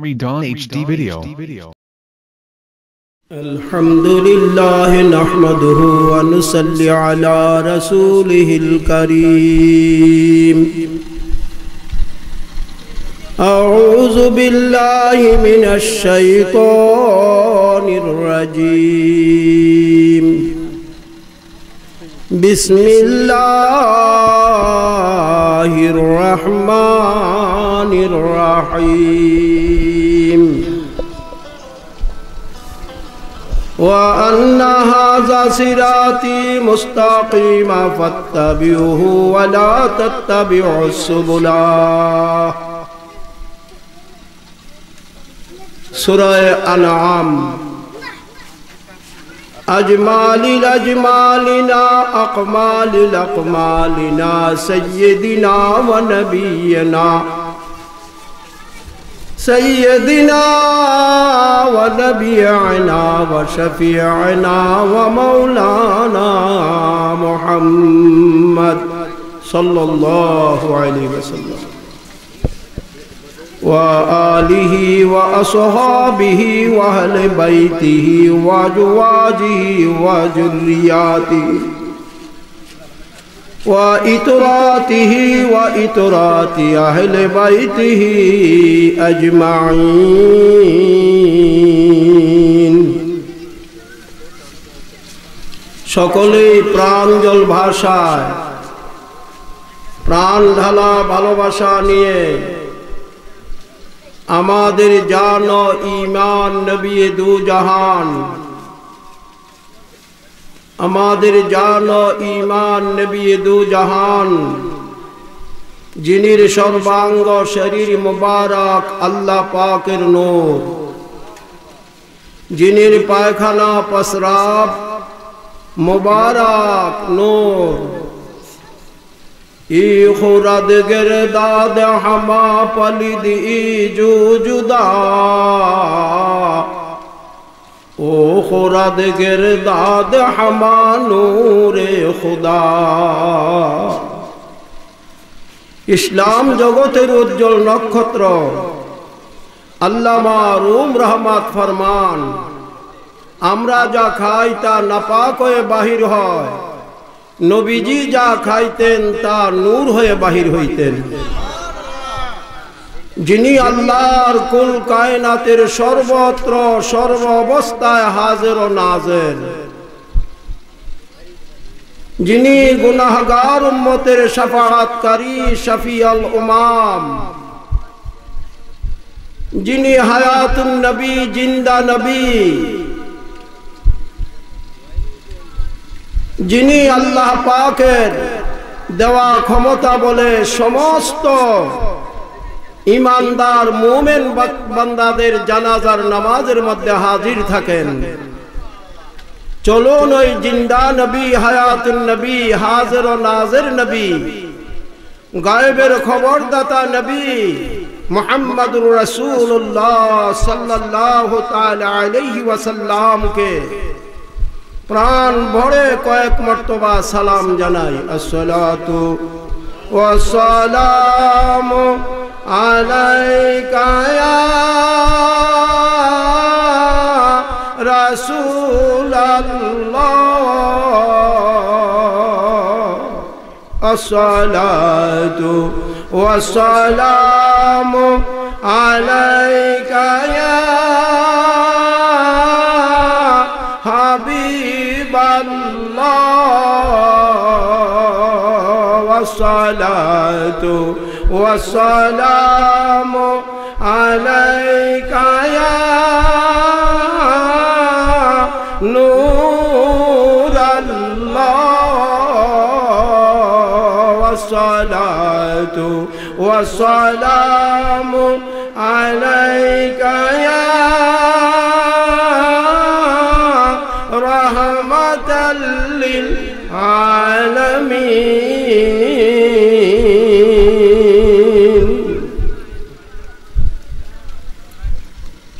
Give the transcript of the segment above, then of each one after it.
Redon HD Video. الحمد لله نحمده ونصلي على رسوله الكريم أعوذ بالله من الشيطان الرجيم بسم الله الرحمن الرحيم وأن هذا صراطي مستقيما فاتبعوه ولا تتبعوا السبل سورة أنعام أجمال الأجمالنا أقمال الأقمالنا سيدنا ونبينا سيدنا ونبيعنا وشفيعنا ومولانا محمد صلى الله عليه وسلم وآله وأصحابه وأهل بيته وأزواجه وذرياته وإتراته وإترات أهل بيته أجمعين সকলেই প্রাঞ্জল ভাষায় প্রাণ ঢালা ভালোবাসা নিয়ে আমাদের জান ইমান নবী দু জাহান আমাদের জান ইমান নবী দু জাহান যিনির সর্বাঙ্গ শরীর মুবারক আল্লাহ পাকের নূর যিনির পায়খানা পসরাব মুবারক নূর ای خورد হামা ہما দি জু জুদা ও او خورد گرداد ہما نور خدا ইসলাম জগতের উজ্জ্বল নক্ষত্র আল্লামা রুম রহমাত ফরমান আমরা যা খাই তা নাপাক হয়ে বাহির হয় নবীজি যা খাইতেন তা নূর হয়ে বাহির হইতেন যিনি আল্লাহর কুল কায়নাতের সর্বত্র সর্ব অবস্থায় হাজের ও নাজের যিনি গুনাহগার উম্মতের সাফাহাতকারী শাফিয়াল উমাম যিনি হায়াতুন নবী জিন্দা নবী যিনি আল্লাহ পাকের দেওয়া ক্ষমতা বলে সমস্ত ইমানদার মোমেন বান্দাদের জানাজার নামাজের মধ্যে হাজির থাকেন চলুন ওই জিন্দা নবী হায়াত নবী হাজের ও নাজের নবী গায়েবের খবরদাতা নবী মোহাম্মদুর রসুল্লাহ সাল্লাহ আলাইহি ওয়াসাল্লামকে প্রাণ ভরে কয়েক মর্তবা সালাম জানাই আসসালাতু والسلام عليك يا رسول الله الصلاة والسلام عليك يا حبيب الله والصلاة والسلام عليك يا نور الله والصلاة والسلام عليك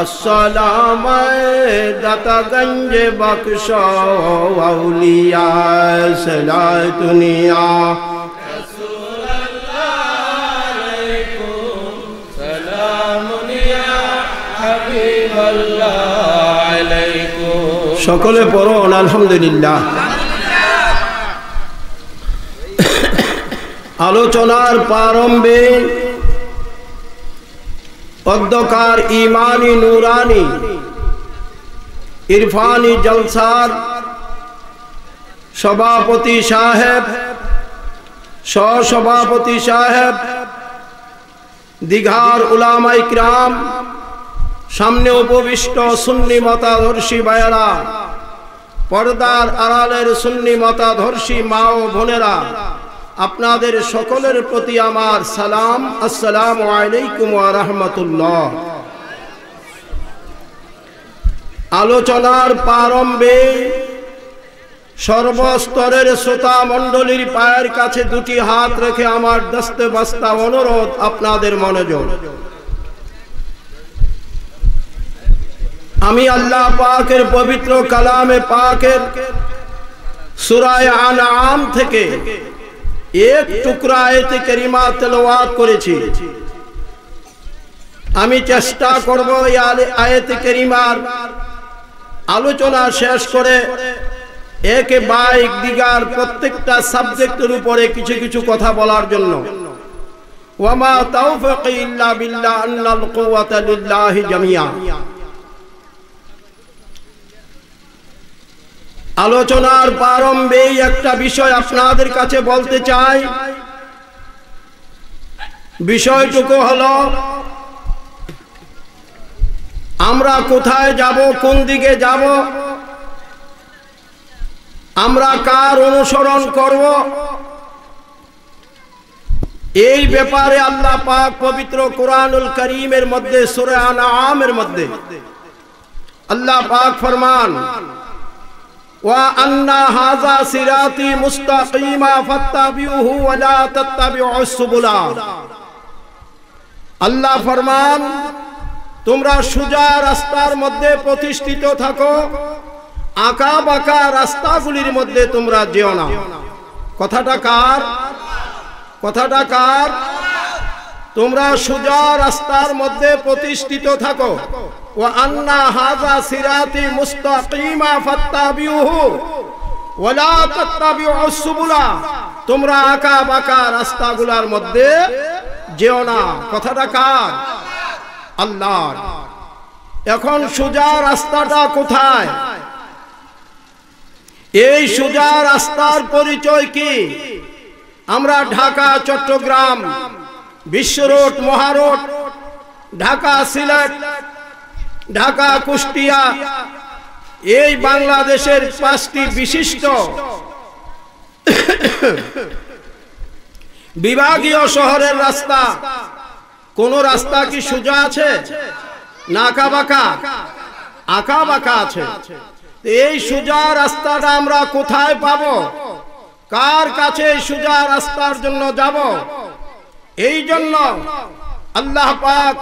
আসসালাম দাতা বক্স আউলিয়া দুনিয়া সকলে পড়ুন আলহামদুলিল্লাহ আলোচনার প্রারম্ভে অধ্যকার ইমানি নুরানি ইরফানি জলসার সভাপতি সাহেব সভাপতি সাহেব দিঘার উলামাই ক্রাম সামনে উপবিষ্ট সুন্নি মতাধর্ষী বায়রা পর্দার আড়ালের সুন্নি মতাধর্ষী মা ও বোনেরা আপনাদের সকলের প্রতি আমার সালাম আসসালাম আলাইকুম রহমতুল্লাহ আলোচনার প্রারম্ভে সর্বস্তরের শ্রোতা মণ্ডলীর পায়ের কাছে দুটি হাত রেখে আমার দস্তে বাস্তা অনুরোধ আপনাদের মনোযোগ আমি আল্লাহ পাকের পবিত্র কালামে পাকের সুরায় আনাম থেকে এক টুকরা এতে কেরিমা তেলাওয়াত করেছি আমি চেষ্টা করব আয়তে কেরিমার আলোচনা শেষ করে একে বা দিগার প্রত্যেকটা সাবজেক্টের উপরে কিছু কিছু কথা বলার জন্য ওয়ামা তাওফিক ইল্লা বিল্লাহ আল্লাহ কুওয়াতা লিল্লাহি জামিয়া আলোচনার প্রারম্ভেই একটা বিষয় আপনাদের কাছে বলতে চাই বিষয়টুকু হলো আমরা কোথায় যাব কোন দিকে যাব আমরা কার অনুসরণ করব এই ব্যাপারে আল্লাহ পাক পবিত্র কোরআনুল করিমের মধ্যে সুরে আমের মধ্যে আল্লাহ পাক ফরমান وأن هذا صراطي مستقيما فاتبعوه ولا تتبعوا السبل আল্লাহ ফরমান তোমরা সুজা রাস্তার মধ্যে প্রতিষ্ঠিত থাকো আঁকা বাঁকা রাস্তাগুলির মধ্যে তোমরা যেও না কথাটা কার কথাটা কার তোমরা সোজা রাস্তার মধ্যে প্রতিষ্ঠিত থাকো ও আন্না হাজা সিরাতি মুস্তাকিমা ফাত্তাবিউহু ওয়ালা তাত্তাবিউ সুবুলা তোমরা আঁকা বাঁকা রাস্তাগুলার মধ্যে যেও না কথাটা কার আল্লাহ এখন সোজা রাস্তাটা কোথায় এই সোজা রাস্তার পরিচয় কি আমরা ঢাকা চট্টগ্রাম বিশ্বরোড মহারোড ঢাকা সিলেট ঢাকা কুষ্টিয়া এই বাংলাদেশের পাঁচটি বিশিষ্ট বিভাগীয় শহরের রাস্তা কোন রাস্তা কি সোজা আছে নাকা বাঁকা আঁকা বাঁকা আছে এই সোজা রাস্তাটা আমরা কোথায় পাব কার কাছে সোজা রাস্তার জন্য যাব এই জন্য আল্লাহ পাক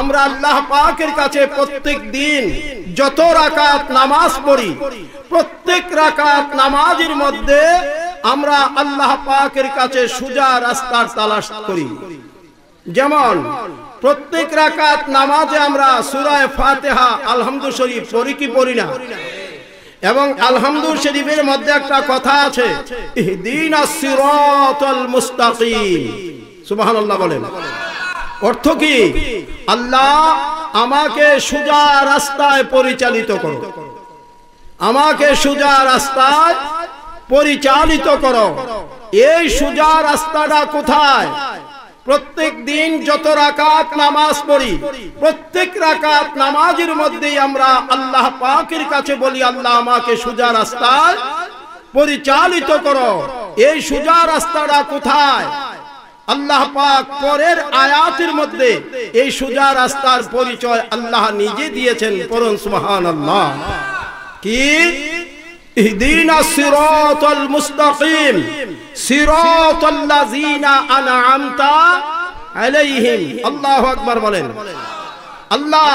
আমরা আল্লাহ পাকের কাছে প্রত্যেক দিন যত রাকাত নামাজ পড়ি প্রত্যেক রাকাত নামাজের মধ্যে আমরা আল্লাহ পাকের কাছে সুজা রাস্তার তালাশ করি যেমন প্রত্যেক রাকাত নামাজে আমরা সুরায় ফাতেহা আলহামদু শরীফ পড়ি কি পড়ি না এবং আলহামদু শরীফের মধ্যে একটা কথা আছে ইহদিন মুস্তাকিম সুবাহ বলেন অর্থ কি আল্লাহ আমাকে সোজা রাস্তায় পরিচালিত করো আমাকে সোজা রাস্তায় পরিচালিত করো এই সোজা রাস্তাটা কোথায় প্রত্যেক দিন যত রাকাত নামাজ পড়ি প্রত্যেক রাকাত নামাজের মধ্যেই আমরা আল্লাহ পাকের কাছে বলি আল্লাহ আমাকে সোজা রাস্তায় পরিচালিত করো এই সোজা রাস্তাটা কোথায় আল্লাহ পাক পরের আয়াতের মধ্যে এই সুজা রাস্তার পরিচয় আল্লাহ নিজে দিয়েছেন পরম সুহান আল্লাহ কি মুস্তাকিম আলাইহিম বলেন আল্লাহ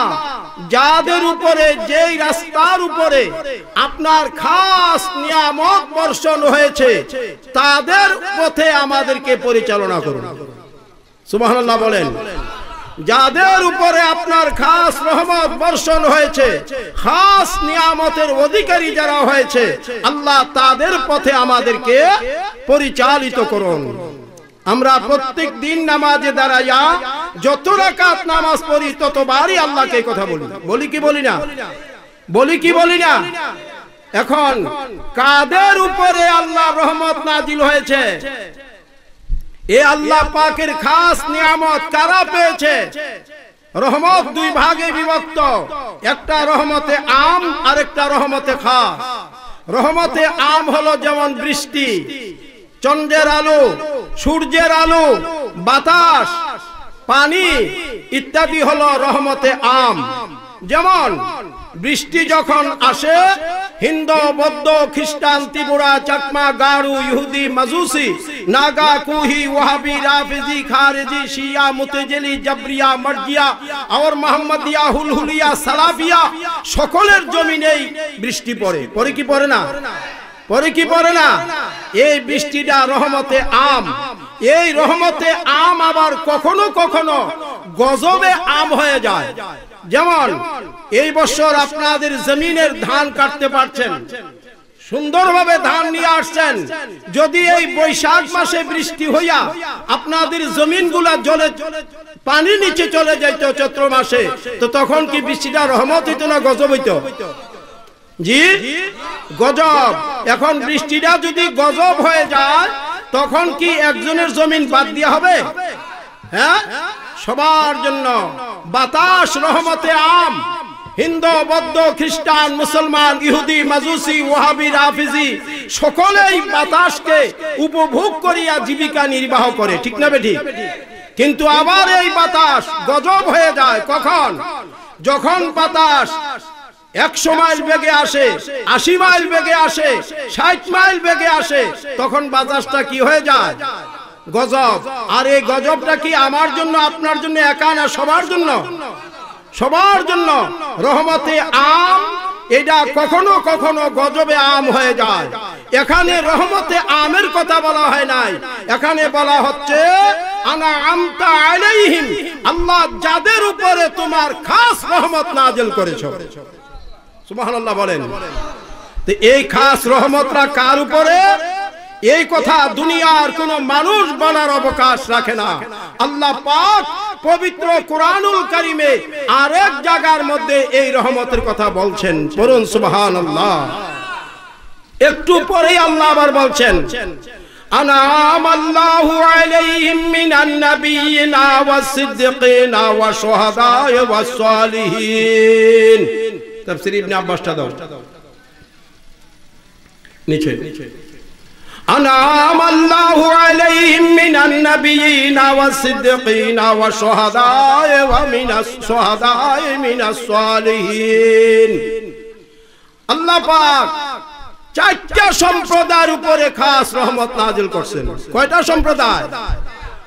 যাদের উপরে যেই রাস্তার উপরে আপনার খাস নিয়ামত বর্ষণ হয়েছে তাদের পথে আমাদেরকে পরিচালনা করুন সুবহানাল্লাহ বলেন যাদের উপরে আপনার খাস রহমত বর্ষণ হয়েছে খাস নিয়ামতের অধিকারী যারা হয়েছে আল্লাহ তাদের পথে আমাদেরকে পরিচালিত করুন আমরা প্রত্যেক দিন নামাজে দাঁড়াইয়া যত রাকাত নামাজ পড়ি ততবারই আল্লাহকে কথা বলি বলি কি বলি না বলি কি বলি না এখন কাদের উপরে আল্লাহ রহমত নাজিল হয়েছে এ আল্লাহ পাকের খাস নিয়ামত কারা পেয়েছে রহমত দুই ভাগে বিভক্ত একটা রহমতে আম আর একটা রহমতে খাস রহমতে আম হলো যেমন বৃষ্টি চন্দ্রের আলো সূর্যের আলো বাতাস পানি ইত্যাদি হলো রহমতে আম যেমন বৃষ্টি যখন আসে হিন্দু বৌদ্ধ খ্রিস্টান ত্রিপুরা চাকমা গারু ইহুদি মাজুসি নাগা কুহি ওয়াহাবি রাফিজি খারেজি শিয়া মুতেজেলি জাবরিয়া মার্জিয়া আওর মোহাম্মদিয়া হুলহুলিয়া সালাফিয়া সকলের জমিনেই বৃষ্টি পড়ে পরে কি পড়ে না পরে কি পরে না এই বৃষ্টিটা রহমতে আম এই রহমতে আম আবার কখনো কখনো গজবে আম হয়ে যায় যেমন এই বছর আপনাদের জমিনের ধান কাটতে পারছেন সুন্দরভাবে ধান নিয়ে আসছেন যদি এই বৈশাখ মাসে বৃষ্টি হইয়া আপনাদের জমিনগুলা জলে পানি নিচে চলে যাইত চৈত্র মাসে তো তখন কি বৃষ্টিটা রহমত হইত না গজব হইত জি গজব এখন বৃষ্টিটা যদি গজব হয়ে যায় তখন কি একজনের জমিন বাদ দিয়া হবে হ্যাঁ সবার জন্য বাতাস রহমতে আম হিন্দু বৌদ্ধ খ্রিস্টান মুসলমান ইহুদি মাজুসি ওয়াহাবি রাফিজি সকলেই বাতাসকে উপভোগ করিয়া জীবিকা নির্বাহ করে ঠিক না বেটি কিন্তু আবার এই বাতাস গজব হয়ে যায় কখন যখন বাতাস একশো মাইল বেগে আসে আশি মাইল বেগে আসে ষাট মাইল বেগে আসে তখন বাতাসটা কি হয়ে যায় গজব আর এই গজবটা কি আমার জন্য আপনার জন্য একা না সবার জন্য সবার জন্য রহমতে আম এটা কখনো কখনো গজবে আম হয়ে যায় এখানে রহমতে আমের কথা বলা হয় নাই এখানে বলা হচ্ছে আনা আমতা আলাইহিম আল্লাহ যাদের উপরে তোমার খাস রহমত নাজিল করেছো সুবহানাল্লাহ বলেন এই খাস রহমতরা কার উপরে এই কথা দুনিয়ার কোন মানুষ বলার অবকাশ রাখে না আল্লাহ পাক পবিত্র কোরআনুল কারিমে আরেক জায়গার মধ্যে এই রহমতের কথা বলছেন পড়ুন আল্লাহ একটু পরেই আল্লাহ আবার বলছেন أنعم الله عليهم من النبيين والصديقين والشهداء والصالحين তাফসির ইবনে আব্বাসটা দাও নিচে أنعم الله عليهم من النبيين والصديقين والشهداء ومن الشهداء من الصالحين আল্লাহ পাক চারটা সম্প্রদায়ের উপরে খাস রহমত নাজিল করছেন কয়টা সম্প্রদায়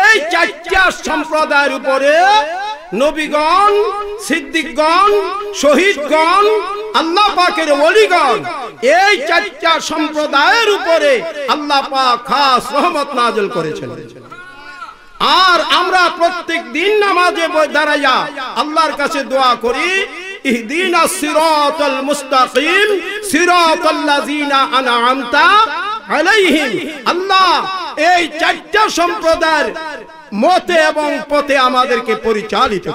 এই চারটা সম্প্রদায়ের উপরে নবীগণ সিদ্দিকগণ শহীদগণ আল্লাহ পাকের অলিগণ এই চারটা সম্প্রদায়ের উপরে আল্লাহ পাক খাস রহমত নাজল করেছেন আর আমরা প্রত্যেক দিন নামাজে দাঁড়াইয়া আল্লাহর কাছে দোয়া করি ইহদিন সিরাতাল মুস্তাকিম লাযিনা আনআমতা আলাইহিম আল্লাহ এই চারটা সম্প্রদায়ের মতে এবং পথে আমাদেরকে পরিচালিত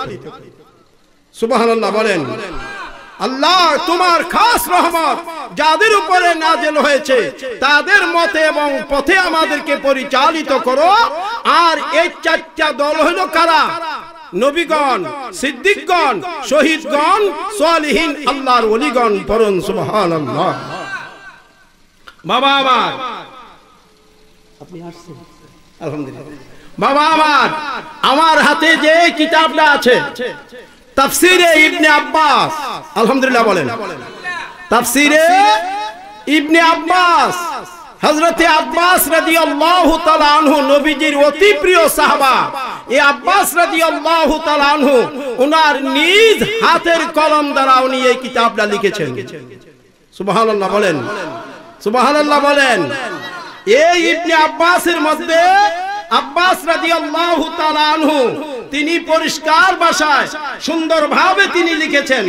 সুবহানাল্লাহ বলেন আল্লাহ তোমার খাস রহমত যাদের উপরে নাজেল হয়েছে তাদের মতে এবং পথে আমাদেরকে পরিচালিত করো আর এই চারটা দল হল কারা নবীগণ সিদ্দিকগণ শহীদগণ সলিহীন আল্লাহর অলিগণ পরম সুবহানাল্লাহ বাবা আমার আপনি আসছেন আলহামদুলিল্লাহ বাবা আমার আমার হাতে যে কিতাবটা আছে তাফসিরে ইবনে আব্বাস আলহামদুলিল্লাহ বলেন তাফসিরে ইবনে আব্বাস হজরতে আব্বাস রাজি আল্লাহ তালানহু নবীজির অতি প্রিয় সাহাবা এ আব্বাস রাজি আল্লাহ আনহু ওনার নিজ হাতের কলম দ্বারা উনি এই কিতাবটা লিখেছেন সুবহানাল্লাহ বলেন সুবাহান বলেন এই ইবনে আব্বাসের মধ্যে আব্বাস রাদিয়াল্লাহু তাআলা আনহু তিনি পরিষ্কার সুন্দর সুন্দরভাবে তিনি লিখেছেন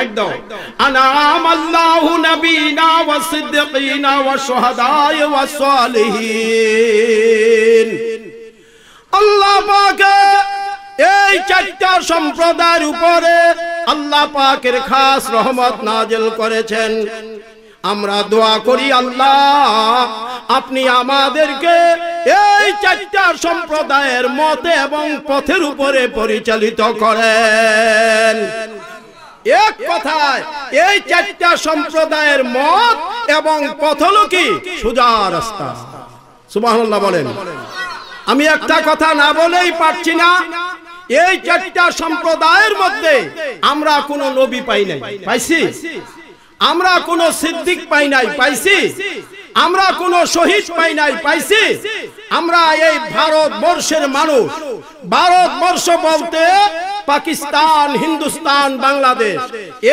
আল্লাহু আল্লাহ এই চারটা সম্প্রদায়ের উপরে আল্লাহ পাকের খাস রহমত নাজেল করেছেন আমরা দোয়া করি আল্লাহ আপনি আমাদেরকে এই চারটা সম্প্রদায়ের মতে এবং পথের উপরে পরিচালিত করেন এক কথায় এই চারটা সম্প্রদায়ের মত এবং পথলকি সুজা রাস্তা সুবহানাল্লাহ বলেন আমি একটা কথা না বলেই পারছি না এই চারটা সম্প্রদায়ের মধ্যে আমরা কোনো নবী পাই নাই পাইছি আমরা কোনো সিদ্দিক পাই নাই পাইছি আমরা কোনো শহীদ পাই নাই পাইছি আমরা এই ভারতবর্ষের মানুষ ভারতবর্ষ বলতে পাকিস্তান হিন্দুস্তান বাংলাদেশ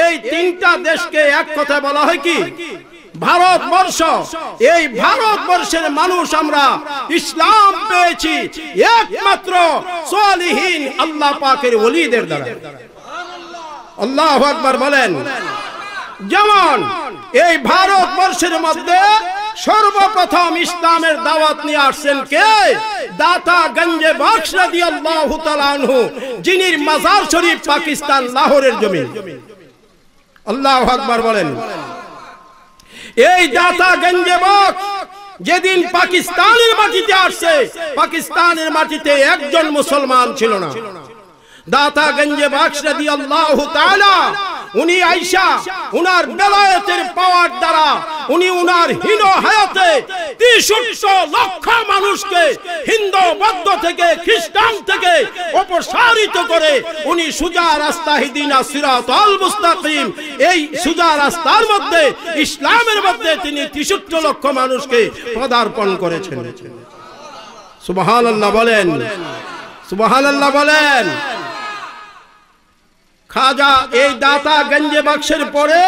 এই তিনটা দেশকে এক কথা বলা হয় কি ভারতবর্ষ এই ভারতবর্ষের মানুষ আমরা ইসলাম পেয়েছি একমাত্র সলিহীন আল্লাহ পাকের ওলিদের দ্বারা আল্লাহ আকবার বলেন যেমন এই ভারতবর্ষের মধ্যে সর্বপ্রথম ইসলামের দাওয়াত নিয়ে আসছেন কে দাতা গঞ্জে বাক্স রাদি আল্লাহ আনহু যিনি মাজার শরীফ পাকিস্তান লাহোরের জমি আল্লাহ আকবার বলেন এই দাতা গঞ্জে যেদিন পাকিস্তানের মাটিতে আসছে পাকিস্তানের মাটিতে একজন মুসলমান ছিল না দাতা গঞ্জে বাক্স রাদি আল্লাহ তাআলা উনি আইসা উনার বেলায়তের পাওয়ার দ্বারা উনি উনার হীন হায়াতে ত্রিশ লক্ষ মানুষকে হিন্দু বৌদ্ধ থেকে খ্রিস্টান থেকে অপসারিত করে উনি সুজা রাস্তা হিদিনা সিরাতল মুস্তাকিম এই সুজা রাস্তার মধ্যে ইসলামের মধ্যে তিনি তিষট্টি লক্ষ মানুষকে পদার্পণ করেছেন সুবহানাল্লাহ বলেন সুবহানাল্লাহ বলেন খাজা এই দাতা গঞ্জে বাক্সের পরে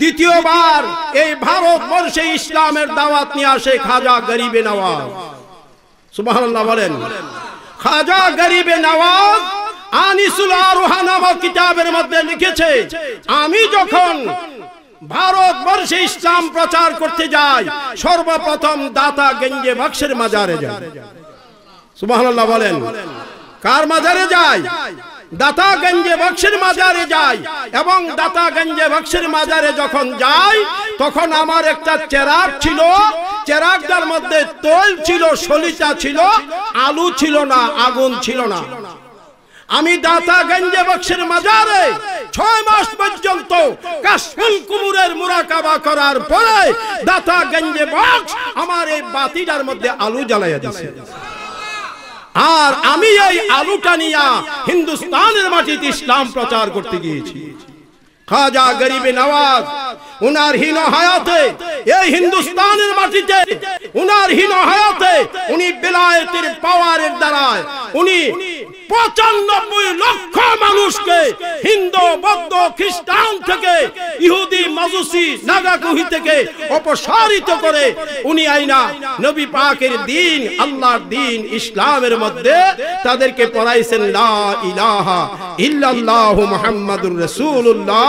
দ্বিতীয়বার এই ভারতবর্ষে ইসলামের দাওয়াত নিয়ে আসে খাজা গরিবে নওয়াজ সুবাহ বলেন খাজা গরিবে নওয়াজ আনিসুল আরোহা নামক কিতাবের মধ্যে লিখেছে আমি যখন ভারতবর্ষে ইসলাম প্রচার করতে যাই সর্বপ্রথম দাতা গেঞ্জে বাক্সের মাজারে যায় সুবাহ বলেন কার মাজারে যায় দাতা গঞ্জে বক্সির মাজারে যাই এবং দাতা গঞ্জে বক্সির মাজারে যখন যাই তখন আমার একটা চেরাক ছিল চেরাকদার মধ্যে তৈল ছিল সলিতা ছিল আলু ছিল না আগুন ছিল না আমি দাতা গঞ্জে বক্সের মাজারে ছয় মাস পর্যন্ত কাশ্মীর কুমুরের মুরাকাবা করার পরে গঞ্জে বক্স আমার এই বাতিটার মধ্যে আলু জ্বালাইয়া দিছে আর আমি এই আলুটা নিয়া হিন্দুস্তানের মাটিতে ইসলাম প্রচার করতে গিয়েছি খাজা গরিবে নওয়াজ উনার হীন হায়াতে এই হিন্দুস্তানের মাটিতে উনার হীন হায়াতে উনি বেলায়েতের পাওয়ারের দ্বারায় উনি পঁচানব্বই লক্ষ মানুষকে হিন্দু বৌদ্ধ খ্রিস্টান থেকে ইহুদি মাজুসি নাগাকুহি থেকে অপসারিত করে উনি আইনা নবী পাকের দিন আল্লাহর দিন ইসলামের মধ্যে তাদেরকে পড়াইছেন লা ইলাহা ইল্লাল্লাহু মুহাম্মাদুর রাসূলুল্লাহ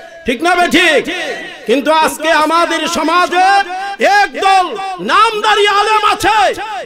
ঠিক না বে ঠিক কিন্তু আজকে আমাদের সমাজে একদল নামদারি আলেম আছে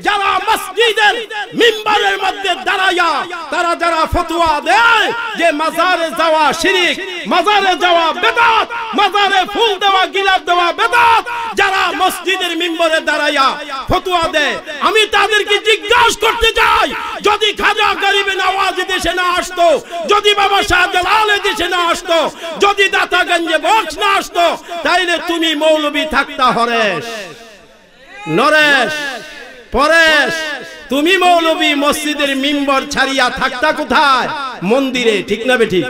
যারা মসজিদের মিম্বারের মধ্যে দাঁড়াইয়া তারা যারা ফতুয়া দেয় যে মাজারে যাওয়া শিরিক মাজারে যাওয়া বেদাত মাজারে ফুল দেওয়া গিলাপ দেওয়া বেদাত যারা মসজিদের মিম্বরে দাঁড়াইয়া ফতুয়া দেয় আমি তাদেরকে জিজ্ঞাসা করতে যাই যদি খাজা গরিবে নওয়াজ দেশে না আসতো যদি বাবা শাহ জালাল দেশে না আসতো যদি দাতা গোপালগঞ্জে বক্স না আসতো তাইলে তুমি মৌলবি থাকতা হরেশ নরেশ পরেশ তুমি মৌলবি মসজিদের মিম্বর ছাড়িয়া থাকতা কোথায় মন্দিরে ঠিক না বেঠি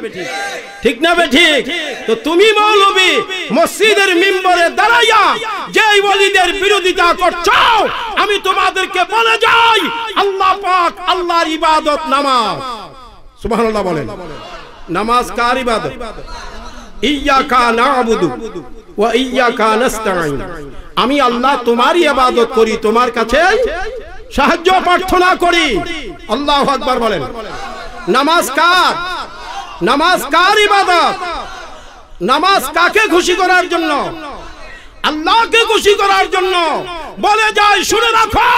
ঠিক না বেঠিক তো তুমি মৌলবি মসজিদের মিম্বরে দাঁড়াইয়া যে ওলিদের বিরোধিতা করছো আমি তোমাদেরকে বলে যাই আল্লাহ পাক আল্লাহর ইবাদত নামাজ সুবহানাল্লাহ বলেন নামাজ কার ইবাদত আমি আল্লাহ তোমারই আবাদত করি তোমার কাছে সাহায্য প্রার্থনা করি আল্লাহ আকবর বলেন নামাজ কার নামাজ কার ইবাদত নামাজ কাকে খুশি করার জন্য আল্লাহকে খুশি করার জন্য বলে যায় শুনে রাখো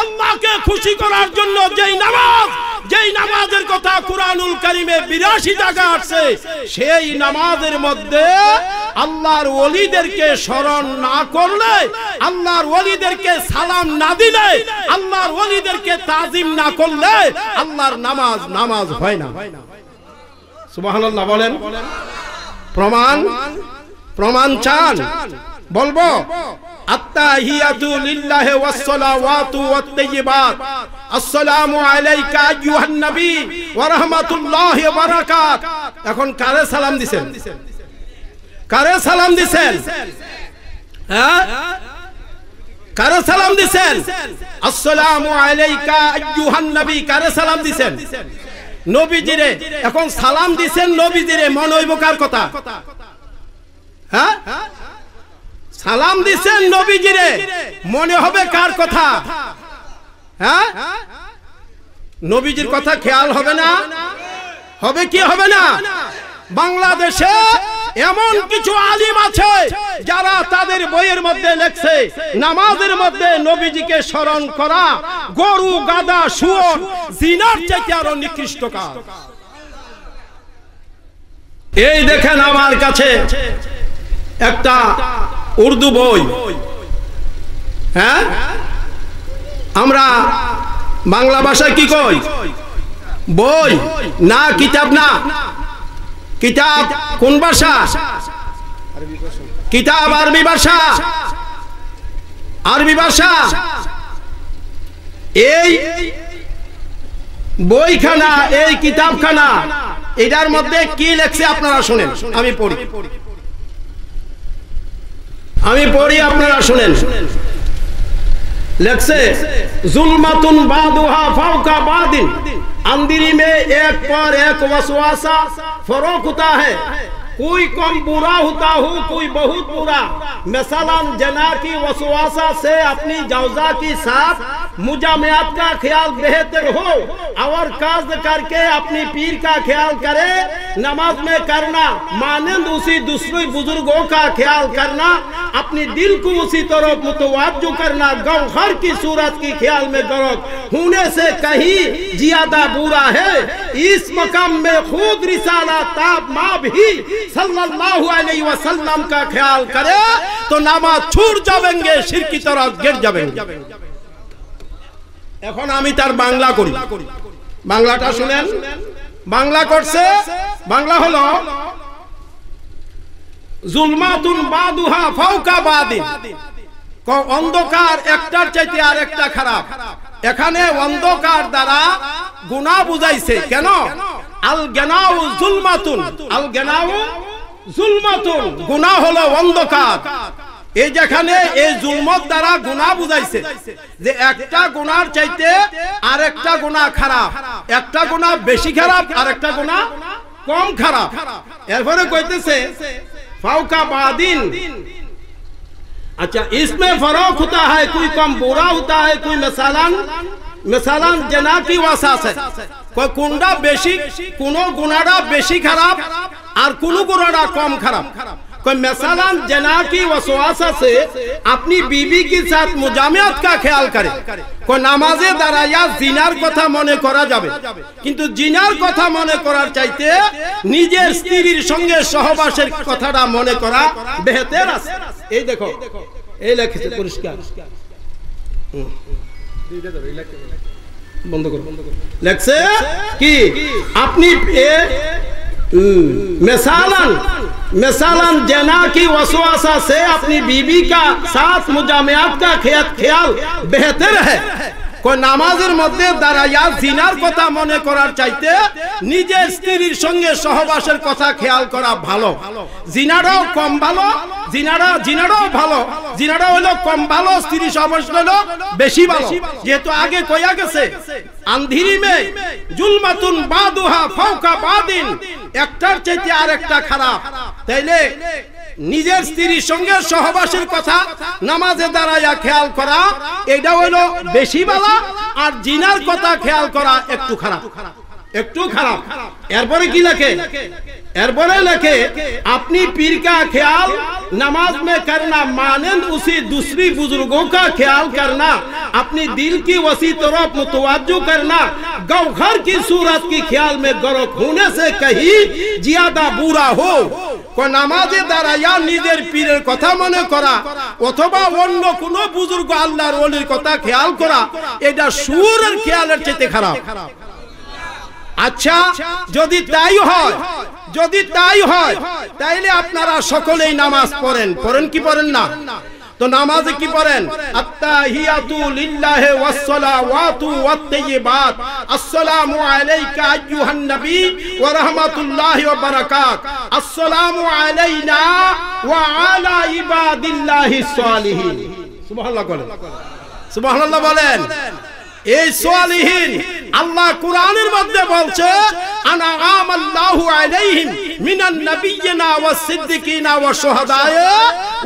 আল্লাহকে খুশি করার জন্য যেই নামাজ সেই নামাজের কথা কুরআনুল কারিমে বিরাশি জায়গা আছে সেই নামাজের মধ্যে আল্লাহর ওলিদেরকে স্মরণ না করলে আল্লাহর ওলিদেরকে সালাম না দিলে আল্লাহর ওলিদেরকে তাজিম না করলে আল্লাহর নামাজ নামাজ হয় না সুবহানাল্লাহ বলেন প্রমাণ প্রমাণ চান বলবো এখন কারে সালাম দিছেন কারে সালাম দিছেন হ্যাঁ? কারে সালাম আসসালামু আলাইকা নবী কারে সালাম দিবেন নবীজিরে এখন সালাম দিবেন নবীজিরে মন হইব কার কথা হ্যাঁ সালাম দিচ্ছেন নবীজিরে মনে হবে কার কথা হ্যাঁ, হ্যাঁ? নবীজির কথা খেয়াল হবে না হবে কি হবে না বাংলাদেশে এমন কিছু আলিম আছে যারা তাদের বইয়ের মধ্যে লেখছে নামাজের মধ্যে নবীজিকে স্মরণ করা গরু গাদা শুয়র জিনার চাইতে আরো নিকৃষ্ট কাজ এই দেখেন আমার কাছে একটা উর্দু বই হ্যাঁ আমরা বাংলা ভাষায় কি কই বই না কিতাব না কিতাব কোন ভাষা কিতাব আরবি ভাষা আরবি ভাষা এই বইখানা এই কিতাবখানা এটার মধ্যে কি লেখছে আপনারা শোনেন আমি পড়ি ہمیں پوری اپنے راشنے لکھ سے ظلمتن بادوہا فوقا بادن اندری میں ایک پر ایک وسواسہ فروک ہوتا ہے کوئی کم برا ہوتا ہو کوئی بہت برا مثلا جنا کی وسواسہ سے اپنی جوزہ کی ساتھ مجامعات کا خیال بہتر ہو اور کر کے اپنی پیر کا خیال کرے نماز میں کرنا مانند اسی بزرگوں کا خیال کرنا اپنی دل کو اسی طرح متوجہ کرنا گوہر کی صورت کی خیال میں گروک ہونے سے کہیں زیادہ برا ہے اس مقام میں خود رسالہ تاب ماں ہی সাল্লাল্লাহু আলাইহি ওয়াসাল্লাম কা খেয়াল করে তো নামাজ छूट जाएंगे শিরকি की तरफ गिर এখন আমি তার বাংলা করি বাংলাটা শুনেন বাংলা করছে বাংলা হলো জুলমাতুন বাদুহা ফাউকা বাদিন অন্ধকার একটার চাইতে আর একটা খারাপ এখানে অন্ধকার দ্বারা গুণা বুঝাইছে কেন আল জ্ঞানাও জুলমাতুন আল জ্ঞানাও জুলমাতুন গুনাহ হলো অন্ধকার এই যেখানে এই জুলমত দ্বারা গুণা বুঝাইছে একটা গুণার চাইতে আর একটা গুণা খারাপ একটা গুণা বেশি খারাপ আর একটা গুণা কম খারাপ এরপরে কইতেছে ফাউকা বাদিন আচ্ছা ইসমে ফরক হতা হয় তুই কম বুরা হতা হয় তুই মেসালান মিসালান জেনা কি আছে কয় কোনটা বেশি কোন গুণাটা বেশি খারাপ আর কোন গুণাটা কম খারাপ কয় মিসালান জেনা কি ওয়াসওয়াস আছে আপনি বিবি কি সাথ মুজামিয়াত কা খেয়াল করে কয় নামাজে দাঁড়াইয়া জিনার কথা মনে করা যাবে কিন্তু জিনার কথা মনে করার চাইতে নিজের স্ত্রীর সঙ্গে সহবাসের কথাটা মনে করা বেহেতের আছে এই দেখো এই লেখেছে পরিষ্কার لیکن مسالن مسالن جینار کی وسواسہ سے اپنی بیوی کا ساتھ مجامعات کا خیال بہتر ہے নামাজের মধ্যে দাঁড়াইয়া জিনার কথা মনে করার চাইতে নিজের স্ত্রীর সঙ্গে সহবাসের কথা খেয়াল করা ভালো জিনাটাও কম ভালো জিনারা জিনারাও ভালো জিনারা হইলো কম ভালো স্ত্রী সহবাস হইলো বেশি ভালো যেহেতু আগে কয়া গেছে আন্ধিরি মে জুলমাতুন বাদুহা ফাউকা বাদিন একটার চাইতে আর একটা খারাপ তাইলে নিজের স্ত্রীর সঙ্গে সহবাসের কথা নামাজে দাঁড়াইয়া খেয়াল করা এটা হইল বেশি বালা আর জিনার কথা খেয়াল করা একটু খারাপ একটু খারাপ এরপরে কি লেখে এরপরে লেখে আপনি পীর কা খেয়াল नमाज में करना मानंद उसी दूसरी बुजुर्गों का ख्याल करना अपनी दिल की वसी तरफ मुतवजो करना गौघर की सूरत की ख्याल में गरक होने से कहीं ज्यादा बुरा हो নামাজে দাঁড়াইয়া নিজের পীরের কথা মনে করা অথবা অন্য কোনো বুজুর্গ আল্লাহর ওলির কথা খেয়াল করা এটা সুরের খেয়ালের চেয়ে খারাপ আচ্ছা যদি তাই হয় যদি তাই হয় তাইলে আপনারা সকলেই নামাজ পড়েন পড়েন কি পড়েন না তো নামাজে কি পড়েন আত্তাহিয়াতু লিল্লাহি ওযাসসালাওযাতু ওয়া ওয়াত-তাইয়্যিবাত আসসালামু আলাইকা আইয়ুহান নবী ওয়া রাহমাতুল্লাহি ওয়া বারাকাত আসসালামু আলাইনা ওয়া আলা ইবাদিল্লাহিস সালিহিন সুবহানাল্লাহ বলেন সুবহানাল্লাহ বলেন এই সোয়ালিহীন আল্লাহ কোরআনের মধ্যে বলছে আনা আমাল্লাহু আলাইহিম মিনান নাবিয়িনা ওয়াস সিদ্দিকিনা ওয়াস শুহাদায়ে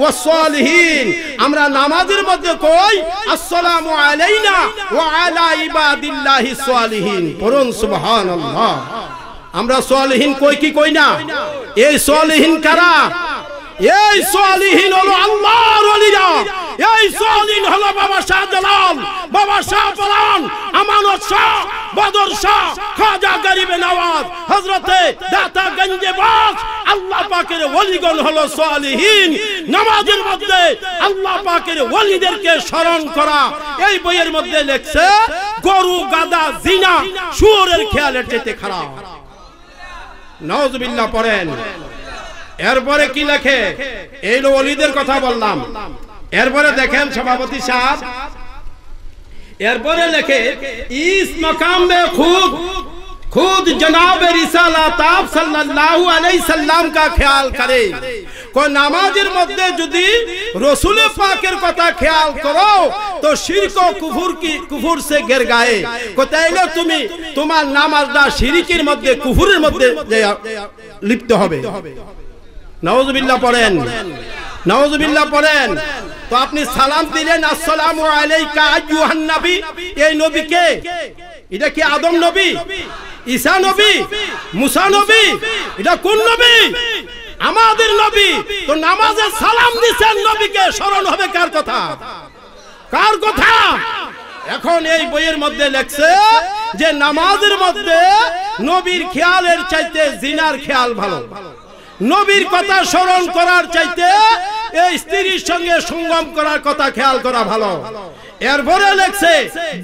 ওয়াস সালিহিন আমরা নামাজের মধ্যে কই আসসালামু আলাইনা ওয়া আলা ইবাদিল্লাহি সালিহিন পড়ুন সুবহানাল্লাহ আমরা সালিহিন কই কি কই না এই সালিহিন কারা এই সোয়ালিহীন হলো আল্লাহর অলিরা এই সোয়ালিন হলো বাবা শাহ জালাল বাবা শাহ পরান আমানত শাহ বদর শাহ খাজা গরিবে নওয়াজ হযরতে দাতা গঞ্জে বাস আল্লাহ পাকের ওলিগণ হলো সোয়ালিহীন নামাজের মধ্যে আল্লাহ পাকের ওলিদেরকে স্মরণ করা এই বইয়ের মধ্যে লেখছে গরু গাদা জিনা শুয়োরের খেয়ালের চেয়ে খারাপ নওয়াজ বিল্লাহ পড়েন এরপরে কি লেখে এই অলিদের কথা বললাম এরপরে দেখেন সভাপতি সাহ এরপরে লেখে ইস মকাম খুব খুদ জনাবের जनाब খেয়াল করে নামাজের মধ্যে যদি কথা খেয়াল করো তো কি সে গের গায়ে তুমি তোমার নামাজটা মধ্যে কুহুরের মধ্যে লিপ্ত হবে নওয়াজবিল্লা পড়েন নওয়াজবিল্লা পড়েন তো আপনি সালাম দিলেন আসসালামু আলাইকা আইয়ুহান নবী এই নবী কে এটা কি আদম নবী ঈসা নবী মুসা নবী এটা কোন নবী আমাদের নবী তো নামাজে সালাম দিচ্ছেন নবীকে স্মরণ হবে কার কথা কার কথা এখন এই বইয়ের মধ্যে লেখছে যে নামাজের মধ্যে নবীর খেয়ালের চাইতে জিনার খেয়াল ভালো নবীর কথা স্মরণ করার চাইতে এই স্ত্রীর সঙ্গে সঙ্গম করার কথা খেয়াল করা ভালো এরপরে লেখছে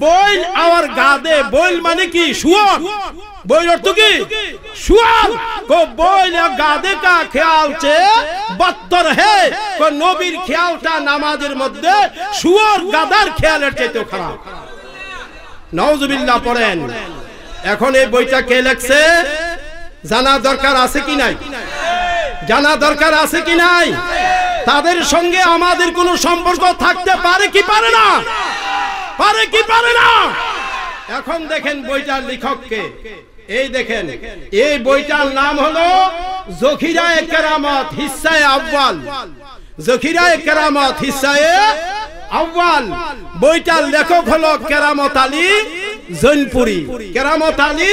বইল আওয়ার গাদে বইল মানে কি শুয়র বইল অর্থ কি শুয়র কো বইল গাদে কা খেয়াল চে বত্তর হে কো নবীর খেয়ালটা নামাজের মধ্যে শুয়র গাদার খেয়ালের চাইতে খারাপ নাউজুবিল্লাহ পড়েন এখন এই বইটা কে লেখছে জানা দরকার আছে কি নাই জানা দরকার আছে কি নাই তাদের সঙ্গে আমাদের কোনো সম্পর্ক থাকতে পারে কি পারে না পারে কি পারে না এখন দেখেন বইটার লেখককে এই দেখেন এই বইটার নাম হলো জখিরায় কেরামত হিসায়ে আব্বাল জখিরায় কেরামত হিসায়ে আব্বাল বইটার লেখক হলো কেরামত আলী জৈনপুরি কেরামত আলী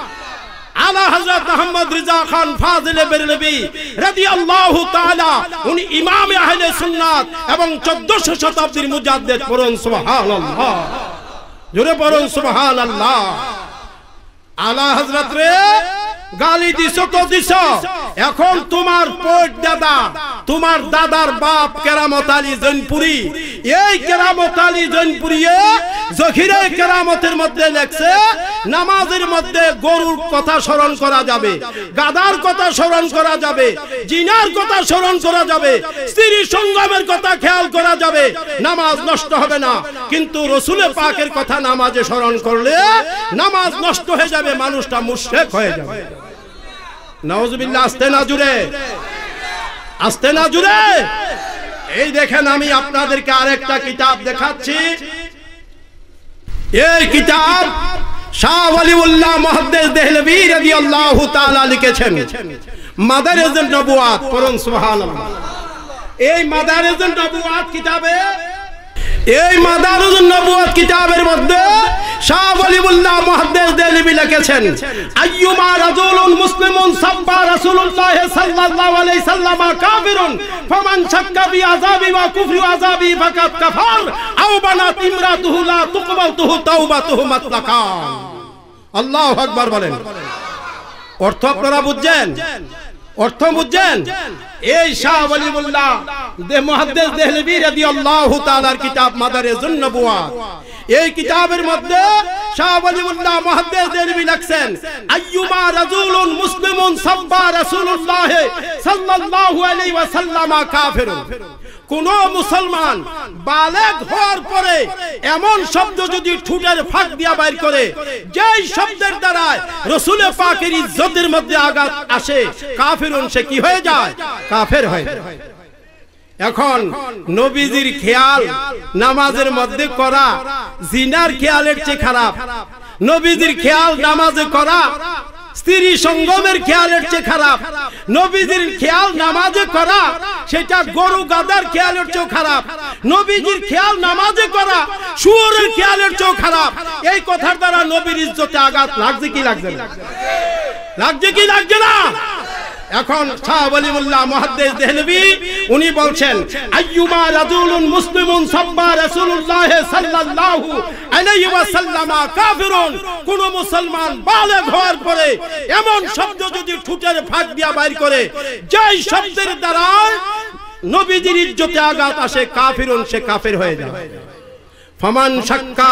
মোহাম্মদ রিজা খান ফাজিলে বেরেলবি রাদিয়াল্লাহু তাআলা উনি ইমাম আহলে সুন্নাত এবং 1400 শতাব্দীর মুজাদ্দেদ পড়ুন সুবহানাল্লাহ জোরে পড়ুন সুবহানাল্লাহ আলা হযরত রে গালি দিছো তো দিছো এখন তোমার পোট দাদা তোমার দাদার বাপ কেরামত আলী জৈনপুরি এই কেরামত আলী জৈনপুরি জখিরে কেরামতের মধ্যে লেখছে নামাজের মধ্যে গরুর কথা স্মরণ করা যাবে গাদার কথা স্মরণ করা যাবে জিনার কথা স্মরণ করা যাবে স্ত্রী সঙ্গমের কথা খেয়াল করা যাবে নামাজ নষ্ট হবে না কিন্তু রসুলে পাকের কথা নামাজে স্মরণ করলে নামাজ নষ্ট হয়ে যাবে মানুষটা মুশেক হয়ে যাবে নওয়াজ আসতে না জুড়ে আসতে না জুড়ে এই দেখেন আমি আপনাদেরকে আরেকটা কিতাব দেখাচ্ছি এই কিতাব শাহ আলিউল্লাহ এই মাদারেজুল নবুয়াত কিতাবে এই মাদারুল নবুয়ত কিতাবের মধ্যে শাহ ওয়ালিউল্লাহ মুহাদ্দিস দেহলভী লিখেছেন আইয়ুমা রাজুলুন মুসলিমুন সাব্বা রাসূলুল্লাহ সাল্লাল্লাহু আলাইহি সাল্লামা কাফিরুন ফামান শাক্কা বি আযাবি ওয়া কুফরি আযাবি ফাকাত কাফার আও বানাত ইমরাতুহু লা তুকবালতুহু তাওবাতুহু মাতলাকা আল্লাহু আকবার বলেন অর্থ আপনারা বুঝছেন অর্থ বুঝছেন এই শাহ ওয়ালিউল্লাহ দে মুহাদ্দিস দেহলভি রাদিয়াল্লাহু কিতাব মাদারে জুন্নবুয়াত এই কিতাবের মধ্যে শাহ মুসলিমুন সাল্লাল্লাহু আলাইহি ওয়াসাল্লাম কাফিরুন কোন মুসলমান বালেগ হওয়ার পরে এমন শব্দ যদি ঠুটের ফাঁক দিয়া বাইর করে যেই শব্দের দ্বারা রসুলে পাকের ইজ্জতের মধ্যে আঘাত আসে কাফেরুন সে কি হয়ে যায় কাফের হয়ে এখন নবীজির খেয়াল নামাজের মধ্যে করা জিনার খেয়ালের চেয়ে খারাপ নবীজির খেয়াল নামাজে করা স্ত্রী সঙ্গমের খেয়ালের চেয়ে খারাপ নবীজির খেয়াল নামাজে করা সেটা গরু গাদার খেয়ালের চেয়ে খারাপ নবীজির খেয়াল নামাজে করা শুয়োরের খেয়ালের চেয়ে খারাপ এই কথার দ্বারা নবীর ইজ্জতে আঘাত লাগছে কি লাগছে না লাগছে কি লাগছে না এখন শাহ মুহাদ্দিস দেহলভি উনি বলছেন আইয়ুমা রাজুলুন মুসলিমুন সাব্বা রাসূলুল্লাহ সাল্লাল্লাহু আলাইহি ওয়াসাল্লামা কাফিরুন কোন মুসলমান বালেগ হওয়ার পরে এমন শব্দ যদি ঠুটের ফাঁক দিয়া বাইর করে যেই শব্দের দ্বারা নবীজির ইজ্জতে আঘাত আসে কাফিরুন সে কাফের হয়ে যায় ফমান শাক্কা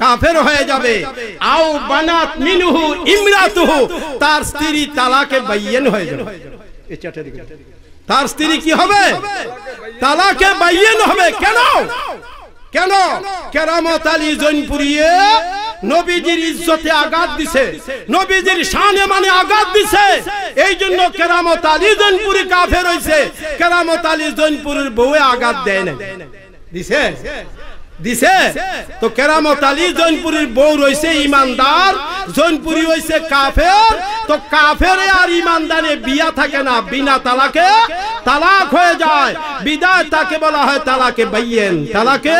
কাফের হয়ে যাবে আও বানাত মিনহু ইমরাতুহু তার স্ত্রী তালাকে বাইয়েন হয়ে যাবে এই তার স্ত্রী কি হবে তালাকে বাইয়েন হবে কেন কেন কেরামত আলী জৈনপুরিয়ে নবীজির ইজ্জতে আঘাত দিছে নবীজির শানে মানে আঘাত দিছে এই জন্য কেরামত আলী জৈনপুরি কাফের হইছে কেরামত আলী জৈনপুরের বউয়ে আঘাত দেয় না দিছে دیسے تو کرامت علی جن پوری بور ہوئی سے ایماندار جن پوری ہوئی سے کافر تو کافر یار ایماندار بیا تھا کہ نا بینا طلاقے طلاق ہوئے جائے بیدائی تاکہ بلا ہے طلاقے بیین طلاقے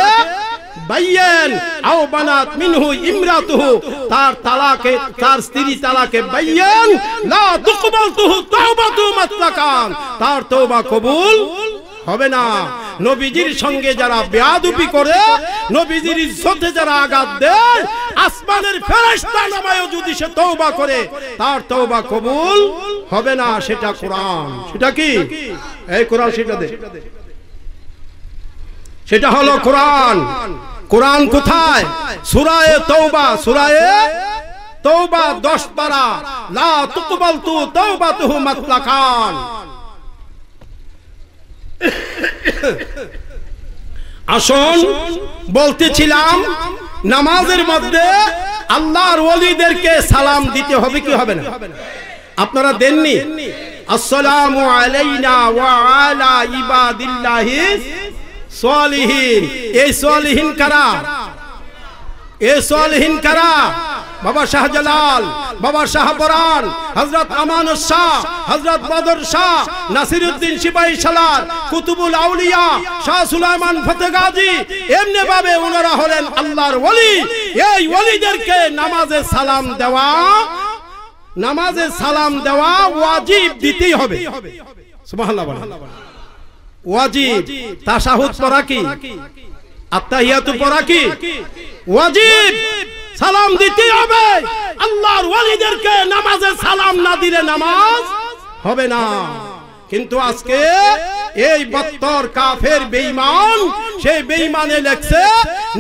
بیین او بنات منہو امراتو تار طلاقے تار ستری طلاقے بیین لا دقبلتو توبتو مطلقان تار توبہ قبول হবে না নবীজির সঙ্গে যারা বেয়াদুপি করে নবীজির ইজ্জতে যারা আঘাত দেয় আসমানের ফেরেশতা নামায়ও যদি সে তওবা করে তার তওবা কবুল হবে না সেটা কোরআন সেটা কি এই কোরআন সেটা দে সেটা হলো কোরআন কোরআন কোথায় সূরায়ে তওবা সূরায়ে তওবা 10 পারা লা তুকবালতু তওবাতুহু মাতলাকান আসন বলতেছিলাম নামাজের মধ্যে আল্লাহর ওলিদেরকে সালাম দিতে হবে কি হবে না আপনারা দেননি আসসালামু আলাইনা ওয়া আলা ইবাদিল্লাহি সলিহিন এই সলিহিন কারা এই সলিহিন কারা বাবা শাহজালাল বাবা শাহপরান হজরত আমানুর শাহ হজরত বদর শাহ নাসিরুদ্দিন সিপাহি সালার কুতুবুল আউলিয়া শাহ সুলাইমান ফতে গাজী এমনি ভাবে ওনারা হলেন আল্লাহর ওলি এই ওলিদেরকে নামাজে সালাম দেওয়া নামাজে সালাম দেওয়া ওয়াজিব দিতেই হবে ওয়াজিব তাশাহুদ পড়া কি আত্তাহিয়াতু পড়া কি ওয়াজিব সালাম দিতে হবে আল্লাহর ওয়ালিদেরকে নামাজে সালাম না দিলে নামাজ হবে না কিন্তু আজকে এই বত্তর কাফের বেইমান সেই বেইমানে লেখছে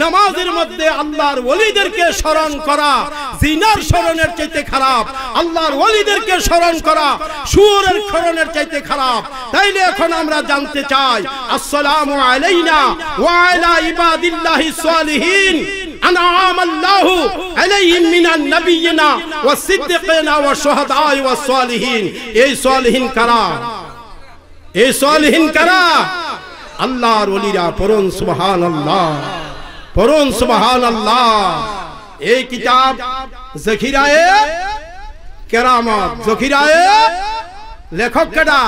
নামাজের মধ্যে আল্লাহর ওলিদেরকে স্মরণ করা জিনার স্মরণের চাইতে খারাপ আল্লাহর ওলিদেরকে স্মরণ করা সুরের স্মরণের চাইতে খারাপ তাইলে এখন আমরা জানতে চাই আসসালাম আলাইনা ওয়া আলা ইবাদিল্লাহিস সালিহিন মিনান الله ওয়াস সিদ্দিকিনা النبينا والصديقين والشهداء والصالحين এই صالحين কারা এ সলহীন কারা আল্লাহর ওলিরা পরম সুবহান আল্লাহ পরম সুবহান আল্লাহ এই কিতাব জখিরায়ে কেরামত জখিরায়ে লেখক কেডা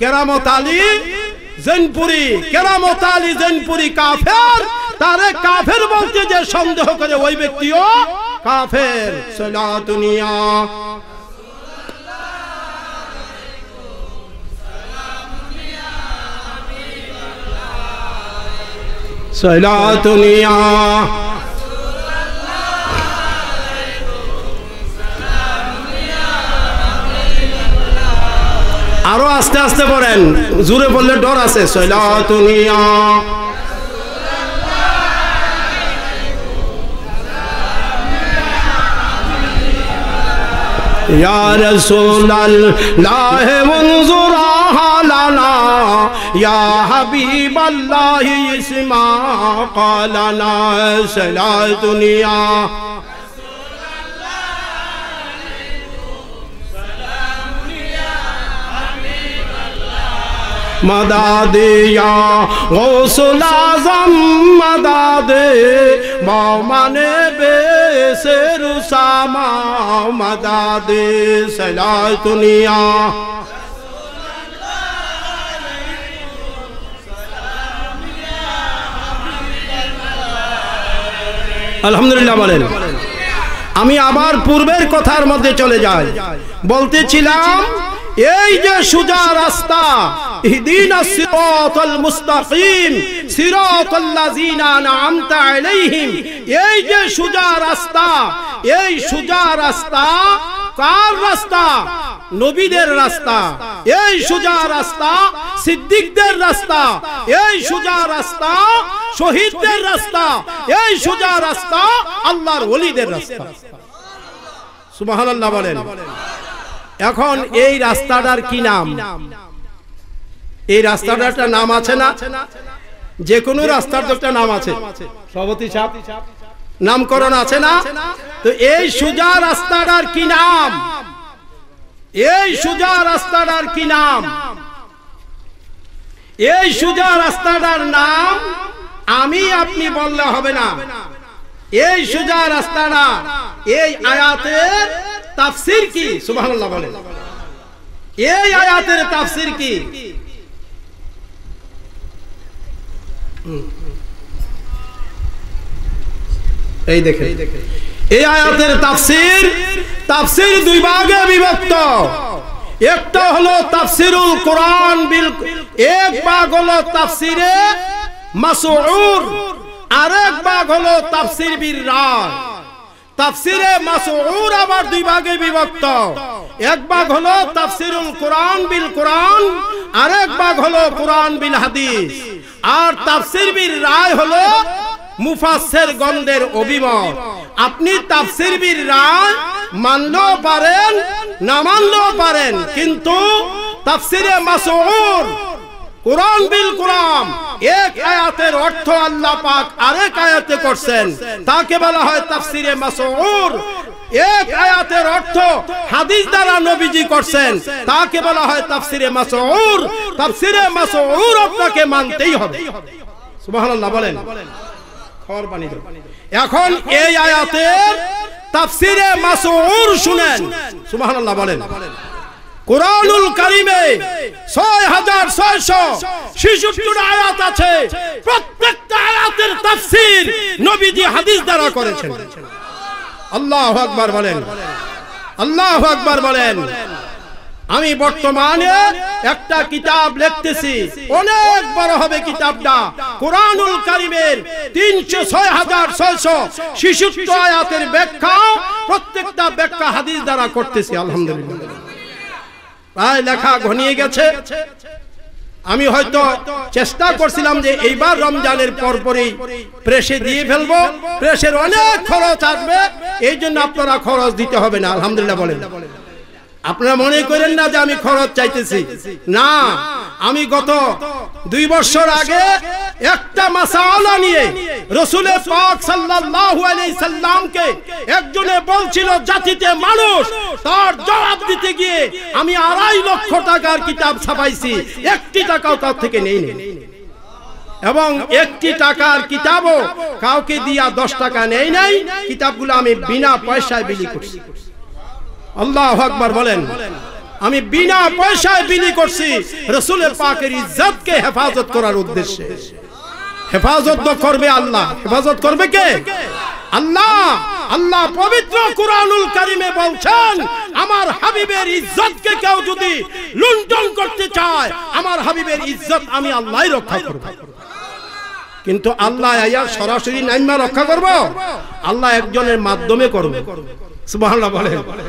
কেরামত আলী জৈনপুরি কেরামত আলী কাফের তারে কাফের বলতে যে সন্দেহ করে ওই ব্যক্তিও কাফের সলা দুনিয়া صلاة يا আরো আস্তে আস্তে পড়েন জোরে বললে ডর আছে সৈলাতুনিয়া ইয়া রাসূলাল্লাহ মুনজুরা یا حبیب اللہ اسما قال لا سلا دنیا یا غوث العظم مداد مومن بے بیس روسام مداد سلا دنیا আলহামদুলিল্লাহ বলেন আমি আবার পূর্বের কথার মধ্যে চলে যাই বলতেছিলাম এই যে সুজা রাস্তা এই যে সুজা রাস্তা এই সুজা রাস্তা কার রাস্তা নবীদের রাস্তা এই সুজা রাস্তা সিদ্দিকদের রাস্তা এই সুজা রাস্তা শহীদদের রাস্তা এই সুজা রাস্তা আল্লাহর ওলিদের রাস্তা সুবহানাল্লাহ বলেন এখন এই রাস্তাটার কি নাম এই রাস্তাটার একটা নাম আছে না যে কোনো রাস্তার তো একটা নাম আছে সভাপতি সাহেব নামকরণ আছে না তো এই সুজা রাস্তাটার কি নাম এই সুজা রাস্তাটার কি নাম এই সুজা রাস্তাটার নাম আমি আপনি বললে হবে না এই সোজা রাস্তাটা এই আয়াতের তাফসির কি সুবহানাল্লাহ বলেন এই আয়াতের তাফসির কি এই দেখেন এই আয়াতের তাফসির তাফসির দুই ভাগে বিভক্ত একটা হলো তাফসিরুল কোরআন বিল এক ভাগ হলো তাফসিরে মাসউর আরেক ভাগ হলো তাফসির বিররা তাফসিরে মাসউর আবার দুই ভাগে বিভক্ত এক ভাগ হলো তাফসিরুল কোরআন বিল কোরআন আরেক ভাগ হলো কোরআন বিল হাদিস আর তাফসির বিল রায় হলো মুফাসসির গণদের অভিমত আপনি তাফসির বিল রায় মানলেও পারেন না মানলেও পারেন কিন্তু তাফসিরে মাসউর কোরআন বিল কোরআন এক আয়াতের অর্থ আল্লাহ পাক আরেক আয়াতে করছেন তাকে বলা হয় তাফসিরে মাসউর এক আয়াতের অর্থ হাদিস দ্বারা নবীজি করছেন তাকে বলা হয় তাফসিরে মাসউর তাফসিরে মাসউর আপনাকে মানতেই হবে সুবহানাল্লাহ বলেন খাওয়ার দাও এখন এই আয়াতের তাফসিরে মাসউর শুনেন সুবহানাল্লাহ বলেন কোরআনুল কারিমে ছয় হাজার ছয়শ ছিষট্টির আয়াত আছে প্রত্যেকটা আয়াতের তাফসির নবীজি হাদিস দ্বারা করেছেন আল্লাহ আকবার বলেন আল্লাহ আকবার বলেন আমি বর্তমানে একটা কিতাব লিখতেছি অনেক বড় হবে কিতাবটা কোরআনুল কারিমের তিনশো ছয় হাজার ছয়শো শিশুত্ব আয়াতের ব্যাখ্যা প্রত্যেকটা ব্যাখ্যা হাদিস দ্বারা করতেছি আলহামদুলিল্লাহ প্রায় লেখা ঘনিয়ে গেছে আমি হয়তো চেষ্টা করছিলাম যে এইবার রমজানের পরপরই প্রেসে দিয়ে ফেলবো প্রেসের অনেক খরচ আসবে এই জন্য আপনারা খরচ দিতে হবে না আলহামদুলিল্লাহ বলেন আপনারা মনে করেন না যে আমি খরচ চাইতেছি না আমি গত দুই বছর আগে একটা মাসাওলা নিয়ে রসুলে পাক সাল্লাল্লাহু আলাইহি সাল্লামকে একজনে বলছিল জাতিতে মানুষ তার জবাব দিতে গিয়ে আমি আড়াই লক্ষ টাকার কিতাব ছাপাইছি একটি টাকাও তার থেকে নেই নেই এবং একটি টাকার কিতাবও কাউকে দিয়া দশ টাকা নেই নাই কিতাবগুলো আমি বিনা পয়সায় বিলি করছি আল্লাহ আকবার বলেন আমি বিনা পয়সায় বিলি করছি রসুলের পাকের ইজ্জতকে হেফাজত করার উদ্দেশ্যে হেফাজত করবে আল্লাহ হেফাজত করবে কে আল্লাহ আল্লাহ পবিত্র কুরআনুল কারিমে বলছেন আমার হাবিবের ইজ্জতকে কেউ যদি লুণ্ঠন করতে চায় আমার হাবিবের ইজ্জত আমি আল্লাহই রক্ষা করব কিন্তু আল্লাহ আয়া সরাসরি নাইমা রক্ষা করব আল্লাহ একজনের মাধ্যমে করবে সুবহানাল্লাহ বলেন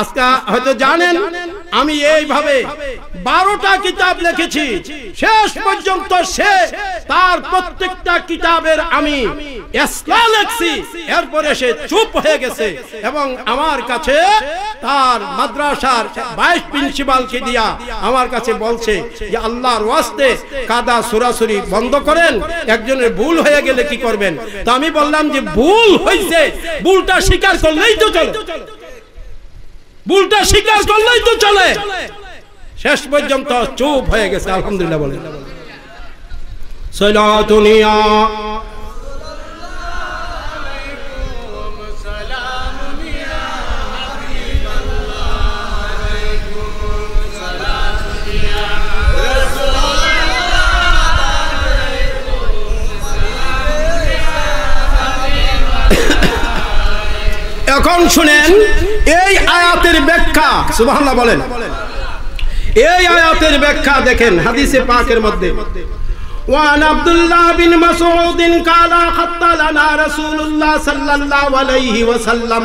আজকে হয়তো জানেন আমি এইভাবে বারোটা কিতাব লিখেছি শেষ পর্যন্ত সে তার প্রত্যেকটা কিতাবের আমি লিখছি এরপরে সে চুপ হয়ে গেছে এবং আমার কাছে তার মাদ্রাসার বাইশ প্রিন্সিপালকে দিয়া আমার কাছে বলছে যে আল্লাহর ওয়াস্তে কাদা সুরাসুরি বন্ধ করেন একজনের ভুল হয়ে গেলে কি করবেন তো আমি বললাম যে ভুল হয়েছে ভুলটা স্বীকার করলেই তো চলে ভুলটা স্বীকার করলেই তো চলে শেষ পর্যন্ত চুপ হয়ে গেছে আলহামদুলিল্লাহ বলে এখন শুনেন এই আয়াতের ব্যাখ্যা সুবহানাল্লাহ বলেন এই আয়াতের ব্যাখ্যা দেখেন হাদিসে পাকের মধ্যে وعن عبد الله بن مسعود قال خط لنا رسول الله صلى الله عليه وسلم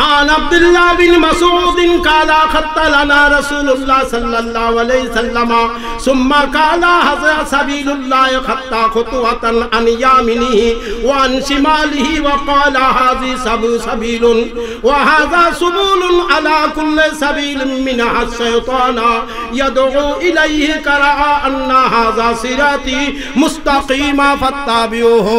عن عبداللہ بن مسعود قالا خط لنا رسول اللہ صلی اللہ علیہ وسلم ثم قالا حضر سبیل اللہ خط خطوطا عن یامنی وان شمالی وقالا حضی سبو سبیل وحضا سبول على کل سبیل منہ الشیطان یدعو الیہ کرعا انہ حضا سراتی مستقیما فتابیوہو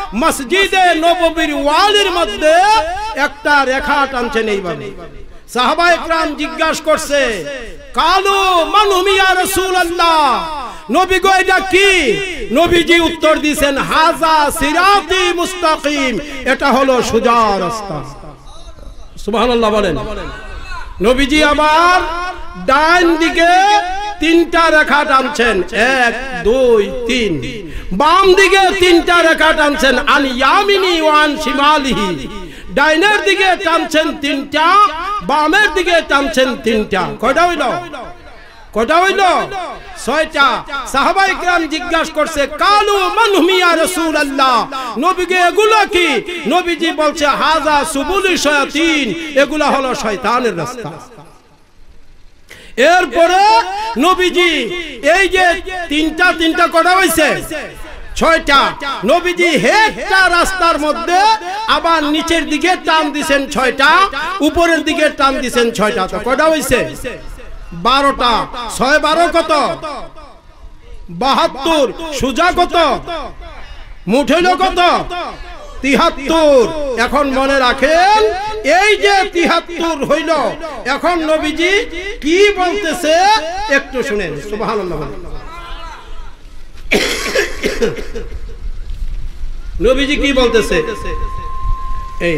মসজিদে নববীর ওয়ালির মধ্যে একটা রেখা টানছেন এইভাবে সাহাবা একরাম জিজ্ঞাসা করছে কালো মানুমিয়া রসুল আল্লাহ নবী গো এটা কি নবীজি উত্তর দিছেন হাজা সিরাতি মুস্তাকিম এটা হলো সোজা রাস্তা সুবহানাল্লাহ বলেন নবীজি আমার ডান দিকে তিনটা রেখা টানছেন এক দুই তিন বাম দিকে তিনটা রেখা টানছেন আন ইয়ামিনি ওয়ান শিমালিহি ডাইনের দিকে টানছেন তিনটা বামের দিকে টানছেন তিনটা কয়টা হইল কটা হইল ছয়টা সাহাবাই کرام জিজ্ঞাসা করছে কালু মানহুমিয়া রসুল আল্লাহ নবীকে এগুলো কি নবীজি বলছে হাজা সুবুলি শয়াতিন এগুলো হলো শয়তানের রাস্তা এরপরে নবীজি এই যে তিনটা তিনটা কটা হয়েছে ছয়টা নবীজি হেডটা রাস্তার মধ্যে আবার নিচের দিকে টান দিছেন ছয়টা উপরের দিকে টান দিছেন ছয়টা তো কটা হয়েছে বারোটা ছয় বারো কত বাহাত্তর সুজা কত মুঠেল কত তিহাত্তর এখন মনে রাখেন এই যে তিহাত্তর হইল এখন নবীজি কি বলতেছে একটু শুনেন শুভানন্দ নবীজি কি বলতেছে এই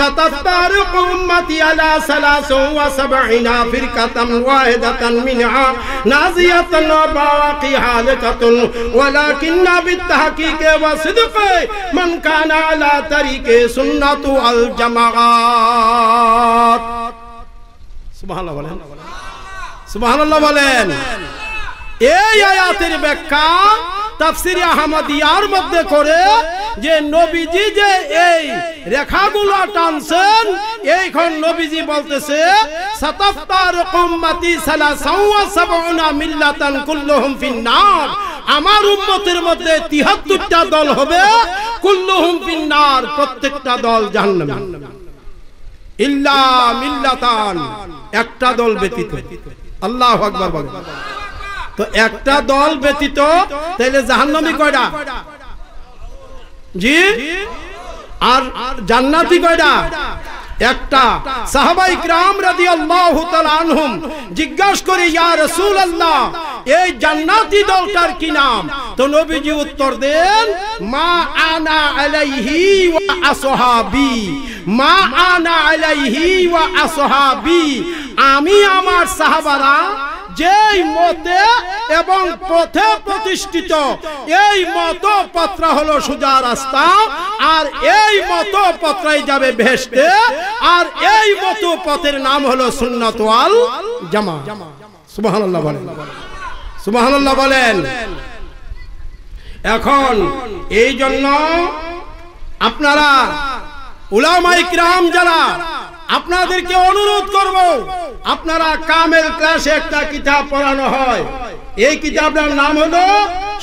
علا علا سلاس و و و فرقتا واحدتا منعا نازیتا باواقی حالکتا ولیکن بالتحقیق صدق من طریق سنت الجماعات سبحان سبحان اللہ اللہ ممکانا এই আয়াতের ব্যাখ্যা তাফসির আহমদিয়ার মধ্যে করে যে নবীজি যে এই রেখাগুলো টানছেন এইখন নবীজি বলতেছে সাতাফতার কম্মাতি সালা সাওয়া সাবউনা মিল্লাতান কুল্লুহুম ফিন্নার আমার উম্মতের মধ্যে 73টা দল হবে কুল্লুহুম ফিন্নার প্রত্যেকটা দল জাহান্নামে ইল্লা মিল্লাতান একটা দল ব্যতীত আল্লাহু আকবার বলেন তো একটা দল ব্যতীত তাইলে জাহান্নামী কয়টা জি আর জান্নাতি কয়টা একটা সাহাবাই کرام রাদিয়াল্লাহু তাআলা আনহুম জিজ্ঞাসা করে ইয়া রাসূলুল্লাহ এই জান্নাতি দলটার কি নাম তো নবীজি উত্তর দেন মা আনা আলাইহি ওয়া আসহাবি মা আনা আলাইহি ওয়া আসহাবি আমি আমার সাহাবারা যেই মতে এবং পথে প্রতিষ্ঠিত এই মত পত্র হলো সোজা রাস্তা আর এই মত পত্রাই যাবে ভেসতে আর এই মত পথের নাম হলো সুন্নতওয়াল জামা সুবহানাল্লাহ বলেন সুবহানাল্লাহ বলেন এখন এই জন্য আপনারা উলামাইক রাম যারা আপনাদেরকে অনুরোধ করব আপনারা কামের ক্লাসে একটা কিতাব পড়ানো হয় এই কিতাবটার নাম হলো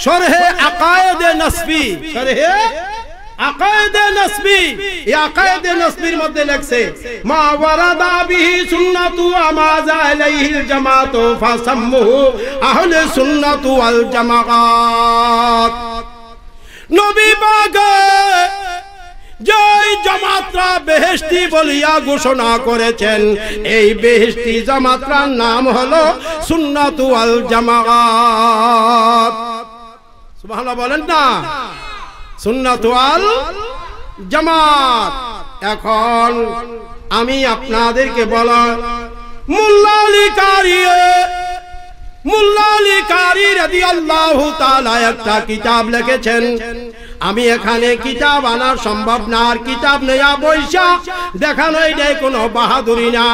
সরহে আকায়েদে নসবি সরহে আকায়েদে নসবি এই আকায়েদে নসবির মধ্যে লেখছে মা ওয়ারাদা বিহি সুন্নাতু আমাজা আলাইহি জামাতু ফাসাম্মুহু আহলে সুন্নাতু ওয়াল জামাআত নবী পাক জয় জমাত্রা বেহেস্তি বলিয়া ঘোষণা করেছেন এই বেহেস্তি জমাত্রার নাম হলো সুন্নাতুয়াল জামাত বলেন না সুন্নাতুয়াল জামাত এখন আমি আপনাদেরকে বলার মোল্লা মোল্লা রাদি আল্লাহ একটা কিতাব লিখেছেন আমি এখানে কিতাব আনা সম্ভব না আর কিতাব নেয়া বৈশা দেখানো এটাই কোনো বাহাদুরি না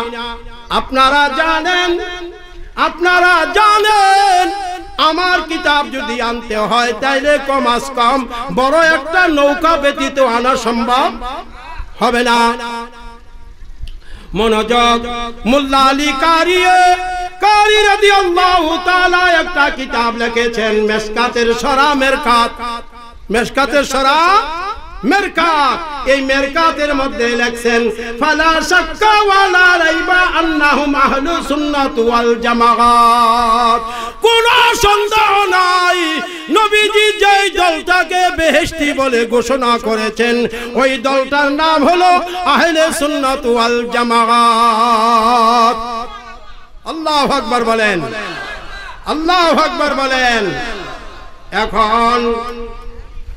আপনারা জানেন আপনারা জানেন আমার কিতাব যদি আনতে হয় তাইলে কমাস কম বড় একটা নৌকা ব্যতীত আনা সম্ভব হবে না মনোযোগ মোল্লা আলী কারি কারি রাদি আল্লাহ তাআলা একটা কিতাব লিখেছেন মেসকাতের সরামের কাত মেসকাতের সরা মেরকাত এই মেরকাতের মধ্যে লেখছেন ফালা শাক্কা ওয়ালা রাইবা আন্নাহুম আহলুস সুন্নাত ওয়াল জামাআত কোন সন্দেহ নাই নবীজি যেই দলটাকে বেহেশতি বলে ঘোষণা করেছেন ওই দলটার নাম হলো আহলে সুন্নাত ওয়াল জামাআত আল্লাহু আকবার বলেন আল্লাহ আকবার বলেন এখন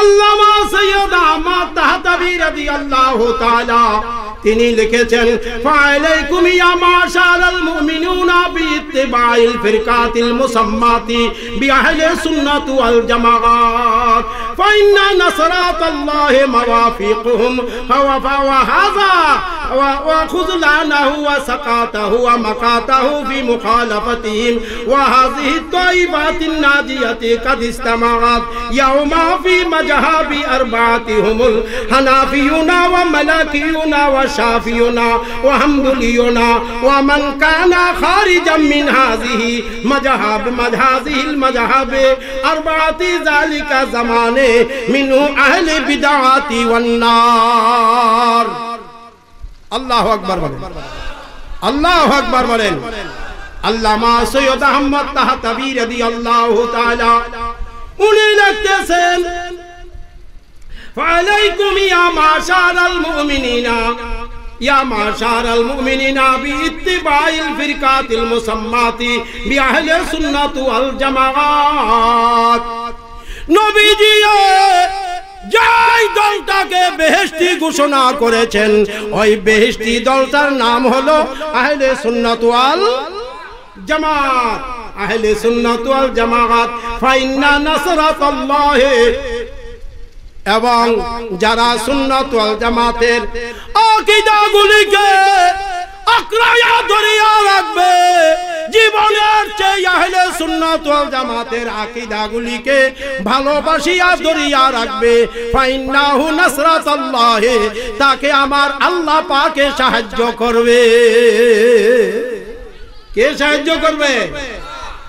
আল্লামা সৈয়দা মা তাহতাবী রাদিয়াল্লাহু তাআলা তিনি লিখেছেন ফাআলাইকুম ইয়া মাশারাল মুমিনুনা বিইত্তিবাইল ফিরকাতিল মুসাম্মাতি বিআহলে সুন্নাত ওয়াল জামাআত ফাইন্না নাসরাতাল্লাহি মাওয়াফিকুহুম হাওয়া ফাওয়া হাযা وخذلانه وسقاته ومقاته في مخالفتهم وهذه الطائفات الناجية قد استمعت يوما في جہاں بھی ارباتی ہم الحنافیونا و ملکیونا و شافیونا و حمدلیونا و من کانا خارجا من حاضی مجہب مجہازی المجہب ارباتی ذالک زمانے منو اہل بدعاتی والنار اللہ اکبر بلے اللہ اکبر بلے علامہ سید احمد تحتوی رضی اللہ تعالی انہیں لگتے سے فعليكم يا معشر المؤمنين يا معشر المؤمنين باتباع الفرقات المسمات بأهل السنة والجماعات নবীজি যাই দলটাকে বেহেস্তি ঘোষণা করেছেন ওই বেহেস্তি দলটার নাম হলো আহলে সুন্নাতওয়াল জামাত আহলে সুন্নাতওয়াল জামাত ফাইন্না নাসরাতাল্লাহি এবং যারা সুন্নত ওয়াল জামাতের আকীদাগুলিকে আকরায়া ধরিয়া রাখবে জীবনের চেয়ে আহলে সুন্নাত ওয়াল জামাতের আকীদাগুলিকে ভালোবাসিয়া ধরিয়া রাখবে ফাইন্নাহু নাসরাতাল্লাহ তাকে আমার আল্লাহ পাকে সাহায্য করবে কে সাহায্য করবে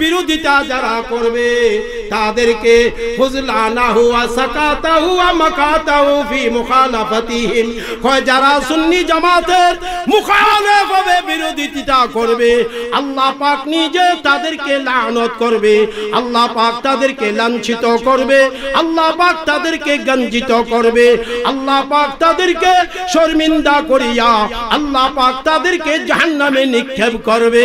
বিরোধিতা যারা করবে তাদেরকে যারা সুন্নি বিরোধিতা করবে আল্লাহ পাক নিজে তাদেরকে করবে আল্লাহ পাক তাদেরকে লাঞ্ছিত করবে আল্লাহ পাক তাদেরকে গঞ্জিত করবে আল্লাহ পাক তাদেরকে শর্মিন্দা করিয়া আল্লাহ পাক তাদেরকে জাহান্নামে নিক্ষেপ করবে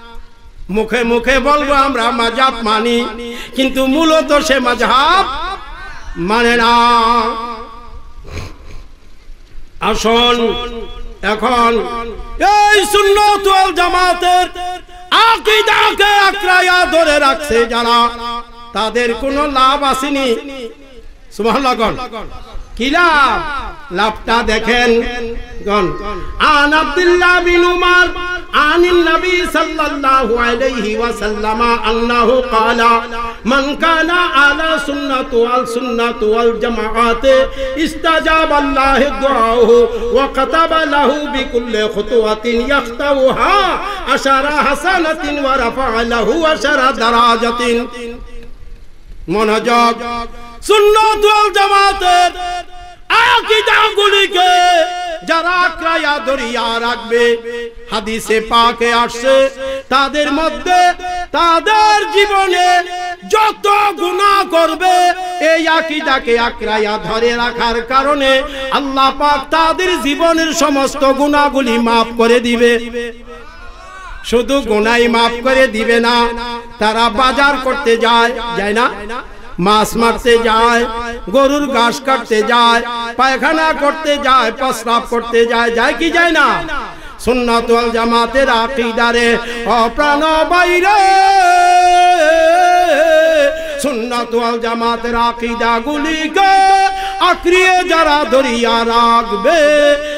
মুখে মুখে বলবো আমরা মাঝাব মানি কিন্তু মূলত সে মাঝাব মানে না আসন এখন এই সুন্নত জামাতের আকিদাকে আকরায়া ধরে রাখছে যারা তাদের কোনো লাভ আসেনি সুবহানাল্লাহ কি লাভ লাভটা দেখেন আন আব্দুল্লাহ বিন উমার عن النبي صلى الله عليه وسلم أنه قال من كان على سنة السنة والجماعات استجاب الله دعاه وكتب له بكل خطوة يخطوها عشر حسنة ورفع له عشر درجة منجاب সুন্নত ওয়াল আসছে তাদের মধ্যে তাদের জীবনে যত গুনাহ করবে এই আকীদাকে আক্রায়া ধরে রাখার কারণে আল্লাহ পাক তাদের জীবনের সমস্ত গুণাগুলি মাফ করে দিবে শুধু গুনাই মাফ করে দিবে না তারা বাজার করতে যায় যায় না মাছ মারতে যায় গরুর ঘাস কাটতে যায় পায়খানা করতে যায় প্রস্রাব করতে যায় যায় কি যায় না সুন্নাত জামাতের আকিদারে অপ্রাণ বাইরে সুন্নাত ওয়াল জামাতের আকিদাগুলিকে আঁকড়িয়ে যারা ধরিয়া রাখবে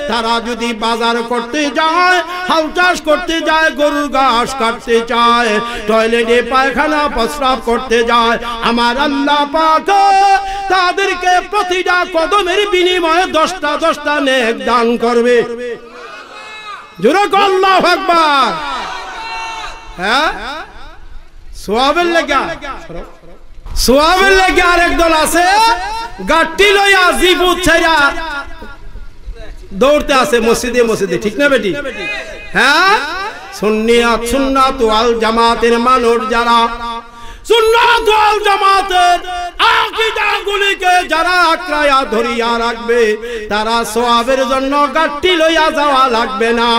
তারা যদি বাজার করতে যায় হাল চাষ করতে যায় গরুর ঘাস কাটতে চায় টয়লেটে পায়খানা প্রস্রাব করতে যায় আমার আল্লাহ পাক তাদেরকে প্রতিটা কদমের বিনিময়ে দশটা দশটা নেক দান করবে জোরে আল্লাহ হ্যাঁ সোয়াবের লেগা সোয়াবিন লাগে আরেক দল আছে গাটি লইয়া জিবুত ছাইরা দৌড়তে আছে মসজিদে মসজিদে ঠিক না বেটি হ্যাঁ সুন্নিয়াত সুন্নাত ওয়াল জামাতের মানুষ যারা সুন্নাতল জামাতের আকীদাগুলিকে যারা আক্রায়া ধরিয়া রাখবে তারা সওয়াবের জন্য গাঠি লইয়া যাওয়া লাগবে না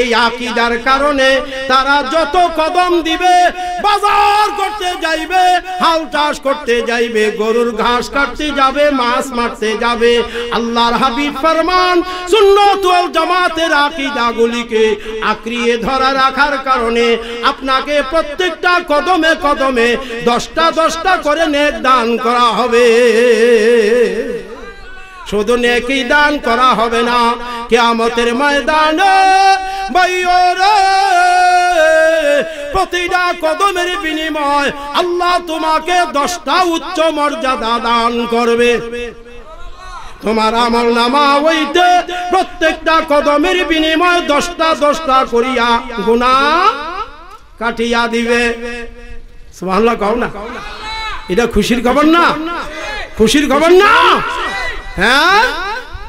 এই আকীদার কারণে তারা যত কদম দিবে বাজার করতে যাইবে হাল চাষ করতে যাইবে গরুর ঘাস কাটতে যাবে মাছ মারতে যাবে আল্লাহর হাবিব ফরমান সুন্নতুল জামাতের আকীদাগুলিকে আঁকড়িয়ে ধরা রাখার কারণে আপনাকে প্রত্যেকটা কদমে কদমে দশটা দশটা করে নেক দান করা হবে শুধু নেকি দান করা হবে না কেয়ামতের ময়দান প্রতিটা কদমের বিনিময় আল্লাহ তোমাকে দশটা উচ্চ মর্যাদা দান করবে তোমার আমল নামা হইতে প্রত্যেকটা কদমের বিনিময় দশটা দশটা করিয়া গুণা কাটিয়া দিবে سو بالا یہ خوشی خبرنا خوشی خبرنا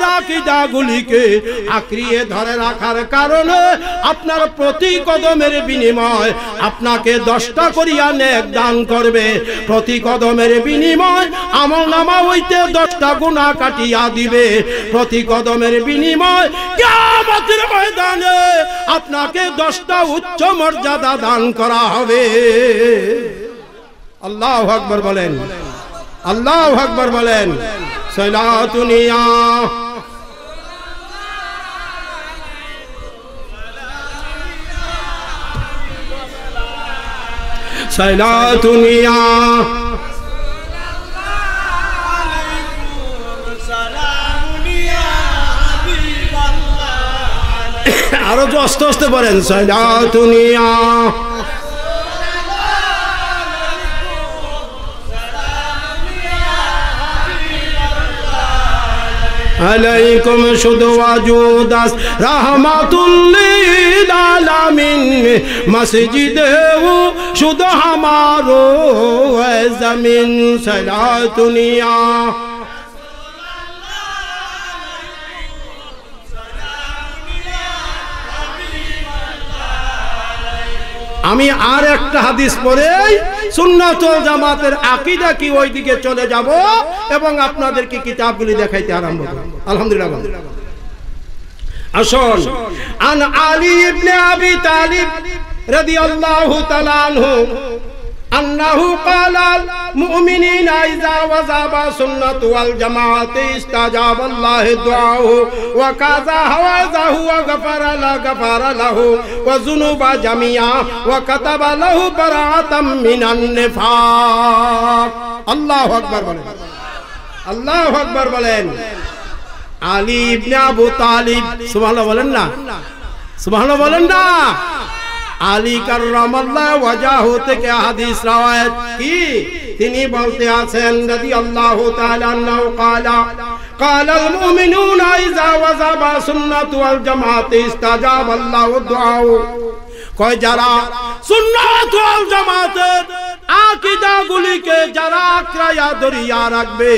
বাতিলের ধরে রাখার কারণে আপনার প্রতি কদমের বিনিময় আপনাকে দশটা করিয়া নেক দান করবে প্রতি কদমের বিনিময় আমল নামা হইতে দশটা গুণা কাটিয়া দিবে প্রতি কদমের বিনিময় কেমতের ময়দানে আপনাকে দশটা উচ্চ মর্যাদা দান করা হবে আল্লাহ আকবর বলেন আল্লাহ আকবর বলেন সৈলাতুনিয়া سلا دنیا আরো আস্তে অস্তে বলেন সলা আলাইকুম শুধু আজুদাস রহমাতুল্লিল আলামিন মসজিদে শুধু হামারো জমিন সলা দুনিয়া আমি আর একটা হাদিস পরে সুন্নাতল জামাতের আকিদা কি ওই দিকে চলে যাব এবং আপনাদেরকে কিতাবগুলি দেখাইতে আরম্ভ করব আলহামদুলিল্লাহ আসুন আন আলী ইবনে আবি তালিব রাদিয়াল্লাহু তাআলা আনহু انہو قال المؤمنین اذا وزاب سنت والجماعت استجاب اللہ دعاو وقاضا حوازہ وغفر لغفر له وزنوب جمیع وقتب له براتم من النفاق اللہ اکبر بلین اللہ اکبر بلین علی ابن ابو طالب سبحان اللہ بلین سبحان اللہ بلین علی کرم اللہ وجہ ہوتے حدیث روایت کی تینی بولتے آ رضی اللہ قالا قال المؤمنون اذا وزبا سنت والجماعت استجاب اللہ تماتی কয় যারা সুন্নাত ওয়াল জামাতের আকীদাগুলিকে যারা আঁকড়াইয়া ধরিয়া রাখবে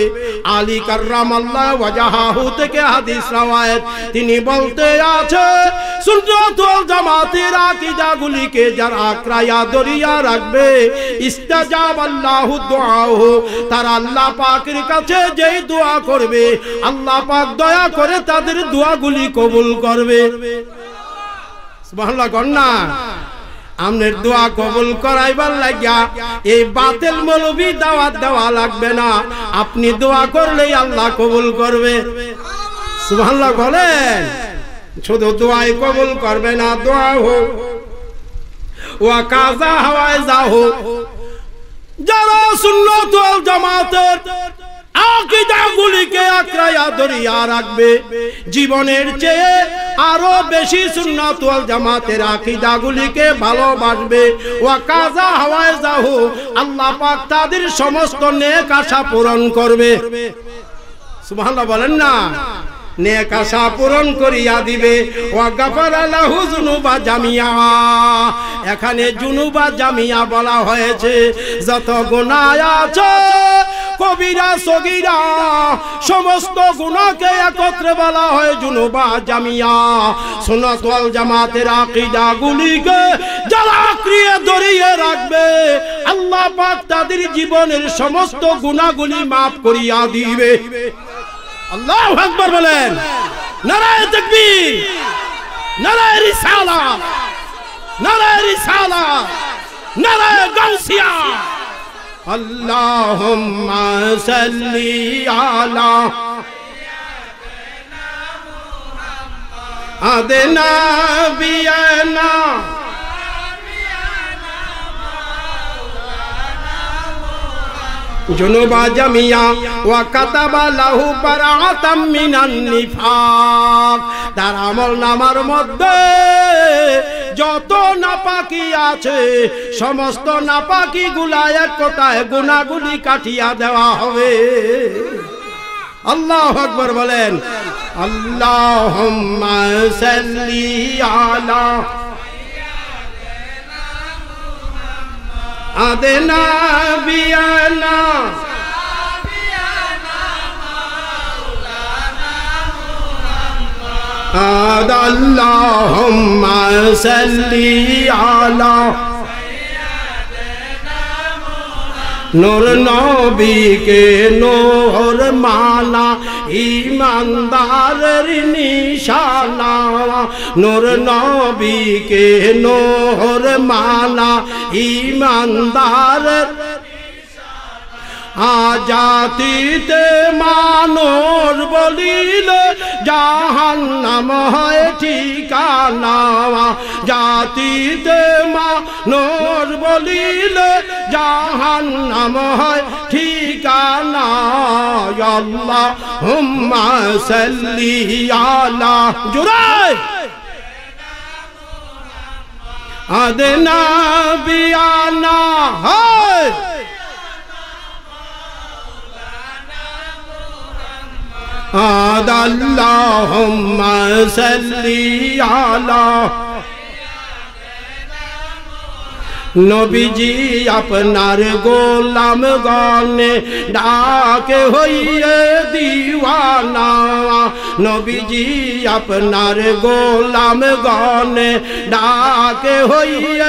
আলী কাররামাল্লাহ ওয়াজাহাহু থেকে হাদিস রাওয়ায়াত তিনি বলতে আছে সুন্নাত ওয়াল জামাতের আকীদাগুলিকে যারা আঁকড়াইয়া ধরিয়া রাখবে ইস্তাজাব আল্লাহু দুআহু তার আল্লাহ পাকের কাছে যেই দোয়া করবে আল্লাহ পাক দয়া করে তাদের দোয়াগুলি কবুল করবে সুবহানাল্লাহ গন্না আমনের দোয়া কবুল করাইবার লাগিয়া এই বাতিল মৌলবি দাওয়াত দেওয়া লাগবে না আপনি দোয়া করলেই আল্লাহ কবুল করবে সুবহানাল্লাহ বলেন শুধু দোয়াই কবুল করবে না দোয়া হোক ও কাজা হাওয়ায় যাও যারা সুন্নত জামাতের ধরিয়া রাখবে জীবনের চেয়ে আরো বেশি সুন্নাতুয়াল জামাতের আকিদাগুলিকে ভালোবাসবে ওয়া কাজা হওয়ায় আল্লাহ তাদের সমস্ত নেক আশা পূরণ করবে ভালো বলেন না পূরণ করিয়া দিবে জুনুবা জামিয়া এখানে জুনুবা জামিয়া বলা হয়েছে যত গুনাহ আছে কবিরা সগিরা সমস্ত গুণাকে একত্রে বলা হয় জুনুবা জামিয়া সুনাত ওয়াল জামাতের আকিদা গুলিকে যারা আঁকড়িয়ে ধরিয়ে রাখবে আল্লাহ পাক তাদের জীবনের সমস্ত গুণাগুলি মাফ করিয়া দিবে আল্লাহ আকবার বলেন নারায় তাকবীর নারায় রিসালা নারায় রিসালা নারায় গাউসিয়া اللہم صلی اللہ ادنا بینا জুনুবা জামিয়া ওয়া কাতাবা লাহু বারাআতাম মিনান নিফাক তার আমল নামার মধ্যে যত নাপাকি আছে সমস্ত নাপাকি গুলা এক কথায় গুনাগুলি কাটিয়া দেওয়া হবে আল্লাহ আকবর বলেন আল্লাহ সাল্লি আলা adena biana Allahumma salli ala নূর নবীকে নোর মালা ইমানদারের নিশানা নূর নবীকে নোর মালা ইমানদার আজাতিতে মানুষ বলিল জাহান নাম হয় ঠিকানা জাতিতে মানুষ বলিল জাহান নাম হয় ঠিকানা আল্লাহ হুম্মা সাল্লি আলা জুরাই আদনা বিয়ানা হয় آد اللهم صلی علی নবীজি আপনার গোলাম গণে ডাক হইয়ে দিওয়ানা নবীজি আপনার গোলাম গণে ডাক হইয়ে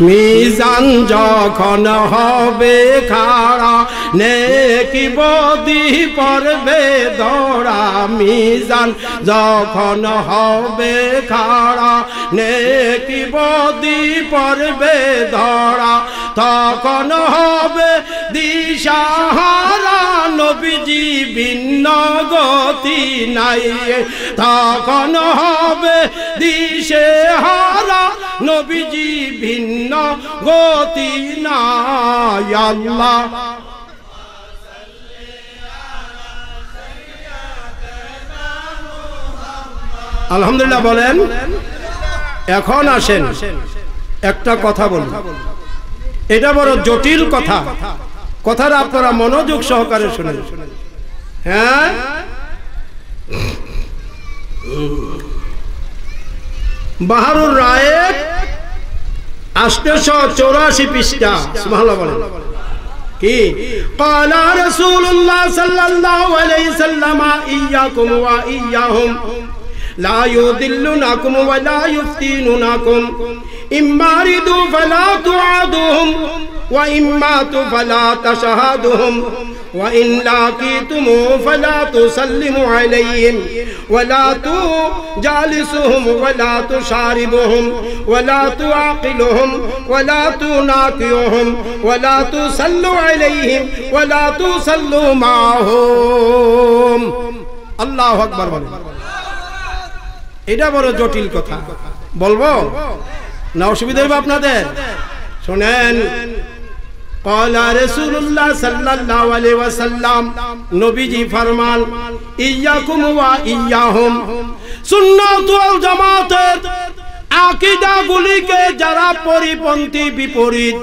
میزان جا کن ها নেকি বদি পড়বে দৌড়া মিজান যখন হবে খাড়া নেকি বদি পড়বে দৌড়া তখন হবে দিশাহারা নবীজি ভিন্ন গতি নাই তখন হবে দিশে হারা নবীজি ভিন্ন গতি নাই আল্লাহ আলহামদুলিল্লাহ বলেন এখন আসেন একটা কথা বলুন এটা বড় জটিল কথা কথাটা আপনারা মনোযোগ সহকারে শুনে হ্যাঁ বাহারুর রায়ের আষ্টশো চৌরাশি পৃষ্ঠা ভালো বলে কি কালা রাসূলুল্লাহ সাল্লাল্লাহু ইয়া সাল্লাম لا يضلناكم ولا يفتنناكم إن ردوا فلا تعادوهم وإن ماتوا فلا تشهدهم وإن لاقيتم فلا تسلموا عليهم ولا تجالسهم ولا تشاربهم ولا تعاقلهم ولا تناكيوهم ولا تصلوا عليهم ولا تصلوا معهم الله أكبر এটা বড় জটিল কথা বলবো না অসুবিধা হইব আপনাদের শোনেন নবীজি ইয়াকুম ওয়া যারা পরিপন্থী বিপরীত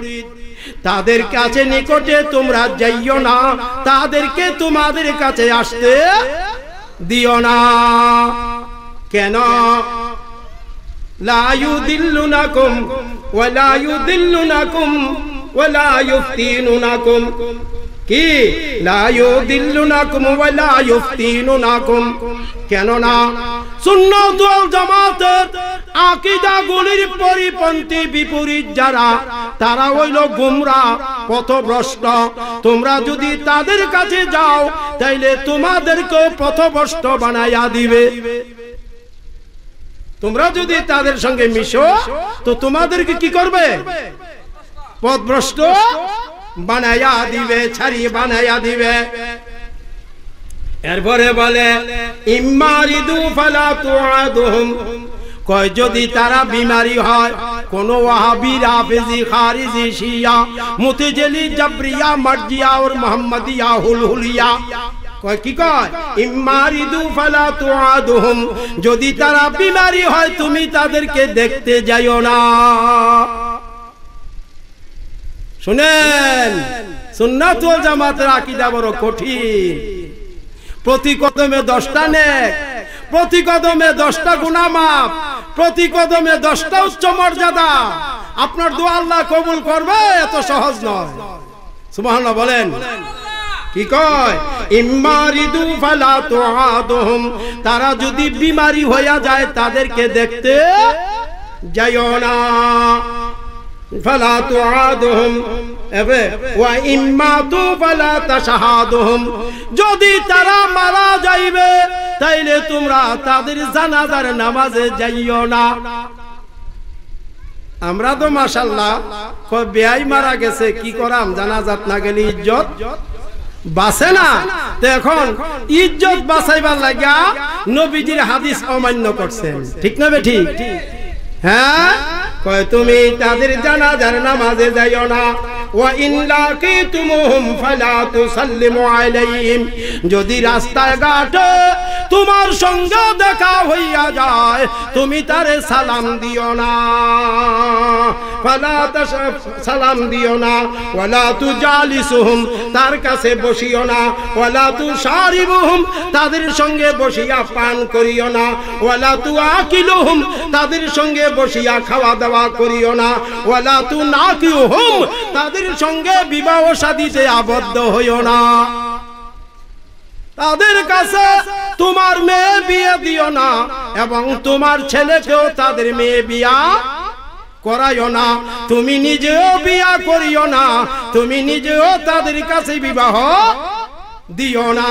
তাদের কাছে নিকটে তোমরা যাইও না তাদেরকে তোমাদের কাছে আসতে দিও না কেন لا يذلنكم ولا يذلنكم ولا يفتيننكم কি কেননা জামাতের আকিদা গুলির পরিপন্থী বিপরীত যারা তারা হইল গুমরা পথভ্রষ্ট তোমরা যদি তাদের কাছে যাও তাইলে তোমাদেরকে পথভ্রষ্ট বানাইয়া দিবে তোমরা যদি তাদের সঙ্গে মিশো তো তোমাদেরকে কি করবে পথভ্রষ্ট বানায়া দিবে ছাড়িয়ে বানাইয়া দিবে এরপরে বলে দু ফালা তো কয় যদি তারা বিমারি হয় কোন ওয়াহাবিরা রাফেজি খারিজি শিয়া মুতিজেলি জাবরিয়া মার্জিয়া ওর মোহাম্মদিয়া হুলহুলিয়া কি কয় যদি তারা বিমারি হয় তুমি তাদেরকে দেখতে যাইও না শুনেন সুন্নাত তো জামাতের আকিদা বড় কঠিন প্রতি কদমে দশটা নেক প্রতি কদমে দশটা গুনাহ প্রতি কদমে দশটা উচ্চ মর্যাদা আপনার দোয়া আল্লাহ কবুল করবে এত সহজ নয় সুবহানাল্লাহ বলেন কি কয় ইমারিদু ফালা তুআদুহুম তারা যদি বিমারি হইয়া যায় তাদেরকে দেখতে যাইও না ফালা এবে ফালা যদি তারা মারা যাইবে তাইলে তোমরা তাদের জানাজার নামাজে যাইও না আমরা তো মাসাল্লাহ বেআই বেয়াই মারা গেছে কি করাম জানাজাত না গেলে ইজ্জত বাসে না এখন ইজ্জত বাসাইবার লাগা নবীজির হাদিস অমান্য করছেন ঠিক না ঠিক হ্যাঁ কয় তুমি তাদের জানাজার নামাজে যাইও না যদি তোমার সঙ্গে দেখা হইয়া যায় তুমি সালাম দিও না সালাম দিও না ওলা তু তার কাছে বসিও না ওলা তু সারিবুহুম তাদের সঙ্গে বসিয়া পান করিও না ওলা তু আকিলুহুম তাদের সঙ্গে বসিয়া খাওয়া দাওয়া করিও না তু না হুম তাদের সঙ্গে বিবাহ সাদিতে আবদ্ধ হইও না তাদের কাছে তোমার মেয়ে বিয়ে দিও না এবং তোমার ছেলেকেও তাদের মেয়ে বিয়া করাইও না তুমি নিজেও বিয়া করিও না তুমি নিজেও তাদের কাছে বিবাহ দিও না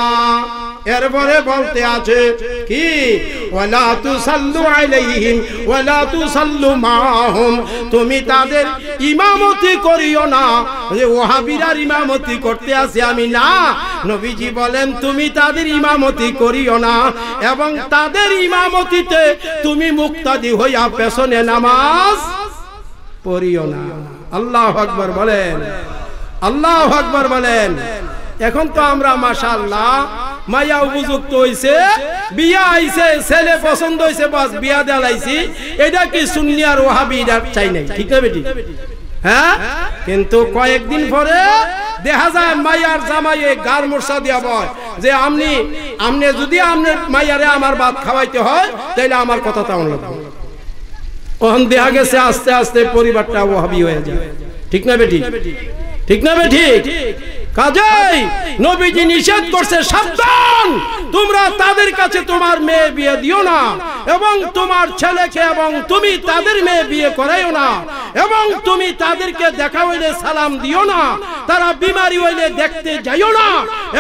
এরপরে বলতে আছে কি তু সাল্লু তুসাল্লু ওলা তু সাল্লু মাহুম তুমি তাদের ইমামতি করিও না যে ওহাবিরার ইমামতি করতে আসি আমি না নবীজি বলেন তুমি তাদের ইমামতি করিও না এবং তাদের ইমামতিতে তুমি মুক্তাদি হইয়া পেছনে নামাজ পড়িও না আল্লাহ আকবর বলেন আল্লাহ আকবর বলেন এখন তো আমরা মাশাল্লাহ মাইয়া উপযুক্ত হইছে বিয়া আইছে ছেলে পছন্দ হইছে বাস বিয়া দেলাইছি এটা কি শুনলি আর ওহাবি চাই নাই ঠিক না বেটি হ্যাঁ কিন্তু কয়েকদিন পরে দেখা যায় মাইয়ার জামাইয়ে গার মোর্শা দিয়া বয় যে আমনি আমনে যদি আমনে মাইয়ারে আমার ভাত খাওয়াইতে হয় তাইলে আমার কথা তেমন লাগবে ওখান দেখা গেছে আস্তে আস্তে পরিবারটা ওহাবি হয়ে যায় ঠিক না বেটি ঠিক না বে ঠিক কাজেই নবীজি নিষেধ করছে সাবধান তোমরা তাদের কাছে তোমার মেয়ে বিয়ে দিও না এবং তোমার ছেলেকে এবং তুমি তাদের মেয়ে বিয়ে করাইও না এবং তুমি তাদেরকে দেখা হইলে সালাম দিও না তারা বিমারি হইলে দেখতে যাইও না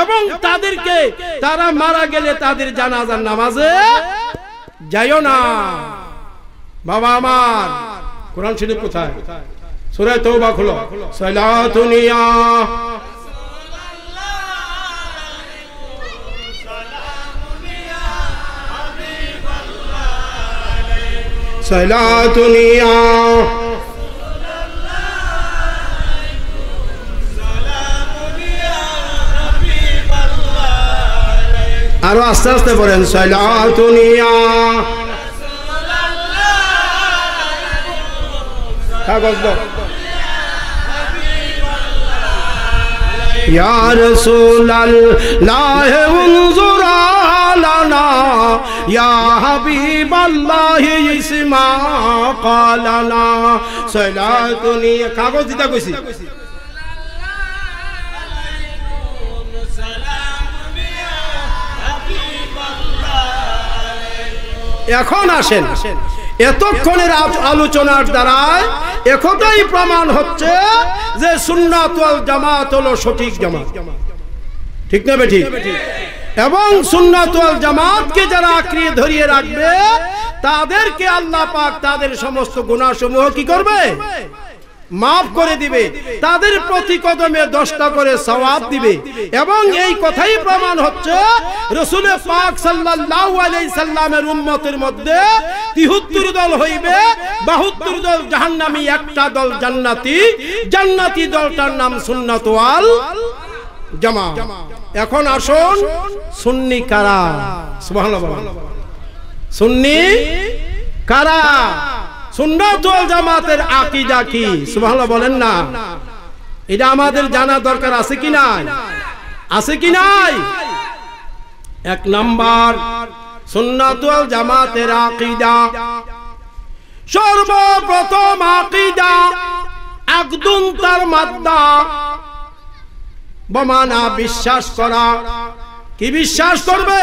এবং তাদেরকে তারা মারা গেলে তাদের জানাজার নামাজে যাইও না বাবা আমার কোরআন শরীফ কোথায় কোথায় সুরে তৌবা খুলো সলাতুনিয়া সলাতুনিয়া আরো আস্তে আস্তে বলেন সলাতুনিয়া কাগজ দাও یا رسول اللہ انظر آلنا یا حبیب اللہ اسما قالنا سلاتنی کاغذ دیتا کوئی سی এখন আসেন এতক্ষণের আলোচনার দ্বারায় একটাই প্রমাণ হচ্ছে যে সুন্নাত জামাত হলো সঠিক জামাত ঠিক না বেঠিক এবং সুন্নাতুল জামাতকে যারা আঁকড়িয়ে ধরিয়ে রাখবে তাদেরকে আল্লাহ পাক তাদের সমস্ত গুণাসমূহ কি করবে মাফ করে দিবে তাদের প্রতি কদমে দশটা করে সওয়াব দিবে এবং এই কথাই প্রমাণ হচ্ছে রসুল পাক সাল্লাল্লাহু আলাইহি সাল্লামের উম্মতের মধ্যে 73 দল হইবে 72 দল জাহান্নামী একটা দল জান্নাতি জান্নাতি দলটার নাম সুন্নাত ওয়াল জামা এখন আসুন সুন্নি কারা সুবহানাল্লাহ সুন্নি কারা জামাতের কি বলেন না এটা আমাদের দরকার আছে কি নাই আছে কি নাই এক জামাতের সর্বপ্রথম আকীদা একদম তার মাদ্দা বমানা বিশ্বাস করা কি বিশ্বাস করবে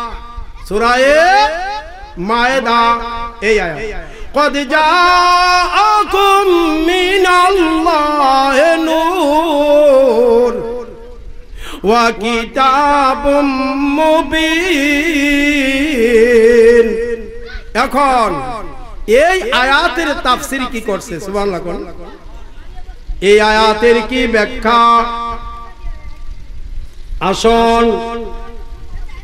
সুরায়ে মায়েদা এই আয়া قد جاءكم من এখন এই আয়াতের তাফসির কি করছে সুবহানাল্লাহ কোন এই আয়াতের কি ব্যাখ্যা আসন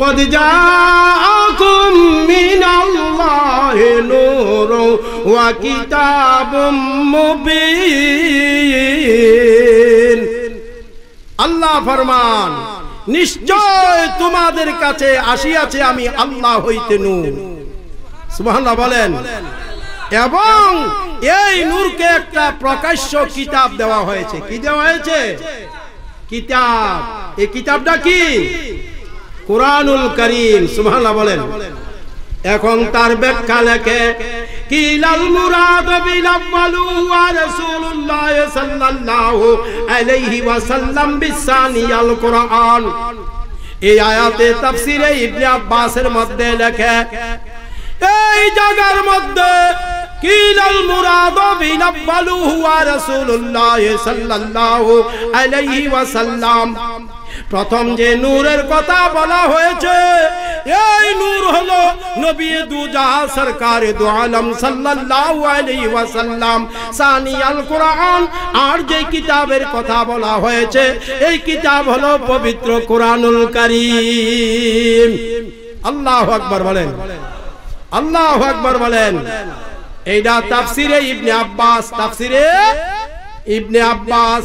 قد جاءكم من الله نور وكتاب مبين আল্লাহ ফরমান নিশ্চয় তোমাদের কাছে আসিয়াছে আমি আল্লাহ হইতে নূর সুবহানাল্লাহ বলেন এবং এই নূরকে একটা প্রকাশ্য কিতাব দেওয়া হয়েছে কি দেওয়া হয়েছে কিতাব এই কিতাবটা কি কোরআনুল করিম সুবহানাল্লাহ বলেন এখন তার ব্যাখ্যা লেখে কিলাল মুরাদ বিল ওয়া রাসূলুল্লাহ সাল্লাল্লাহু আলাইহি ওয়াসাল্লাম কোরআন এই আয়াতে তাফসিরে ইবনে আব্বাসের মধ্যে লেখে এই জায়গার মধ্যে কিলাল মুরাদ বিল ওয়া রাসূলুল্লাহ সাল্লাল্লাহু আলাইহি ওয়াসাল্লাম প্রথম যে নূরের কথা বলা হয়েছে এই নূর হলো নবী দুজা সরকার দু আলম সাল্লাল্লাহু আলাইহি ওয়াসাল্লাম সানি আল কোরআন আর যে কিতাবের কথা বলা হয়েছে এই কিতাব হলো পবিত্র কোরআনুল কারীম আল্লাহু আকবার বলেন আল্লাহু আকবার বলেন এইটা তাফসিরে ইবনে আব্বাস তাফসিরে ইবনে আব্বাস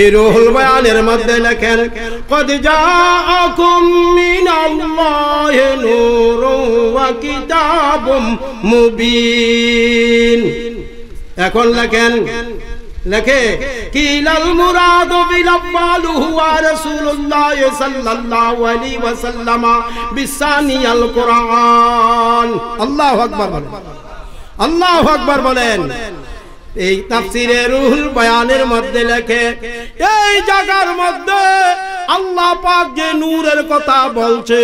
এই রুহুল বয়ানের মধ্যে লেখেন কদ জাআকুম মিনাল্লাহি নূরুন ওয়া মুবিন এখন লেখেন লেখে কিলাল মুরাদু বিল আফআলু হুয়া রাসূলুল্লাহ সাল্লাল্লাহু আলাইহি ওয়াসাল্লাম বিসানিয়াল কুরআন আল্লাহু আকবার বলেন আল্লাহু আকবার বলেন এই তাফসিরে রুহুল বয়ানের মধ্যে লেখে এই জায়গার মধ্যে আল্লাহ পাক যে নূরের কথা বলছে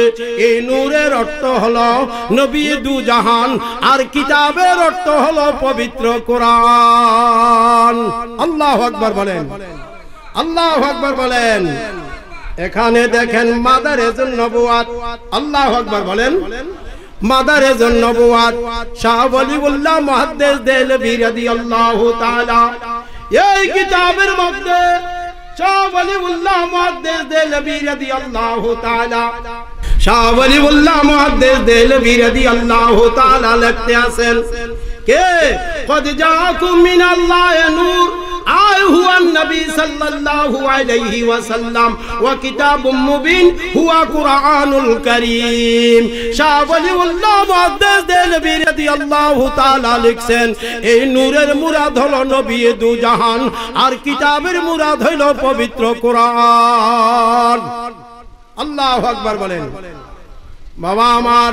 এই নূরের অর্থ হলো নবী দু জাহান আর কিতাবের অর্থ হলো পবিত্র কোরআন আল্লাহ আকবার বলেন আল্লাহ আকবার বলেন এখানে দেখেন মাদারে নবুয়াত আল্লাহ আকবার বলেন মাদারেজ শাহবলি উল্লাহ মহাদেশ দেল বিরাদি রাদিয়াল্লাহু তাআলা এই কিতাবের মধ্যে শাহ বলিউল্লাহ মুহাদ্দিস দেহলভী রাদিয়াল্লাহু তাআলা শাহ বলিউল্লাহ মুহাদ্দিস দেহলভী রাদিয়াল্লাহু তাআলা লিখতে আছেন কে কদ জাকুম মিনাল্লাহি নূর আর হুয়ান নবী সাল্লাল্লাহু আলাইহি ওয়াসাল্লাম ওয়া কিতাবুম মুবিন হুয়া কুরআনুল কারীম শাহ ওয়ালিউল্লাহ মুহাদ্দিস দেলভী রাদিয়াল্লাহু তাআলা লিখছেন এই নূরের মুরাদ হলো নবী দু জাহান আর কিতাবের মুরাদ হলো পবিত্র কোরআন আল্লাহু আকবার বলেন বাবা আমার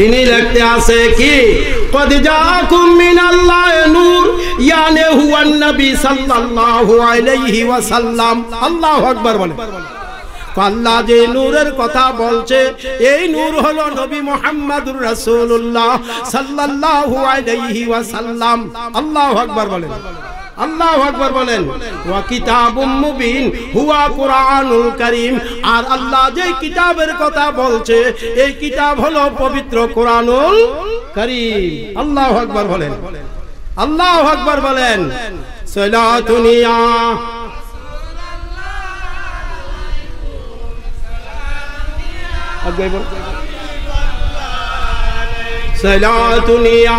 তিনি লিখতে আছে কি কদ জাকুম আল্লাহ নূর ইয়ানে হুয়ান নবী সাল্লাল্লাহু আলাইহি ওয়াসাল্লাম আল্লাহু আকবার বলে আল্লাহ যে নূরের কথা বলছে এই নূর হলো নবী মুহাম্মাদুর রাসূলুল্লাহ সাল্লাল্লাহু আলাইহি ওয়াসাল্লাম আল্লাহু আকবার বলে আল্লাহ আকবর বলেন ওয়া কিতাবুম মুবিন হুয়া কুরআনুল কারীম আর আল্লাহ যে কিতাবের কথা বলছে এই কিতাব হলো পবিত্র কুরআনুল কারীম আল্লাহ আকবর বলেন আল্লাহ আকবর বলেন সলাতুনিয়া আগে বল সলাতুনিয়া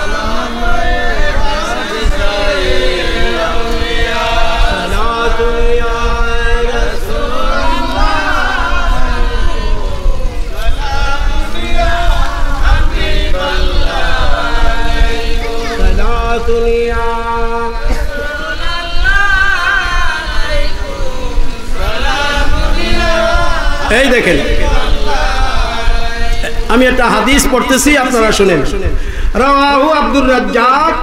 এই দেখেন আমি একটা হাদিস পড়তেছি আপনারা শুনেন রাহু আব্দুর রাজ্জাক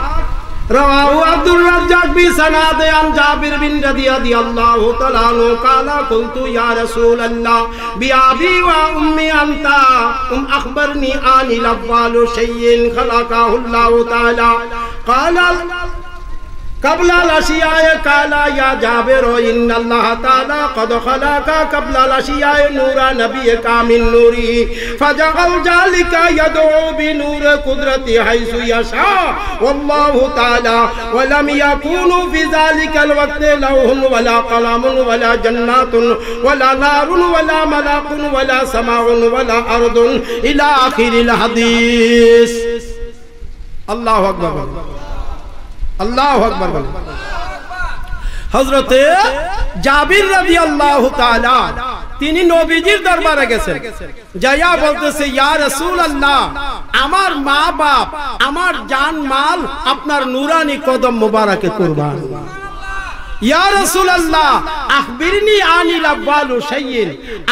রাহু আব্দুর রাজ্জাক বি সানাদে আন জাবির বিন রাদিয়াল্লাহু তাআলা নো কালা কুনতু ইয়া রাসূলুল্লাহ বি আবি ওয়া উম্মি আনতা উম আখবারনি আনিল আফওয়ালু শাইইন খালাকাহুল্লাহু তাআলা কালা قبل الاشياء قالا يا جابر ان الله تعالى قد خلق قبل الاشياء نور نبيك كامل نوري فجعل ذلك يدعو بنور قدرتي حيث يشاء والله تعالى ولم يكون في ذلك الوقت لوح ولا قلم ولا جنات ولا نار ولا ملاك ولا سماء ولا ارض الى اخر الحديث الله اكبر, الله اكبر আল্লাহ আকবর বলেন হজরতে জাবির আল্লাহ তিনি নবীজির দরবারে গেছেন যাইয়া বলতেছে রসুল আল্লাহ আমার মা বাপ আমার জান মাল আপনার নুরানি কদম মোবারকে কোরবান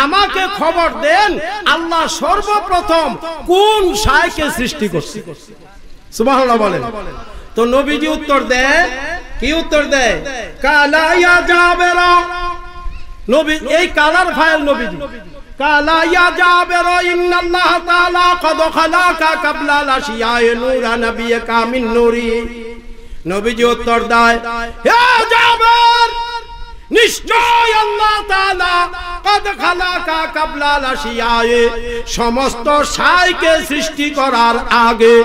আমাকে খবর দেন আল্লাহ সর্বপ্রথম কোন সায়কে সৃষ্টি করছে বলেন তো নবীজি উত্তর দেয় কি উত্তর দেয় কালাইয়া জাবের নবী এই কালার ফাইল নবীজি কালাইয়া জাবের ইন্নাল্লাহ তাআলা কদ খালাকা ক্বাবলা লাশিয়ায়ে নূরা নবিয়ে মিন নূরি নবীজি উত্তর দেয় হে জাবের নিশ্চয় আল্লাহ তাআলা কদ খালাকা ক্বাবলা লাশিয়ায়ে সমস্ত সাইকে সৃষ্টি করার আগে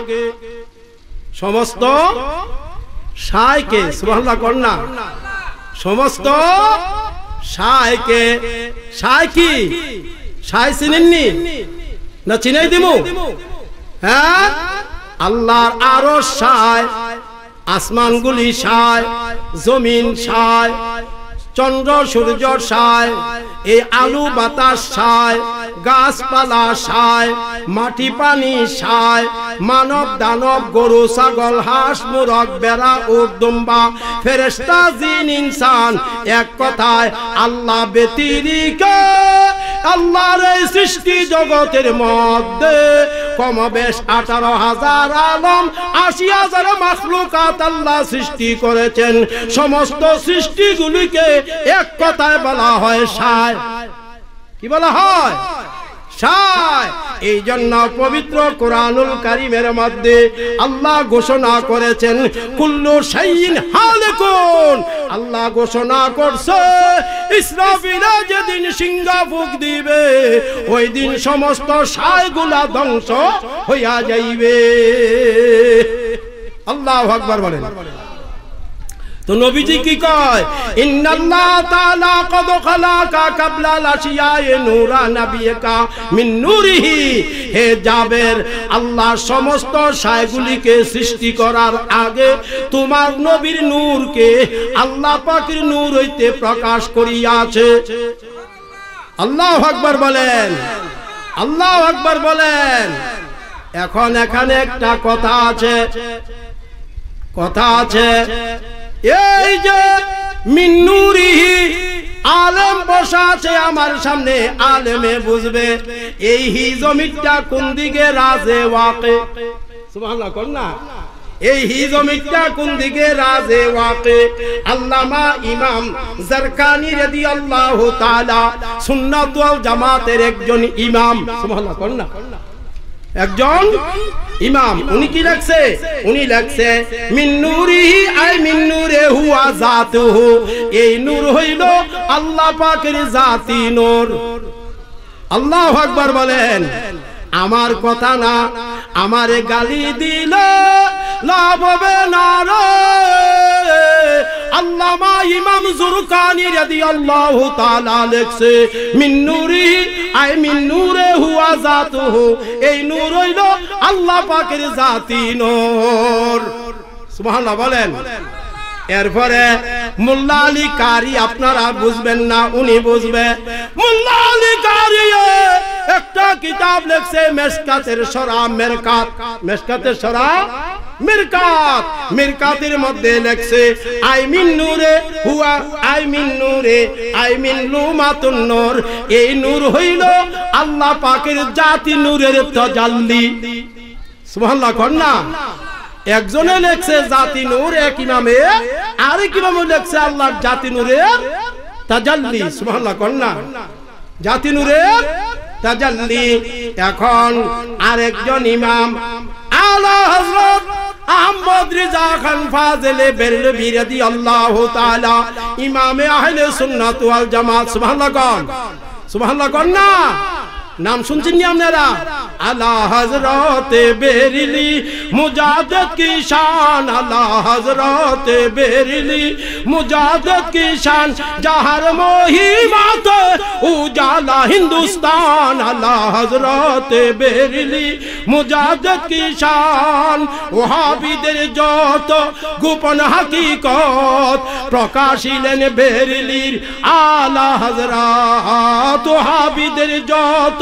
সমস্ত সাইকে সুবহানাল্লাহ কন্যা সমস্ত সাইকে সাই কি সায় চিনেননি না চিনাই দিমু হ্যাঁ আল্লাহর আরশ সায় আসমানগুলি সায় জমিন সায় চন্দ্র সূর্য সায় এই আলু বাতাস সায় গাছপালা সায় মাটি পানি সায় মানব দানব গরু ছাগল হাঁস মুরগ বেড়া উর্দুম্বা ফেরেস্তা জিন ইনসান এক কথায় আল্লাহ ব্যতিরিক আল্লাহর এই সৃষ্টি জগতের মধ্যে কমবেশ আঠারো হাজার আলম আশি হাজার মাসলুকাত আল্লাহ সৃষ্টি করেছেন সমস্ত সৃষ্টিগুলিকে এক কথায় বলা হয় সায় কি বলা হয় সায় এই জন্য পবিত্র কোরআনুল কারিমের মধ্যে আল্লাহ ঘোষণা করেছেন কুল্লু শাইন হালেকুন আল্লাহ ঘোষণা করছে ইসরাফিলা যেদিন সিংহা ফুক দিবে ওই দিন সমস্ত সায়গুলা ধ্বংস হইয়া যাইবে আল্লাহ আকবার বলেন তো নবীজি কি কয় ইন্নাল্লাহ তাআলা কদ খালাকা ক্বাবলা লাশিয়ায়ে নূরা নাবিয়াকা মিন নূরিহি হে জাবের আল্লাহ সমস্ত সায়গুলিকে সৃষ্টি করার আগে তোমার নবীর নূরকে আল্লাহ পাকের নূর হইতে প্রকাশ করিয়াছে আল্লাহ আকবার বলেন আল্লাহ আকবার বলেন এখন এখানে একটা কথা আছে কথা আছে এই যে মিন্নুরিহি আলেম বসা আছে আমার সামনে আলেমে বুঝবে এই হি জমিটা কোন দিকে রাজে ওয়াকে সুবহানাল্লাহ কোন না এই হিজমিটা কোন দিকে রাজে ওয়াকে আল্লামা ইমাম জারকানি রাদিয়াল্লাহু তাআলা সুন্নাত ওয়াল জামাতের একজন ইমাম সুবহানাল্লাহ কোন না একজন ইমাম উনি কি লাগছে উনি লাগছে মিন্নুরিহি আই মিন্নুরে হুয়া হু এই নূর হইল আল্লাহ পাকের জাতি নূর আল্লাহ আকবার বলেন আমার কথা না আমারে গালি দিল লাভ হবে না আল্লামা ইমাম জুরকানি রাদিয়াল্লাহু তাআলা লেখছে মিন আই মিন নূরে হুয়া জাতুহু এই নূর হইল আল্লাহ পাকের জাতি নূর সুবহানাল্লাহ বলেন এরপরে মোল্লা আলী কারি আপনারা বুঝবেন না উনি বুঝবে মোল্লা আলী কারি একটা কিতাব লিখছে মেসকাতের সরা মেরকাত মেসকাতের সরা মিরকাত মিরকাতের মধ্যে লেখছে আই মিন নূরে হুয়া I mean Nure I mean লুমাতুন নূর এই নূর হইল আল্লাহ পাকের জাতি নূরের তজাল্লি সুবহানাল্লাহ না একজনে লেখছে জাতি নূর এক ইমামে আরেক ইমামে লেখছে আল্লাহর জাতি নূরের তাজাল্লি সুবহানাল্লাহ কন্যা জাতি নূরের তাজাল্লি এখন আরেকজন ইমাম আলা হযরত আহমদ রেজা খান ফাজেলে বেরলভি রাদিয়াল্লাহু তাআলা ইমামে আহলে সুন্নাত ওয়াল জামাত সুবহানাল্লাহ কন সুবহানাল্লাহ কন্যা নাম শুনছেন নি আপনারা আলা হজরতে বেরিলি মুজাদত কি শান আলা হজরতে বেরিলি মুজাদত কি শান যাহার মহিমাত উজালা হিন্দুস্তান আলা হজরতে বেরিলি মুজাদত কি শান ওহাবিদের যত গোপন হাকিকত প্রকাশিলেন বেরিলির আলা হজরত ওহাবিদের যত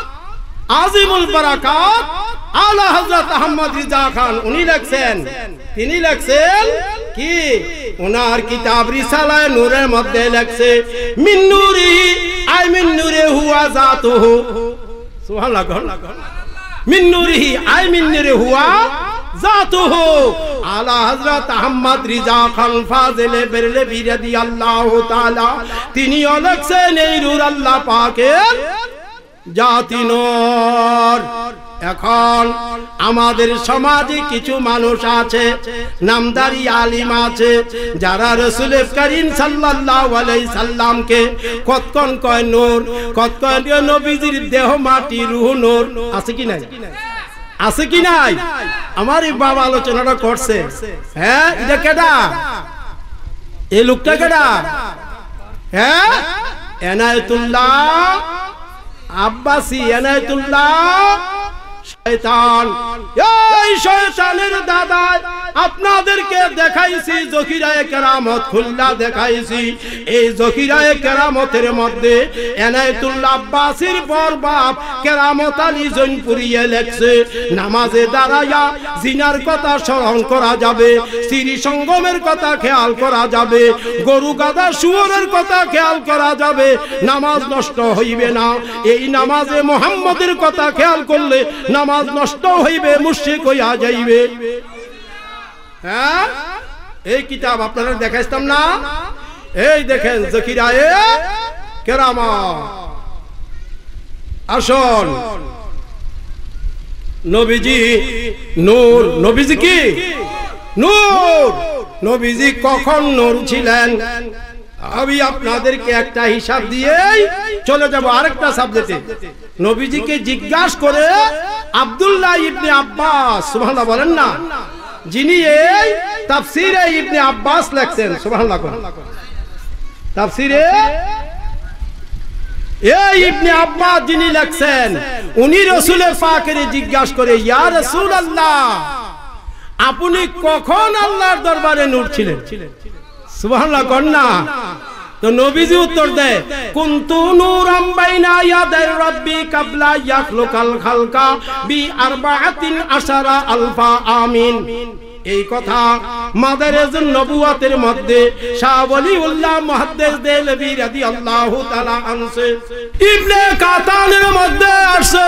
আজিমুল বারাকাত আলা হযরত আহমদ রিজা খান উনি লেখছেন তিনি লেখছেন কি ওনার কিতাব রিসালায়ে নূরের মধ্যে লেখছে মিন নূরি আই মিন নূরে হুয়া জাতুহু সুবহানাল্লাহ মিন নূরি আই মিন নূরে হুয়া জাতুহু আলা হযরত আহমদ রিজা খান ফাজিলে বেরলভি রাদিয়াল্লাহু তাআলা তিনি লেখছেন এই নূর আল্লাহ পাকের জাতি নর এখন আমাদের সমাজে কিছু মানুষ আছে নামদারি আলিম আছে যারা রসুল করিম সাল্লাই সাল্লামকে কতক্ষণ কয় নোর কতক্ষণ নবীজির দেহ মাটি রুহ নোর আছে কি নাই আছে কি নাই আমার এই বাবা আলোচনাটা করছে হ্যাঁ এটা কেডা এই লোকটা কেডা হ্যাঁ এনায়তুল্লাহ আব্বাসি এনায়তুল্লাহ শয়তান এই শয়তানের দাদা আপনাদেরকে দেখাইছি জকিরায়ে কেরামত খুল্লা দেখাইছি এই জকিরায়ে কেরামতের মধ্যে পর বাপ কেরামত আলী জৈনপুরিয়ে লেখছে নামাজে জিনার কথা স্মরণ করা যাবে শ্রী সঙ্গমের কথা খেয়াল করা যাবে গরু গাদা শুয়োরের কথা খেয়াল করা যাবে নামাজ নষ্ট হইবে না এই নামাজে মোহাম্মদের কথা খেয়াল করলে নামাজ নামাজ নষ্ট হইবে মুশরিক হইয়া যাইবে হ্যাঁ এই কিতাব আপনারা দেখাইতাম না এই দেখেন জকিরা এ কেরামা আসল নবীজি নূর নবীজি কি নূর নবীজি কখন নূর ছিলেন আমি আপনাদেরকে একটা হিসাব দিয়েই চলে যাব আরেকটা সাবজেক্টে নবীজিকে জিজ্ঞাসা করে আব্দুল্লাহ ইবনে আব্বাস সুবহানাল্লাহ বলেন না যিনি এই তাফসিরে ইবনে আব্বাস লেখছেন সুবহানাল্লাহ তাফসিরে এই ইবনে আব্বাস যিনি লেখছেন উনি রসুলের পাকের জিজ্ঞাসা করে ইয়া রাসূলুল্লাহ আপনি কখন আল্লাহর দরবারে নূর ছিলেন সুবহানাল্লাহ কন্যা তো নবীজি উত্তর দেয় কাবলা খালকা বি আরবাআতিন আশারা আলফা আমিন এই কথা মাদারেজুন নবুয়াতের মধ্যে শাহ উল্লাহ মুহাদ্দিস দেলভি রাদিয়াল্লাহু তাআলা আনছে ইবনে কাতানের মধ্যে আসছে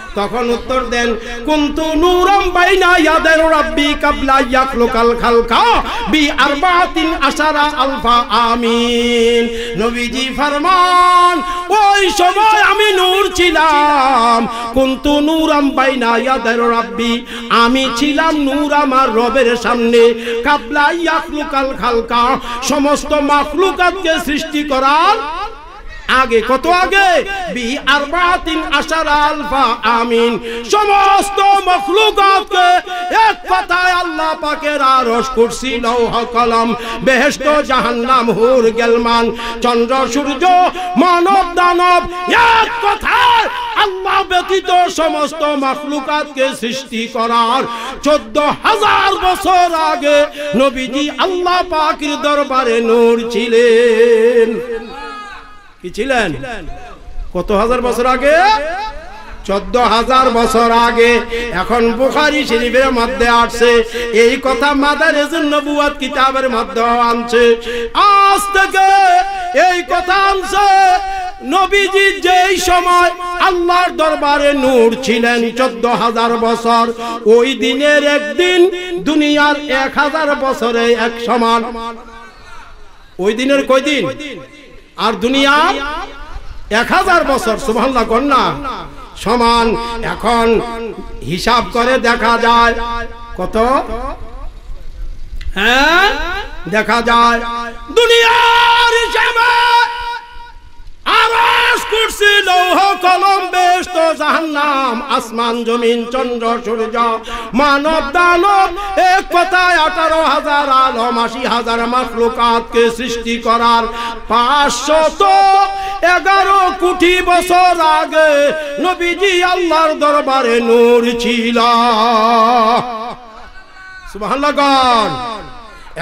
তখন উত্তর দেন কুন্তু নূরম বাইনা ইয়াদের রাব্বি কাবলা ইয়াখলুকাল খালকা বি আরবাতিন আশারা আলফা আমিন নবীজি ফরমান ওই সময় আমি নূর ছিলাম কুন্তু নূরম বাইনা ইয়াদের রাব্বি আমি ছিলাম নূর আমার রবের সামনে কাবলা ইয়াখলুকাল খালকা সমস্ত মাখলুকাতকে সৃষ্টি করার আগে কত আগে বি আরবাতিন আশার আলফা আমিন সমস্ত মখলুকাতকে এক কথায় আল্লাহ পাকের আরশ কুরসি লৌহ কলম বেহেশত জাহান্নাম হুর গেলমান চন্দ্র সূর্য মানব দানব এক কথায় আল্লাহ ব্যতীত সমস্ত মখলুকাতকে সৃষ্টি করার চোদ্দ হাজার বছর আগে নবীজি আল্লাহ পাকের দরবারে নূর ছিলেন কি ছিলেন কত হাজার বছর আগে চোদ্দ হাজার বছর আগে এখন বুখারি শরীফের মধ্যে আসছে এই কথা মাদার নবুয়াদ কিতাবের মধ্যে আনছে আজ থেকে এই কথা আনছে নবীজি যেই সময় আল্লাহর দরবারে নূর ছিলেন চোদ্দ হাজার বছর ওই দিনের একদিন দুনিয়ার এক হাজার বছরে এক সমান ওই দিনের কয়দিন দিন আর দুনিয়া এক হাজার বছর সুভান্না কন্যা সমান এখন হিসাব করে দেখা যায় কত হ্যাঁ দেখা যায় দুনিয়ার হিসাবে কলম বেস্ত জাহান্নাম আসমান জমিন এক সৃষ্টি করার পাঁচশত এগারো কোটি বছর আগে নবীজি আল্লাহর দরবারে নূর ছিল সুবহানাল্লাহ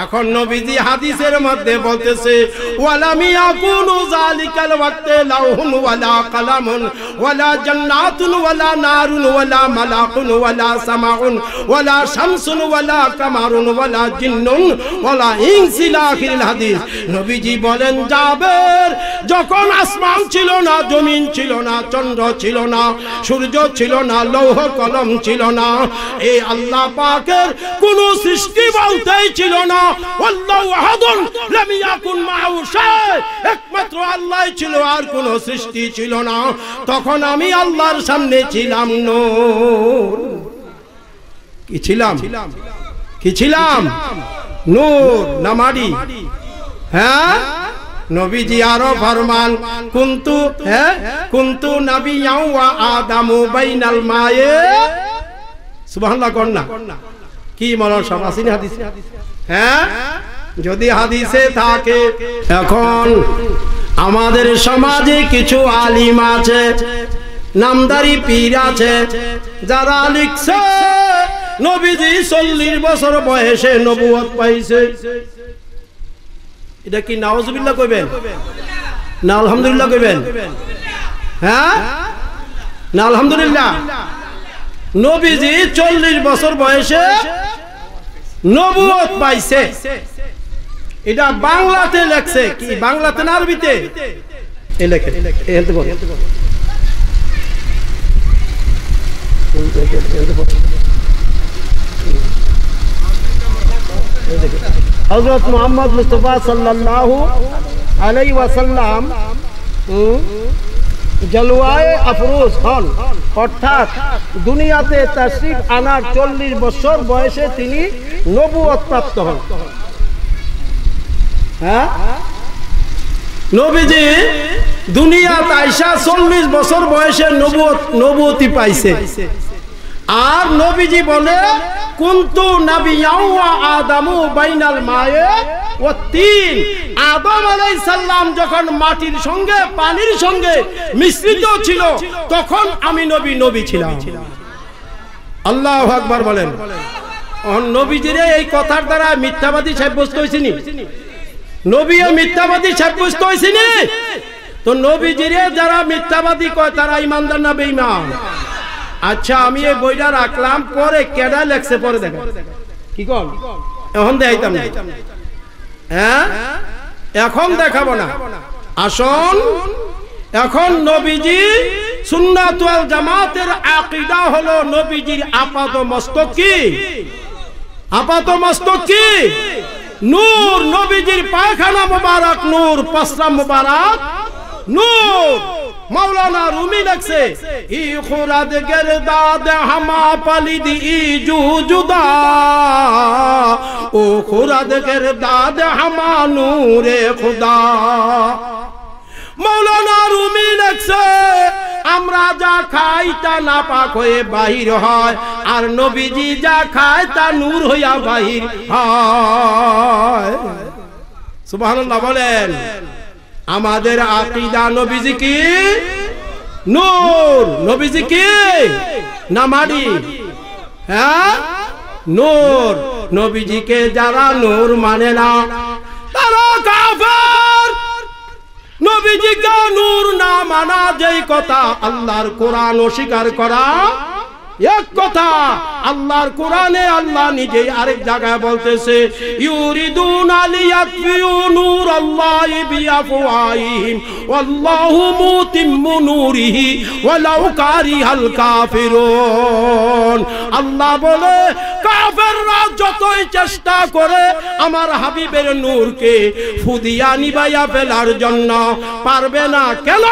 এখন নবীজি হাদিসের মধ্যে বলতেছে ওয়ালামি আকুনু যালিকাল ওয়াক্তে লাউহুন ওয়ালা কালামুন ওয়ালা জান্নাতুন ওয়ালা নারুন ওয়ালা মালাকুন ওয়ালা সামাউন ওয়ালা শামসুন ওয়ালা কামারুন ওয়ালা জিন্নুন ওয়ালা ইনসিলা আখিরুল হাদিস নবীজি বলেন জাবের যখন আসমান ছিল না জমিন ছিল না চন্দ্র ছিল না সূর্য ছিল না লৌহ কলম ছিল না এই আল্লাহ পাকের কোনো সৃষ্টি বলতেই ছিল না একমাত্র আল্লাহ ছিল আর কোন সৃষ্টি ছিল না তখন আমি আল্লাহর সামনে ছিলাম কি ছিলাম কি ছিলাম নূর হ্যাঁ নবীজি আরো ফরমান কুন্তু হ্যাঁ কুন্তু নাবি আদামু বাইনাল মায়ে সুবহানাল্লাহ কি মরণ সব আসিনি হাদিস হ্যাঁ যদি হাদিসে থাকে এখন আমাদের সমাজে কিছু আলিম আছে নামদারি পীর আছে যারা লিখছে নবীজি চল্লিশ বছর বয়সে নবুয় পাইছে এটা কি নাওয়াজবিল্লাহ কইবেন না আলহামদুলিল্লাহ কইবেন হ্যাঁ না আলহামদুলিল্লাহ নবীজি চল্লিশ বছর বয়সে নবুয়ত পাইছে এটা বাংলাতে লেখছে কি বাংলাতে না আরবিতে হজরত মোহাম্মদ মুস্তফা সাল্লাহ আলাই ওয়াসাল্লাম জলুয়ায় আফরুজ হন অর্থাৎ দুনিয়াতে শিখ আনার চল্লিশ বছর বয়সে তিনি নবুয়ত প্রাপ্ত হন হ্যাঁ নবীজি দুনিয়াত আয়সা চল্লিশ বছর বয়সে নবুয়ত নবুয়তি পাইছে আর নবীজি বলে কুন্তু আদামু বাইনাল মায়ে ও তিন আদম আলাই সাল্লাম যখন মাটির সঙ্গে পানির সঙ্গে মিশ্রিত ছিল তখন আমি নবী নবী ছিলাম আল্লাহ আকবার বলেন নবীজিরে এই কথার দ্বারা মিথ্যাবাদী সাব্যস্ত হয়েছিনি নবী মিথ্যাবাদী সাব্যস্ত হয়েছিনি তো নবীজিরে যারা মিথ্যাবাদী কয় তারা ইমানদার না বেঈমান আচ্ছা আমি এই বইটা রাখলাম পরে কেডা লেখছে পরে দেখেন কি কল এখন দেখাইতাম না হ্যাঁ এখন দেখাবো না আসন এখন নবীজি সুন্নাতুয়াল জামাতের আকীদা হলো নবীজির আপাত মস্তক কি আপাত মস্তক কি নূর নবীজির পায়খানা মোবারক নূর পাসরা মোবারক নূর মাওলানা রুমি লাগছে ই খুরাদ গেরদাদ হামা পালিদি ই জু জুদা ও খুরাদ গেরদাদ হামা নূরে খুদা মাওলানা রুমি লাগছে আমরা যা খাই তা না পাক হয়ে বাহির হয় আর নবীজি যা খায় তা নূর হইয়া বাহির হয় সুবহানাল্লাহ বলেন আমাদের আকিদা নবীজি কি নূর নবীজি কি না মাটি হ্যাঁ নূর নবীজিকে যারা নূর মানে না তারা কাফের নবীজিকে নূর না মানা যেই কথা আল্লাহর কোরআন অস্বীকার করা এক কথা আল্লাহর কোরআনে আল্লাহ নিজেই আরেক জায়গায় বলতেছে ইউরিদুন আলিয়াকফিউ নূর আল্লাহ বিআফওয়াহিম ওয়াল্লাহু মুতিম্মু নূরিহি ওয়ালাউ কারিহাল কাফিরুন আল্লাহ বলে কাফেররা যতই চেষ্টা করে আমার হাবিবের নূরকে ফুদিয়া নিবাইয়া ফেলার জন্য পারবে না কেন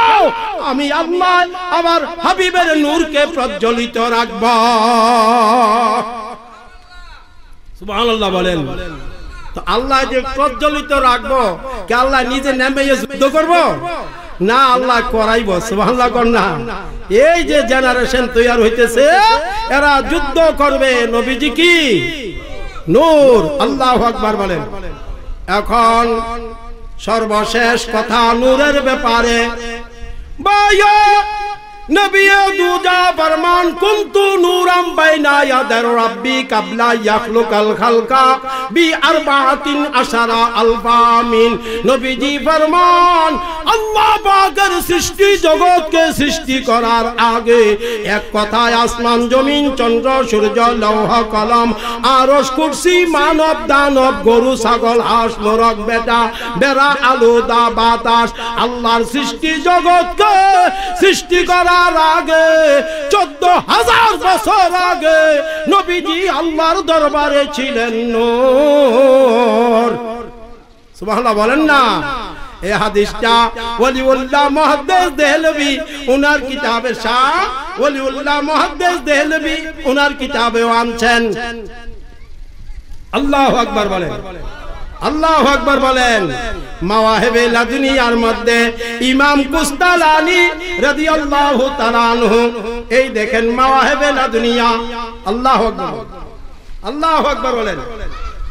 আমি আল্লাহ আমার হাবিবের নূরকে প্রজ্বলিত রাখ আকবার বলেন তো আল্লাহ যে প্রজ্বলিত রাখবো কে আল্লাহ নিজে নেমে যুদ্ধ করব না আল্লাহ করাইব সুবহানাল্লাহ কর না এই যে জেনারেশন তৈরি হইতেছে এরা যুদ্ধ করবে নবীজি কি নূর আল্লাহ আকবার বলেন এখন সর্বশেষ কথা নূরের ব্যাপারে বায়া বাইনা সৃষ্টি জগৎকে সৃষ্টি করার আগে এক কথায় আসমান জমিন চন্দ্র সূর্য লৌহ কলম আরশ কুর্সি মানব দানব গরু ছাগল হাস মোরগ বেটা বেড়া আলু দা বাতাস আল্লাহর সৃষ্টি জগৎকে সৃষ্টি করা হাজার আগে চোদ্দ হাজার বছর আগে নবীজি আল্লাহর দরবারে ছিলেন নূর বলেন না এ হাদিসটা ওলিউল্লাহ মহাদেশ দেহলবি উনার কিতাবে শাহ ওলিউল্লাহ মহাদেশ দেহলবি উনার কিতাবেও আনছেন আল্লাহু আকবার বলেন আল্লাহ আকবর বলেন মাওয়াহেবে লাদুনিয়ার মধ্যে ইমাম কুস্তাল আলী রাদিয়াল্লাহু তাআলা আনহু এই দেখেন মাওয়াহেবে লাদুনিয়া আল্লাহ আকবর আল্লাহ আকবর বলেন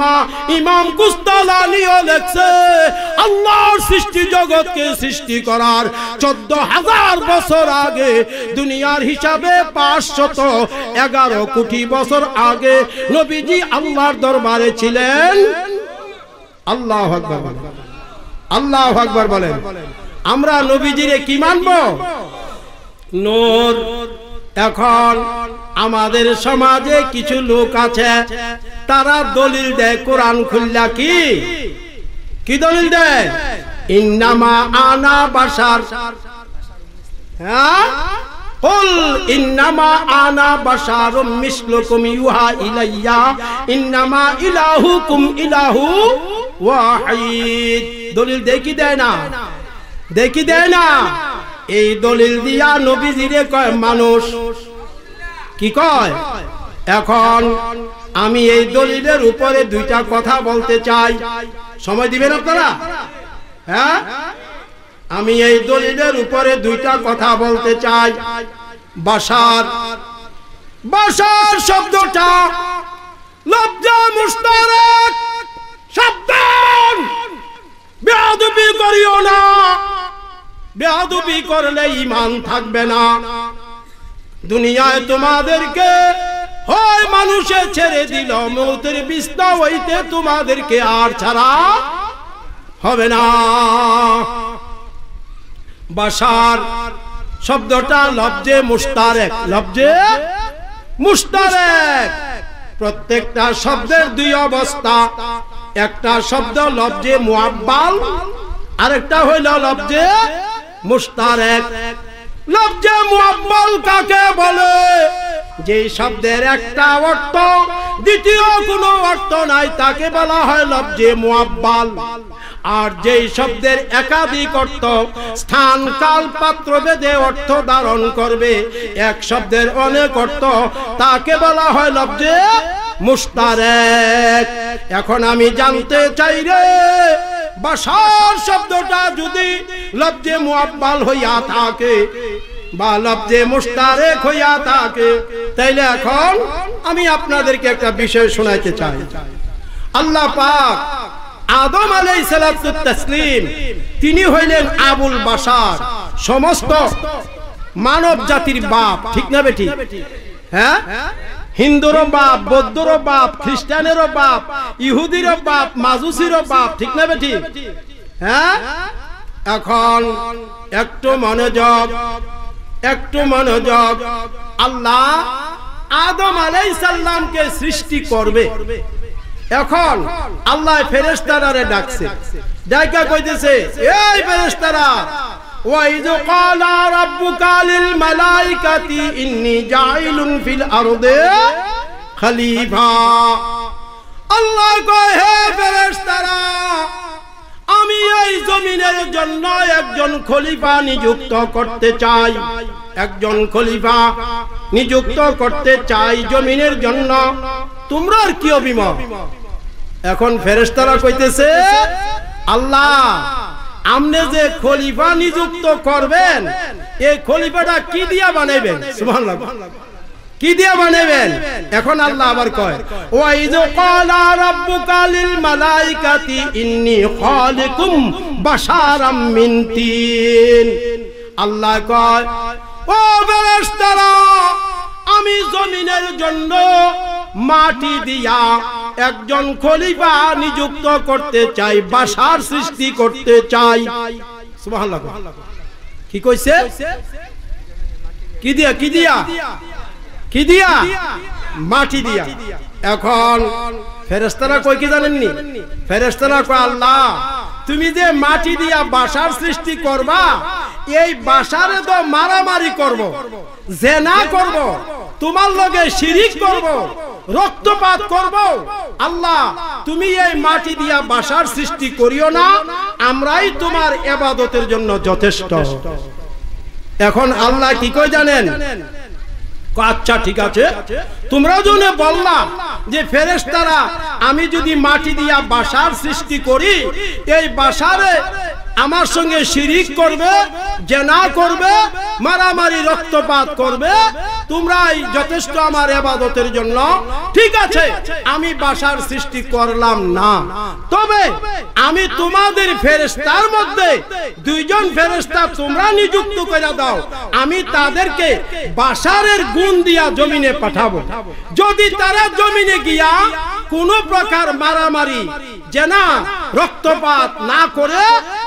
নামা ইমাম কুস্তালানিও লেখছে আল্লাহর সৃষ্টি জগৎকে সৃষ্টি করার চোদ্দ হাজার বছর আগে দুনিয়ার হিসাবে পাঁচশত এগারো কোটি বছর আগে নবীজি আল্লাহর দরবারে ছিলেন আল্লাহ আকবর বলেন আল্লাহ আকবর বলেন আমরা নবীজিরে কি মানব নোর এখন আমাদের সমাজে কিছু লোক আছে তারা দলিল দেয় কোরআন খুল্লা কি কি দলিল দেয় ইন্নামা আনা বাসার হ্যাঁ? দেয় না দেখি দেয় না এই দলিল দিয়া নবীজিরে কয় মানুষ কি কয় এখন আমি এই দলিলের উপরে দুইটা কথা বলতে চাই সময় দিবেন আপনারা হ্যাঁ আমি এই দলিলের উপরে দুইটা কথা বলতে চাই বাসার বাসার শব্দটা লজ্জা মুস্তারক শব্দ বেয়াদবি করিও না বেহাদুপি করলে ইমান থাকবে না দুনিয়ায় তোমাদেরকে হয় মানুষে ছেড়ে দিল মৌতের বিস্তা হইতে তোমাদেরকে আর ছাড়া হবে না বাসার শব্দটা লব্জে মুস্তারেক লব্জে মুস্তারেক প্রত্যেকটা শব্দের দুই অবস্থা একটা শব্দ লব্জে মুআব্বাল আরেকটা হইল লব্জে মুস্তারেক লব্জে মুআব্বাল কাকে বলে যে শব্দের একটা অর্থ দ্বিতীয় কোনো অর্থ নাই তাকে বলা হয় লব্জে মুআব্বাল আর যেই শব্দের একাধিক অর্থ স্থান কাল পাত্র বেদে অর্থ ধারণ করবে এক শব্দের অনেক অর্থ তাকে বলা হয় লব্জে মুস্তারেক এখন আমি জানতে চাই রে বাসার শব্দটা যদি লব্জে মুআব্বাল হইয়া থাকে বা লব্জে মুস্তারেক হইয়া থাকে তাইলে এখন আমি আপনাদেরকে একটা বিষয় শোনাইতে চাই আল্লাহ পাক আদম আলাই সালাম তিনি হইলেন আবুল বাসার সমস্ত মানব জাতির বাপ ঠিক না বেটি হ্যাঁ হিন্দুরও বাপ বৌদ্ধরও বাপ খ্রিস্টানেরও বাপ ইহুদিরও বাপ মাজুসিরও বাপ ঠিক না বেটি হ্যাঁ এখন একটু মনোযোগ একটু মনোযোগ আল্লাহ আদম আলাই সাল্লামকে সৃষ্টি করবে এখন আল্লাহ ফেরেস্তারারে ডাকছে ডাইকা কইতেছে এই ফেরেস্তারা وإذ قال ربك للملائكة إني جاعل في الأرض খলিফা আল্লাহ কয় হে ফেরেশতারা আমি এই জমিনের জন্য একজন খলিফা নিযুক্ত করতে চাই একজন খলিফা নিযুক্ত করতে চাই জমিনের জন্য তোমরা আর কি অভিমত এখন ফেরেস্তারা কইতেছে আল্লাহ আমনে যে খলিফা নিযুক্ত করবেন এই খলিফাটা কি দিয়া বানাইবেন সুবহানাল্লাহ কি দিয়া বানাবেন এখন আল্লাহ আবার কয় ওয়াইজ ক্বালা রাব্বুকা লিল মালাইকাতি ইন্নী খালিকুম বাশারাম মিন তিন আল্লাহ কয় ও ফেরেশতারা আমি জমিনের জন্য মাটি দিয়া একজন খলিফা নিযুক্ত করতে চাই বাসার সৃষ্টি করতে চাই সুবহানাল্লাহ কি কইছে কি দিয়া কি দিয়া কি দিয়া মাটি দিয়া এখন ফেরেস্তারা কই কি জানেননি ফেরেস্তারা কয় আল্লাহ তুমি যে মাটি দিয়া বাসার সৃষ্টি করবা এই বাসারে তো মারামারি করব জেনা করব তোমার লগে শিরিক করব রক্তপাত করব আল্লাহ তুমি এই মাটি দিয়া বাসার সৃষ্টি করিও না আমরাই তোমার এবাদতের জন্য যথেষ্ট এখন আল্লাহ কি কই জানেন আচ্ছা ঠিক আচ্ছা, আছে তোমরা জন্য বললাম যে ফেরেস্তারা আমি যদি মাটি দিয়া বাসার সৃষ্টি করি এই বাসারে আমার সঙ্গে শিরিক করবে জেনা করবে মারামারি রক্তপাত করবে তোমরাই যথেষ্ট আমার আবাদতের জন্য ঠিক আছে আমি বাসার সৃষ্টি করলাম না তবে আমি তোমাদের ফেরেস্তার মধ্যে দুইজন ফেরেস্তা তোমরা নিযুক্ত করে দাও আমি তাদেরকে বাসারের গুণ দিয়া জমিনে পাঠাবো যদি তারা জমিনে গিয়া কোনো প্রকার মারামারি যেন রক্তপাত না করে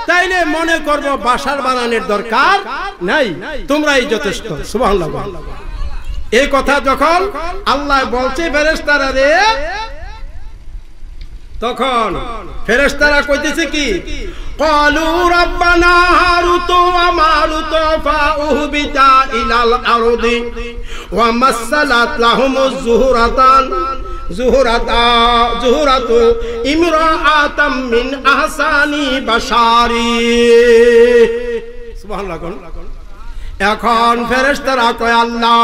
তাই চাইলে মনে করব বাসার বানানোর দরকার নাই তোমরাই যথেষ্ট সুবহানাল্লাহ এই কথা যখন আল্লাহ বলছে ফেরেশতারা রে তখন ফেরেশতারা কইতেছে কি ক্বালু রাব্বানা হারুতু ওয়া ফা উহবিতা ইলাল আরদি ওয়া মাসসালাত লাহুম যুহুরাতান মিন এখন ফেরেশতারা কয় আল্লাহ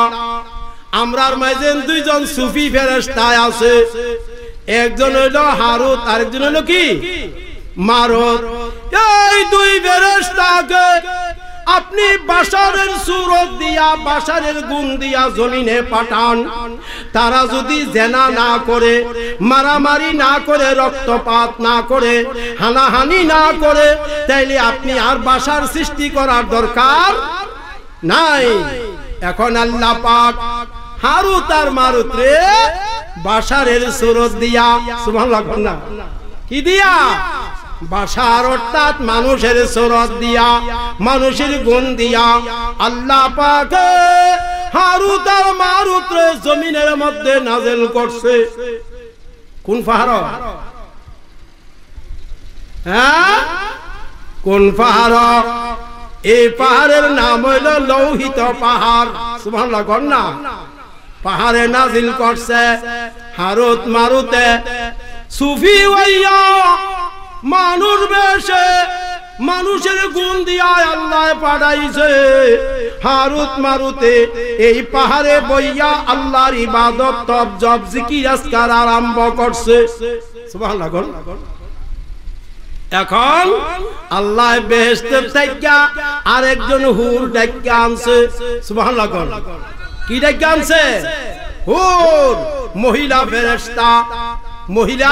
আমরার মাঝে দুইজন সুফি ফেরেস্তায় আছে একজন হইল হারুত আরেকজন হইল কি মারত এই দুই ফেরেস্তাকে আপনি বাসারের সুরত দিয়া বাসারের গুণ দিয়া জমিনে পাঠান তারা যদি জেনা না করে মারামারি না করে রক্তপাত না করে হানাহানি না করে তাইলে আপনি আর বাসার সৃষ্টি করার দরকার নাই এখন আল্লাহ পাক হারু তার মারুতরে বাসারের সুরত দিয়া সুভান লাগবেন না কি দিয়া বাসার অর্থাৎ মানুষের সরত দিয়া মানুষের গুণ দিয়া আল্লাহ পাকে হারুত আর মারুত জমিনের মধ্যে নাজেল করছে কোন পাহাড় হ্যাঁ কোন পাহাড় এই পাহাড়ের নাম হইল লৌহিত পাহাড় সুভান লাগর না পাহাড়ে নাজিল করছে হারুত মারুতে সুফি ওয়াইয়া মানুষ বেশে মানুষের গুণ দিয়ায় আল্লাহ পাঠাইছে হারুত মারুতে এই পাহাড়ে বইয়া আল্লাহর ইবাদত তব জব জিকি আজকার আরম্ভ করছে সুবহানাল্লাহ এখন আল্লাহ বেহেস্তের ডাক্কা আরেকজন হুর ডাক্কা আনছে সুবহানাল্লাহ কি ডাক্কা আনছে হুর মহিলা ফেরেশতা মহিলা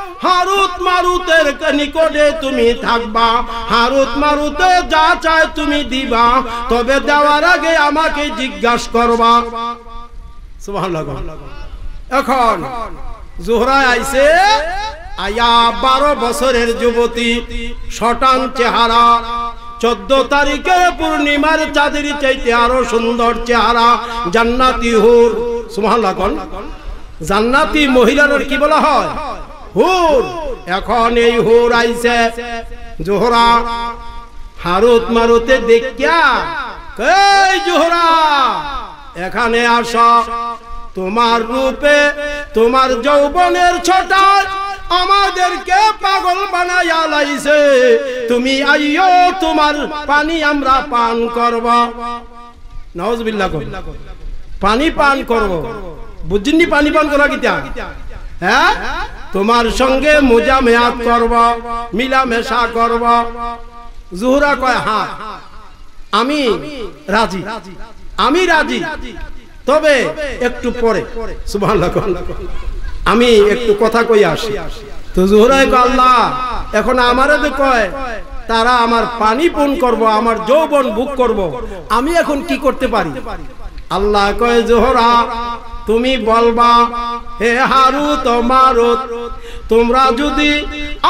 হারুত মারুতের নিকটে তুমি থাকবা হারুত মারুতে যা চায় তুমি দিবা তবে দেওয়ার আগে আমাকে জিজ্ঞাসা করবা এখন জোহরা আইসে আয়া বারো বছরের যুবতী শটান চেহারা চোদ্দ তারিখে পূর্ণিমার চাঁদের চাইতে আরো সুন্দর চেহারা জান্নাতি হুর সুমহাল্লাগন জান্নাতি মহিলার কি বলা হয় হুর এখন এই হুর আইছে জোহরা হারুত মারুতে দেখিয়া কই জোহরা এখানে আস তোমার রূপে তোমার যৌবনের ছটা আমাদেরকে পাগল বানাইয়া লাইছে তুমি আইও তোমার পানি আমরা পান করব নওয়াজ পানি পান করব বুঝিনি পানি পান করা কিতা হ্যাঁ তোমার সঙ্গে মোজা মেয়াদ করব মিলামেশা করব জুহরা কয় হ্যাঁ আমি রাজি আমি রাজি তবে একটু পরে আমি একটু কথা কই আসি তো কয় আল্লাহ এখন আমারে তো কয় তারা আমার পানি পণ করব আমার যৌবন বুক করব আমি এখন কি করতে পারি আল্লাহ কয় জোহরা তুমি বলবা হে হারু তোমার তোমরা যদি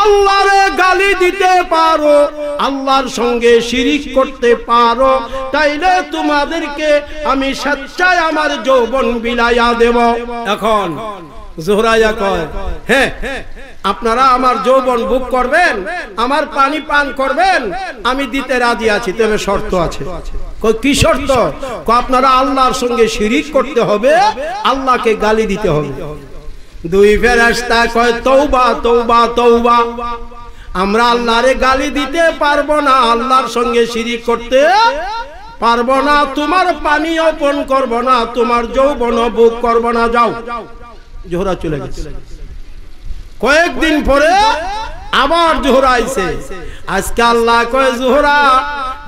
আল্লাহরে গালি দিতে পারো আল্লাহর সঙ্গে শিরিক করতে পারো তাইলে তোমাদেরকে আমি স্বেচ্ছায় আমার যৌবন বিলাইয়া দেব এখন জোহরাইয়া কয় হ্যাঁ আপনারা আমার যৌবন বুক করবেন আমার পানি পান করবেন আমি দিতে রাজি আছি তবে শর্ত আছে কি শর্ত আপনারা আল্লাহর সঙ্গে শিরিক করতে হবে আল্লাহকে গালি দিতে হবে দুই ফেরাস্তা কয় তৌবা তৌবা তৌবা আমরা আল্লাহরে গালি দিতে পারবো না আল্লাহর সঙ্গে শিরিক করতে পারবো না তোমার পানি অপন করবো না তোমার যৌবন বুক করবো না যাও জোহরা চলে গেছে কয়েকদিন পরে আবার জোহরা আইছে আজকে আল্লাহ কয় জোহরা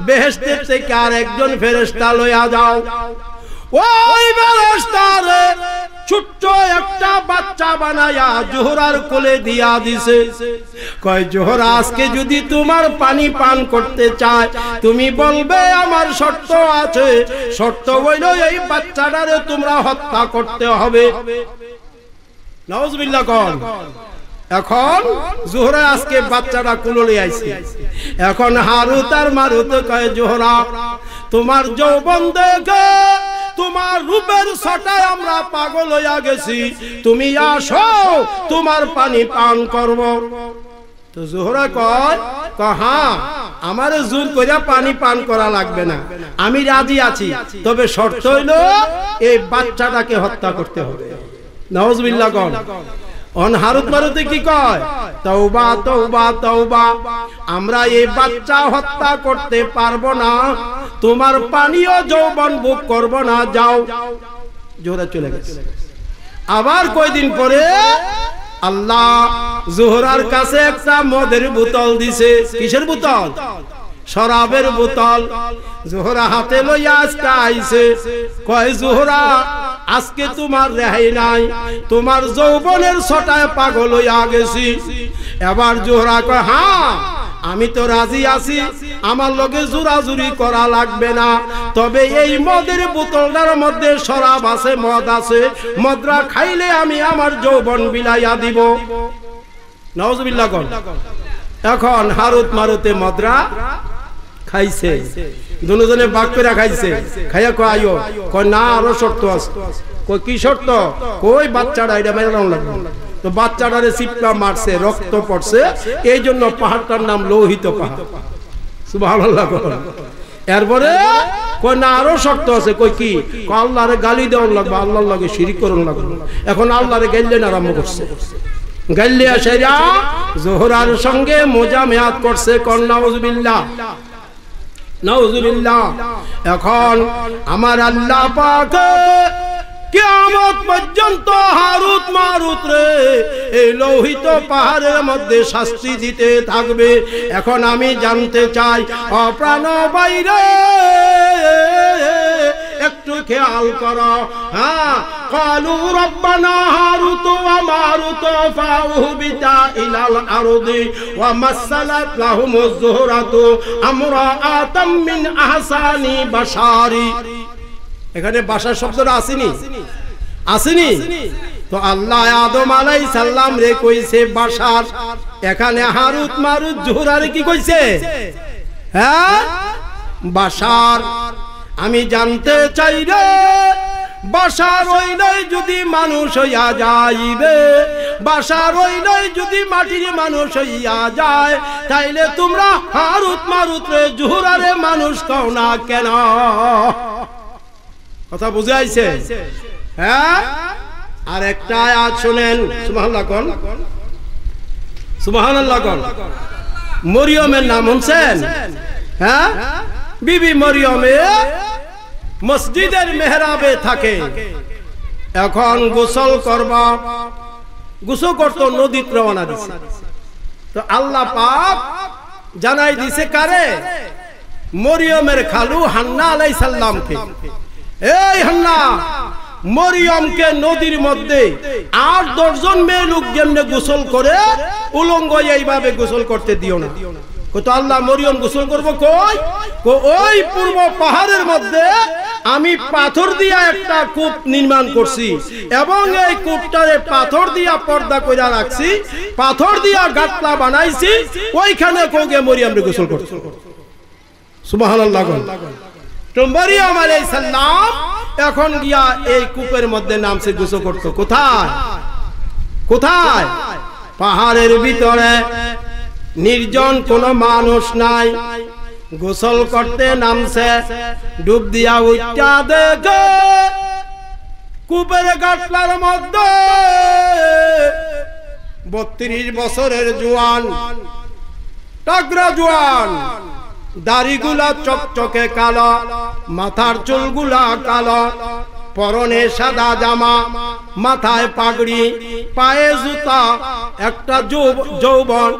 বেহেস্তের থেকে আর একজন ফেরেস্তা লইয়া যাও ওই ফেরেস্তারে ছোট্ট একটা বাচ্চা বানায়া জোহরার কোলে দিয়া দিছে কয় জোহরা আজকে যদি তোমার পানি পান করতে চায় তুমি বলবে আমার শর্ত আছে শর্ত হইল এই বাচ্চাটারে তোমরা হত্যা করতে হবে এখন জোহরা আজকে বাচ্চাটা কুললে আইছে এখন হারুত আর মারুত কয় জোহরা তোমার যৌবন দেখে তোমার রূপের ছটায় আমরা পাগল হইয়া গেছি তুমি আসো তোমার পানি পান করব তো জোহরা কয় হা হ্যাঁ, আমার জোর করিয়া পানি পান করা লাগবে না আমি রাজি আছি তবে শর্ত হইল এই বাচ্চাটাকে হত্যা করতে হবে আমরা এই বাচ্চা হত্যা করতে পারবো না তোমার পানীয় যৌবন বুক করব না যাও জোহরা চলে গেছে আবার কয়দিন পরে আল্লাহ জোহরার কাছে একটা মদের বোতল দিছে কিসের বোতল শরাবের বোতল জোহরা হাতে লইয়া আজকে আইছে কয় জোহরা আজকে তোমার রেহাই নাই তোমার যৌবনের ছটায় পাগল হইয়া গেছি এবার জোহরা কয় হ্যাঁ আমি তো রাজি আছি আমার লগে জুরাজুরি করা লাগবে না তবে এই মদের বোতলটার মধ্যে শরাব আছে মদ আছে মদরা খাইলে আমি আমার যৌবন বিলাইয়া দিব নওয়াজ এখন হারুত মারুতে মদরা খাইছে দুজনে বাঘ করে খাইছে খাইয়া কয় আয়ো কয় না আরো শর্ত আছে কয় কি শর্ত কই বাচ্চাটা এটা মেরানো লাগবে তো বাচ্চাটারে চিপটা মারছে রক্ত পড়ছে এই জন্য পাহাড়টার নাম লোহিত পাহাড় সুবাহ এরপরে কই না আরো শর্ত আছে কই কি আল্লাহরে গালি দেওয়ার লাগবে আল্লাহর লাগে সিঁড়ি করুন লাগবে এখন আল্লাহরে না আরম্ভ করছে গাল্লিয়া সেরা জোহরার সঙ্গে মোজা মেয়াদ করছে কন্যা নজরুল্লাহ এখন আমার আল্লাহ পাক কেয়ামত পর্যন্ত হারুত মারুত রে এই লোহিত পাহাড়ের মধ্যে শাস্তি দিতে থাকবে এখন আমি জানতে চাই অপ্রাণ বাইরে একটু খেয়াল করো হ্যাঁ قالوا ربنا هاروت وماروت فأهبتا إلى الأرض ومثلت لهم الزهرة أمرأة من أحسان بشاري এখানে বাসার শব্দটা আসেনি আসেনি তো আল্লাহ আদম আলাই সাল্লাম রে কইছে বাসার এখানে হারুত মারুত জোহরারে কি কইছে হ্যাঁ বাসার আমি জানতে চাই রে বাসা রইলেই যদি মানুষ হইয়া যাইবে বাসা রইলেই যদি মাটির মানুষ হইয়া যায় তাইলে তোমরা হারুত মারুত রে জুহুরারে মানুষ কও না কেন কথা বুঝে আইছে হ্যাঁ আর একটা আয়াত শুনেন সুবহানাল্লাহ কোন সুবহানাল্লাহ কোন মরিয়মের নাম শুনছেন হ্যাঁ বিবি মরিয়মে মসজিদের মেহরাবে থাকে এখন গোসল করবা গোসল করতো নদীত রওনা দিছে তো আল্লাহ পাক জানাই দিছে কারে মরিয়মের খালু হান্না আলাই সাল্লামকে এই হান্না মরিয়মকে নদীর মধ্যে আর দশজন মেয়ে লোক যেমনি গোসল করে উলঙ্গ এইভাবে গোসল করতে দিও না মরিয়ম গোসল কই ওই পূর্ব পাহাড়ের মধ্যে আমি পাথর দিয়া একটা কূপ নির্মাণ করছি এবং এই কূপটারে পাথর দিয়া পর্দা কইরা রাখছি পাথর দিয়া গাতলা বানাইছি ওইখানে কোগে মরিয়াম গোসল করছি এখন গিয়া এই কূপের মধ্যে নামছে কোথায় কোথায় পাহাড়ের ভিতরে নির্জন কোনো মানুষ নাই গোসল করতে নামছে ডুব দিয়া উইটা দেখে কুপের গাছলার মধ্যে বত্রিশ বছরের জোয়ান টাকরা জোয়ান দাড়িগুলা চকচকে কালো মাথার চুলগুলা কালো পরনে সাদা জামা মাথায় পাগড়ি পায়ে জুতা একটা যৌবন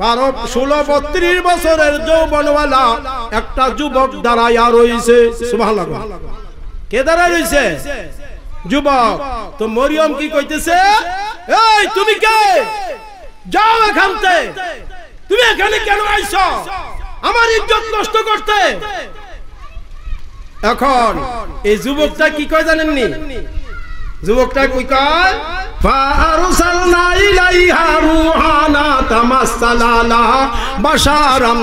বারো ষোলো বত্রিশ বছরের যৌবনওয়ালা একটা যুবক দাঁড়াইয়া রয়েছে কে দাঁড়ায় রয়েছে যুবক তো মরিয়ম কি কইতেছে এই তুমি কে যাও এখানতে তুমি এখানে কেন আইছ আমার ইজ্জত নষ্ট করতে এখন এই যুবকটা কি কয় জানেননি যুবকটা কই কয় فأرسلنا إليها روحانا تمثل لها بشارا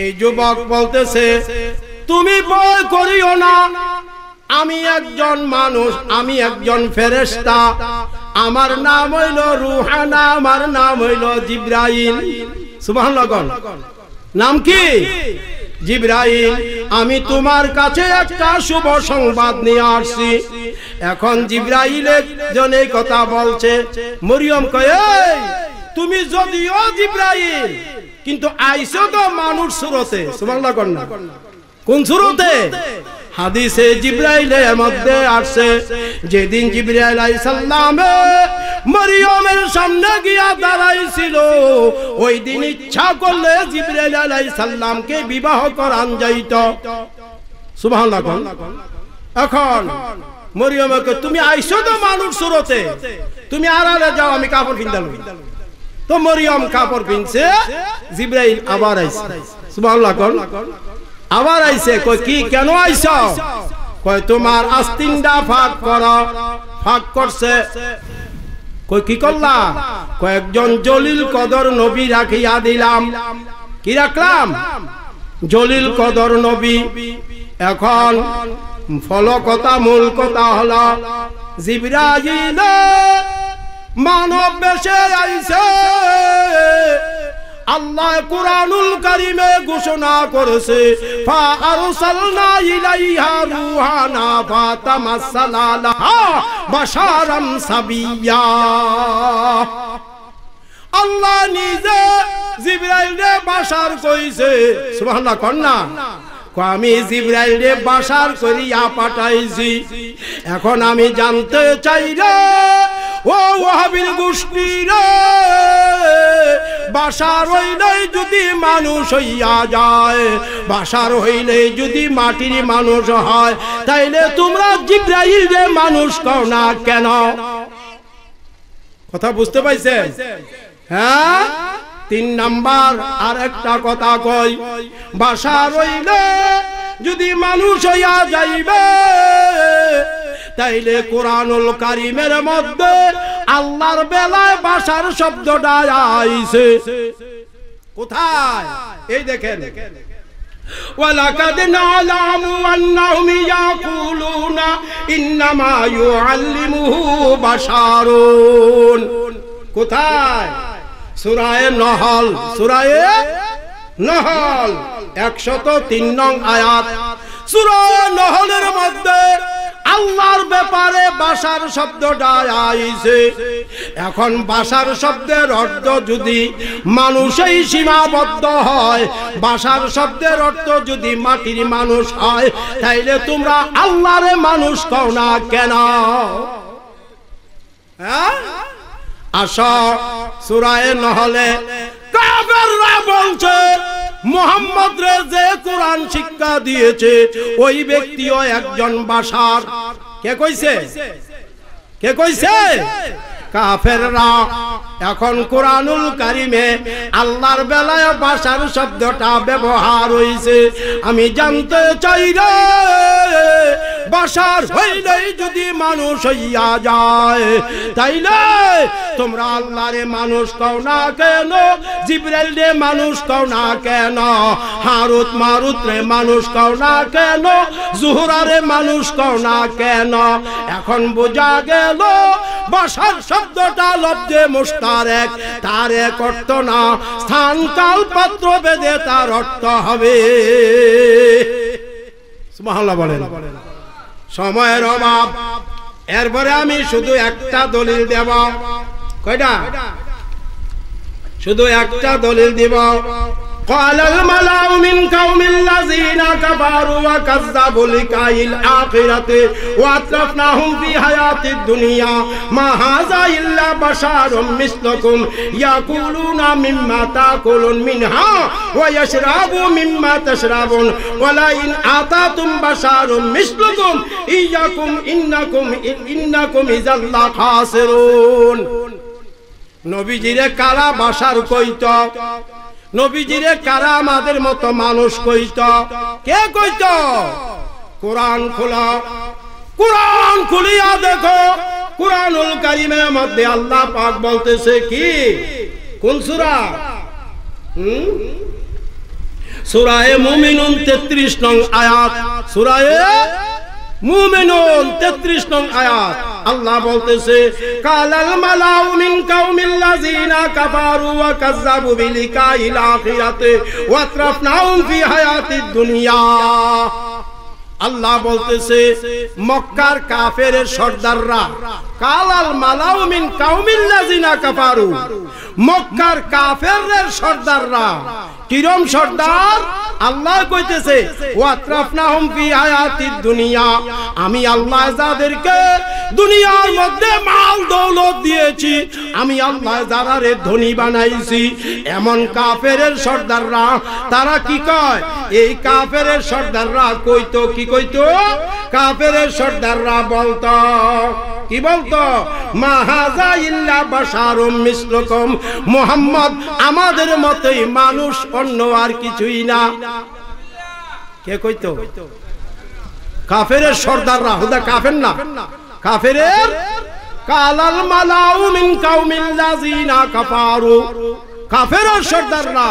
এই যুবক বলতেছে তুমি ভয় করিও না আমি একজন মানুষ আমি একজন ফেরেস্তা আমার নাম হইল রুহানা আমার নাম হইল জিব্রাইল সুবহান নাম কি জিব্রাহিম আমি তোমার কাছে একটা শুভ সংবাদ নিয়ে আসছি এখন জিব্রাহিল জনে কথা বলছে মরিয়ম কয়ে তুমি যদিও জিব্রাইল কিন্তু আইসো তো মানুষ সুরতে সুমাল্লা কন্যা কোন সুরতে হাদিসে জিব্রাইলের মধ্যে আসছে যেদিন জিব্রাইল আলাইসাল্লামে মরিয়মের সামনে গিয়া দাঁড়াইছিল ওই দিন ইচ্ছা করলে জিব্রাইল আলাইসাল্লামকে বিবাহ করান যাইত সুবহানাল্লাহ এখন মরিয়মকে তুমি আইসো তো মানুষ সুরতে তুমি আড়ালে যাও আমি কাপড় কিনতাম তো মরিয়ম কাপড় কিনছে জিব্রাইল আবার আইছে সুবহানাল্লাহ আবার আইছে কই কি কেন আইস কই তোমার আস্তিনটা ফাঁক কর ফাঁক করছে কই কি করলা কয়েকজন জলিল কদর নবী রাখিয়া দিলাম কি রাখলাম জলিল কদর নবী এখন ফল কথা মূল কথা হল জিবরাজিল মানব বেশে আইছে আল্লাহ কোরআনুল কারিমে ঘোষণা করেছে ফা আরসালনা ইলাইহা রুহানা ফাতামাসালা লাহা বাশারান সাবিয়া আল্লাহ নিজে জিবরাইল রে বাশার কইছে সুবহানাল্লাহ কন্যা আমি জিব্রাইলে বাসার করিয়া পাঠাইছি এখন আমি জানতে চাই রে ও ওহাবিল গোষ্ঠী রে বাসার হইলেই যদি মানুষ হইয়া যায় বাসার হইলেই যদি মাটির মানুষ হয় তাইলে তোমরা জিব্রাইল রে মানুষ কও না কেন কথা বুঝতে পাইছে হ্যাঁ তিন নাম্বার আর একটা কথা কই বাসা রইলে যদি মানুষ হইয়া যাইবে তাইলে কোরআনুল কারিমের মধ্যে আল্লাহর বেলায় বাসার শব্দটা আইছে কোথায় এই দেখেন ولقد نعلم أنهم يقولون إنما يعلمه بشار কোথায় সুরায় নহল সুরায় নহল একশত তিন নং আয়াত সুরায় নহলের মধ্যে আল্লাহর ব্যাপারে বাসার শব্দটা আইছে এখন বাসার শব্দের অর্থ যদি মানুষই সীমাবদ্ধ হয় বাসার শব্দের অর্থ যদি মাটির মানুষ হয় তাইলে তোমরা আল্লাহরে মানুষ কও না কেন হ্যাঁ আস সুরায় নহলে কাফেররা বলছে মোহাম্মদ রে যে কোরআন শিক্ষা দিয়েছে ওই ব্যক্তিও একজন বাসার কে কইছে কে কইছে কাফেররা এখন কোরআনুল কারিমে আল্লাহর বেলায় ভাষার শব্দটা ব্যবহার হইছে আমি জানতে চাই রে বাসার হইলেই যদি মানুষ হইয়া যায় তাইলে তোমরা আল্লাহরে মানুষ কও না কেন জিব্রাইল রে মানুষ কও না কেন হারুত মারুত রে মানুষ কও না কেন জুহরা রে মানুষ কও না কেন এখন বোঝা গেল বাসার শব্দটা তার এক অর্থ না স্থান কাল পাত্র বেদে তার অর্থ হবে বলেন সময়ের অভাব এরপরে আমি শুধু একটা দলিল দেব কয়টা শুধু একটা দলিল দিব قال الملأ من قوم الذين كفروا وكذبوا لقاء الآخرة وأترفناهم في حياة الدنيا ما هذا إلا بشر مثلكم يأكلون مما تأكلون منها ويشربون مما تشربون ولئن آتاكم بشر مثلكم إياكم إنكم إنكم إذا لخاسرون নবীজিরে কারা বাসার কইত নবীজিরে কারা আমাদের মতো মানুষ কইত কে কইত কোরআন খোলা কোরআন খুলিয়া দেখো কোরআনুল কারিমের মধ্যে আল্লাহ পাক বলতেছে কি কোন সুরা সুরায়ে মুমিনুন 33 নং আয়াত সুরায়ে مومنون نون نم آیات اللہ بولتے سے قال الملاو من قوم اللذین مل جینا کبارو کزلی فی حیات الدنیا আল্লাহ বলতেছে মক্কার কাফের সর্দাররা কালাল মালাউমিন কাউমিল্লাজিনা কাফারু মক্কার কাফের সর্দাররা কিরম সর্দার আল্লাহ কইতেছে ওয়াতরাফনাহুম ফি হায়াতিদ দুনিয়া আমি আল্লাহ যাদেরকে দুনিয়ার মধ্যে মাল দৌলত দিয়েছি আমি আল্লাহ যারা ধনী বানাইছি এমন কাফের সর্দাররা তারা কি কয় এই কাফের সর্দাররা কইতো কি কইতো কাফেরের সর্দাররা বলতো কি বলতো মাহাজা ইল্লা বাশারুম মিসলুকুম মোহাম্মদ আমাদের মতোই মানুষ অন্য আর কিছুই না কে কইতো কাফের সর্দাররা হুদা কাফের না কাফের কালাল মালাউ মিন কাউমিল লাযিনা কাফারু কাফেরের সর্দাররা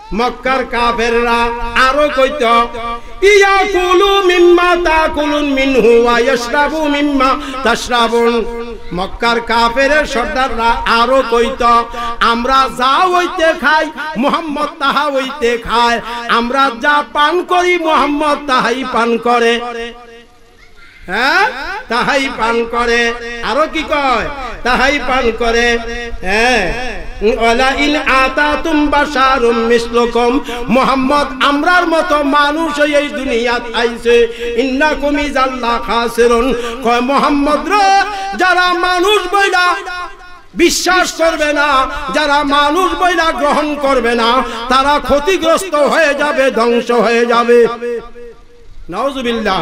মক্কার কাফেররা আরো কইত ইয়া কুলু মিম্মা তা কুলুন মিনহু ওয়া ইশরাবু মিম্মা তাশরাবুন মক্কার কাফেরের সর্দাররা আরো কইত আমরা যা হইতে খাই মোহাম্মদ তাহা হইতে খায় আমরা যা পান করি মোহাম্মদ তাহাই পান করে হ্যাঁ তাহাই পান করে আরো কি কয় তাহাই পান করে হ্যাঁ আমরার মতো এই দুনিয়াত আইছে যারা মানুষ বইলা বিশ্বাস করবে না যারা মানুষ বইলা গ্রহণ করবে না তারা ক্ষতিগ্রস্ত হয়ে যাবে ধ্বংস হয়ে যাবে নওজুবিল্লাহ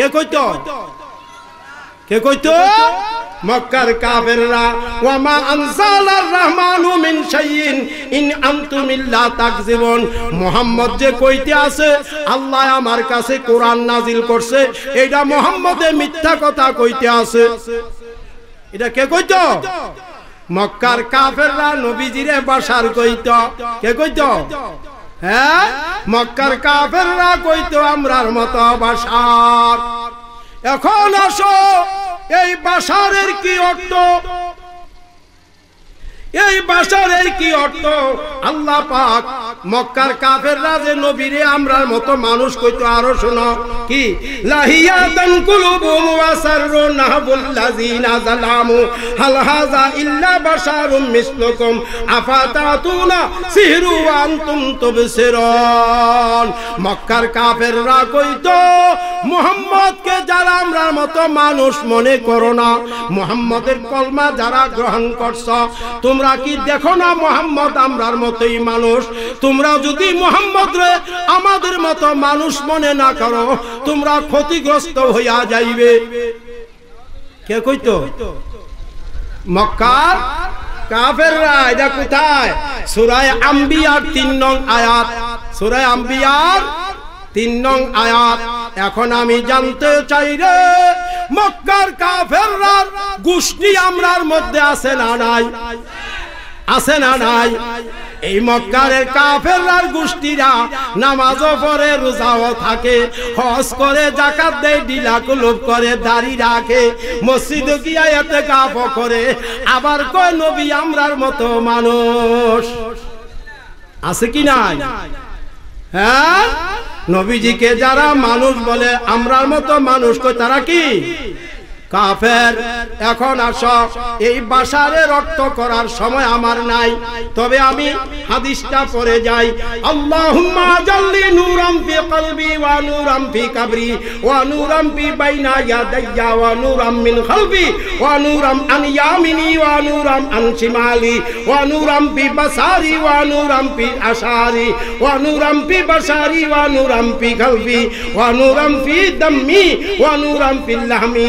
কে কইতো কে কইতো মক্কার কাফেররা ওয়া মা আনসালার রাহমানু মিন শাইইন ইন আনতুম ইল্লা তাকজিবুন মুহাম্মদ যে কইতে আছে আল্লাহ আমার কাছে কোরআন নাজিল করছে এটা মুহাম্মদে মিথ্যা কথা কইতে আছে এটা কে কইতো মক্কার কাফেররা নবীজিরে বাসার কইতো কে কইতো হ্যাঁ মক্কার কাফেররা কইতো আমরার মতো বাসার এখন আসো এই বাসারের কি অর্থ এই বাসারের কি অর্থ আল্লাহ পাক মক্কার কাফেররা যে নবীরে আমরার মতো মানুষ কইতো আরো শোনো কি লাহিয়া তানকুলুবুম ওয়া সাররু নাহবুল লাযিনা যালামু হাল হাযা ইল্লা বাশারুম মিসলুকুম আফাতাতুনা সিহরু ওয়া আনতুম তুবসিরুন মক্কার কাফেররা কইতো মুহাম্মদ কে যারা আমরার মতো মানুষ মনে করো না মুহাম্মদের কলমা যারা গ্রহণ করছো তুমি তোমরা কি দেখো না মোহাম্মদ আমরার মতোই মানুষ তোমরা যদি মোহাম্মদ রে আমাদের মতো মানুষ মনে না করো তোমরা ক্ষতিগ্রস্ত হইয়া যাইবে কে কইতো মক্কার কাফেররা এটা কোথায় সুরায় আম্বিয়ার তিন নং আয়াত সুরায় আম্বিয়ার তিন নং আয়াত এখন আমি জানতে চাই রে মক্কার কাফেররার গোষ্ঠী আমরার মধ্যে আছে না নাই আছে না নাই এই মক্কারের কাফেররার গোষ্ঠীরা নামাজও পড়ে রোজাও থাকে হজ করে জাকাত দেয় ডিলা কুলুপ করে দাড়ি রাখে মসজিদ গিয়া এতে কাপ করে আবার কয় নবী আমরার মতো মানুষ আছে কি নাই হ্যাঁ? নবীজিকে যারা মানুষ বলে আমরার মতো মানুষ কই তারা কি কাফের এখন আস এই বাসারে রক্ত করার সময় আমার নাই তবে আমি হাদিসটা পরে যাই আল্লাহুম্মা জাল্লি নূরাম ফি কলবি ওয়া নূরাম ফি কবরি ওয়া নূরাম ফি বাইনা ইয়াদাইয়া ওয়া নূরাম মিন খালবি ওয়া নূরাম আন ইয়ামিনি ওয়া নূরাম আন শিমালি ওয়া নূরাম ফি বাসারি ওয়া নূরাম ফি আশারি ওয়া নূরাম ফি বাসারি ওয়া নূরাম ফি কলবি ওয়া নূরাম ফি দাম্মি ওয়া নূরাম ফি লাহমি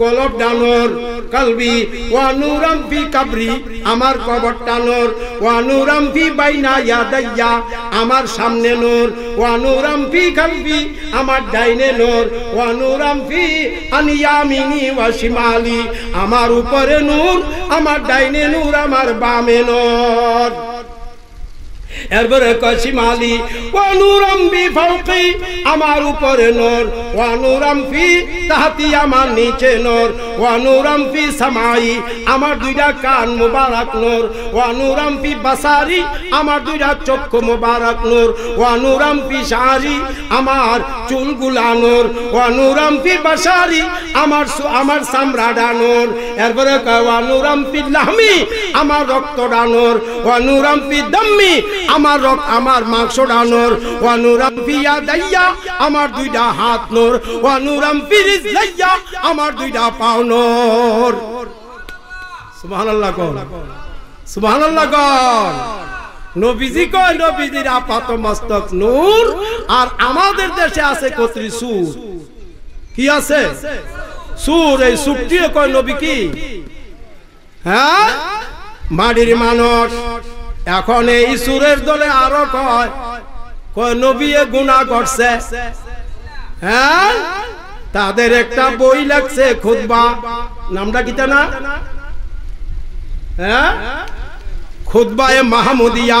কলব ডানোর কালবি ওয়ানুরাম ফি কাবরি আমার কবর ডানোর ওয়ানুরাম ফি বাইনা ইয়াদাইয়া আমার সামনে নূর ওয়ানুরাম ফি কালবি আমার ডাইনে নূর ওয়ানুরাম ফি আনিয়ামিনি ওয়া শিমালি আমার উপরে নূর আমার ডাইনে নূর আমার বামে নূর এরপরে কসিম আলী অনুরাম বি ফাউকি আমার উপরে নর অনুরাম ফি তাহাতি আমার নিচে নর অনুরাম ফি সামাই আমার দুইটা কান মোবারক নর অনুরাম ফি বাসারি আমার দুইটা চক্ষু মোবারক নর অনুরাম ফি সারি আমার চুল গুলানোর অনুরাম ফি বাসারি আমার আমার সামরা ডানোর এরপরে অনুরাম ফি লাহমি আমার রক্ত ডানোর অনুরাম ফি দম্মি আমার রক আমার মাংস ডানোর অনুরাম পিয়া দাইয়া আমার দুইটা হাত নোর অনুরাম পিরিস দাইয়া আমার দুইটা পাও নোর সুবহানাল্লাহ কোন সুবহানাল্লাহ কোন নবীজি কয় নবীজির আপাত মস্তক নূর আর আমাদের দেশে আছে কত্রি সুর কি আছে সুর এই সুরটিও কয় নবী কি হ্যাঁ মাটির মানুষ এখন এই সুরের দলে আরো কয় নবী গুণা করছে হ্যাঁ তাদের একটা বই লাগছে খুদবা নামটা কিতা না হ্যাঁ এ মাহমুদিয়া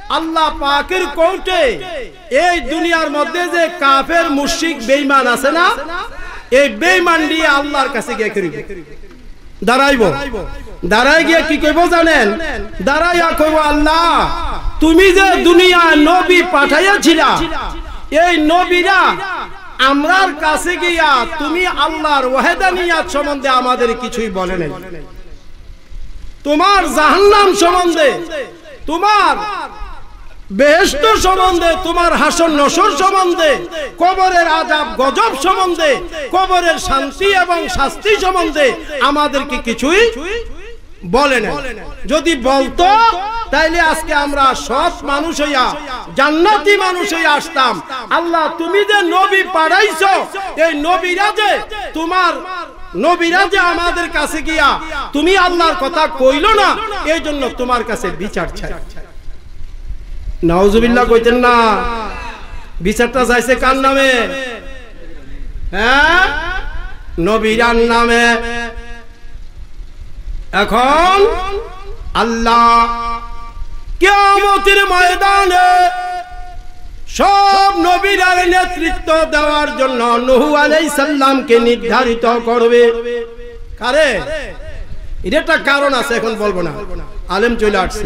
আল্লাহ পাকের কোর্টে এই দুনিয়ার মধ্যে যে কাফের মুশিক বেইমান আছে না এই বেইমান দিয়ে আল্লাহর কাছে গিয়ে করিব দাঁড়াইব দাঁড়াই গিয়ে কি কেব জানেন দাঁড়াইয়া কইব আল্লাহ তুমি যে দুনিয়া নবী পাঠাইয়াছিলা এই নবীরা আমরার কাছে গিয়া তুমি আল্লাহর ওয়াহদানিয়াত সম্বন্ধে আমাদের কিছুই বলে নাই তোমার জাহান্নাম সম্বন্ধে তোমার বেহেস্ত সম্বন্ধে তোমার হাসন নসর সম্বন্ধে কবরের আজাব গজব সম্বন্ধে কবরের শান্তি এবং শাস্তি সম্বন্ধে আমাদেরকে কিছুই বলে না যদি বলতো তাইলে আজকে আমরা সৎ মানুষ হইয়া জান্নাতি মানুষ হইয়া আসতাম আল্লাহ তুমি যে নবী পাড়াইছ এই নবীরা যে তোমার নবীরা যে আমাদের কাছে গিয়া তুমি আল্লাহর কথা কইল না এই জন্য তোমার কাছে বিচার চাই নাওজুবিল্লাহ কইতেন না বিচারটা চাইছে কার নামে হ্যাঁ নবীরান নামে এখন আল্লাহ কেমতির ময়দানে সব নবীরার নেতৃত্ব দেওয়ার জন্য নহু আলাই সাল্লামকে নির্ধারিত করবে কারে এটা একটা কারণ আছে এখন বলবো না আলেম চলে আসছে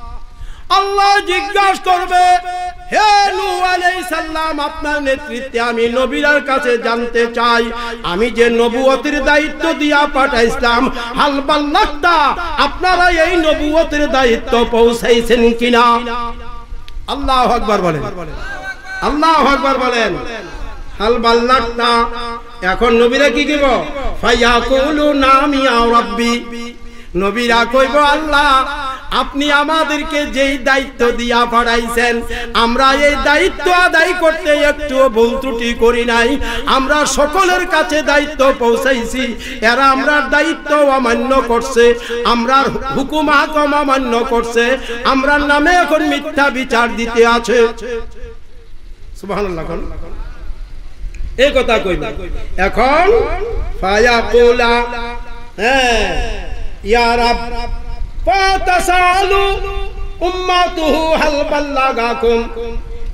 আল্লাহ জিজ্ঞাসা করবে হে লু আলাইহিস সালাম আপনার নেতৃত্বে আমি নবীরার কাছে জানতে চাই আমি যে নবুয়তের দায়িত্ব দিয়া পাঠাইছিলাম হাল আপনারা এই নবুয়তের দায়িত্ব পৌঁছাইছেন কিনা আল্লাহ আকবার বলেন আল্লাহ আকবার বলেন হাল এখন নবীরা কি দিব ফায়াকুলু নামি আও রাব্বি নবীরা কইব আল্লাহ আপনি আমাদেরকে যেই দায়িত্ব দিয়া পাড়াইছেন আমরা এই দায়িত্ব আদায় করতে একটু ভুল ত্রুটি করি নাই আমরা সকলের কাছে দায়িত্ব পৌঁছাইছি এরা আমরা দায়িত্ব অমান্য করছে আমরা হুকুম হাকম অমান্য করছে আমরা নামে এখন মিথ্যা বিচার দিতে আছে এই কথা এখন ফায়া হ্যাঁ ইয়ার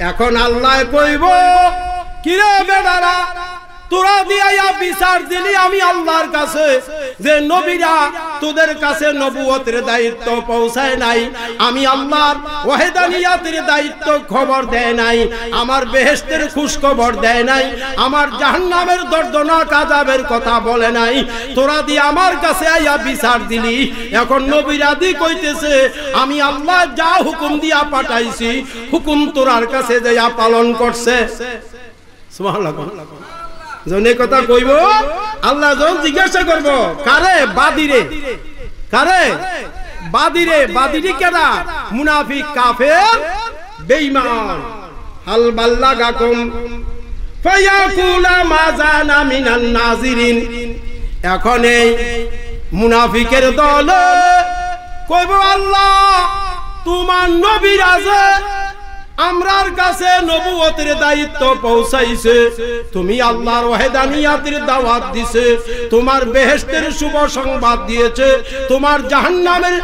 এখন আল্লাহ কইব কিরে বেড়ারা তোরা দিয়া বিচার দিলি আমি আল্লাহর কাছে যে নবীরা তোদের কাছে নবুয়তের দায়িত্ব পৌঁছায় নাই আমি আল্লাহর ওয়াহিদানিয়াতের দায়িত্ব খবর দেয় নাই আমার বেহেশতের খুশ খবর দেয় নাই আমার জাহান্নামের দর্দনাক আযাবের কথা বলে নাই তোরা দিয়ে আমার কাছে আইয়া বিচার দিলি এখন নবীরা দি কইতেছে আমি আল্লাহ যা হুকুম দিয়া পাঠাইছি হুকুম তোরার কাছে যাইয়া পালন করছে সুবহানাল্লাহ জনে কথা কইব আল্লাহ জন জিজ্ঞাসা করব কারে বাদিরে কারে বাদিরে বাদিরে কেদা মুনাফিক কাফের বেঈমান হাল গাকুম ফায়াকুলা মাজানা মিনান নাজিরিন এখন এই মুনাফিকের দল কইব আল্লাহ তোমার নবীর আছে আমরার কাছে নবুয়তের দায়িত্ব পৌঁছাইছে তুমি আল্লাহর ওয়াহদানিয়াতের দাওয়াত দিছে তোমার বেহেশতের শুভ সংবাদ দিয়েছে তোমার জাহান্নামের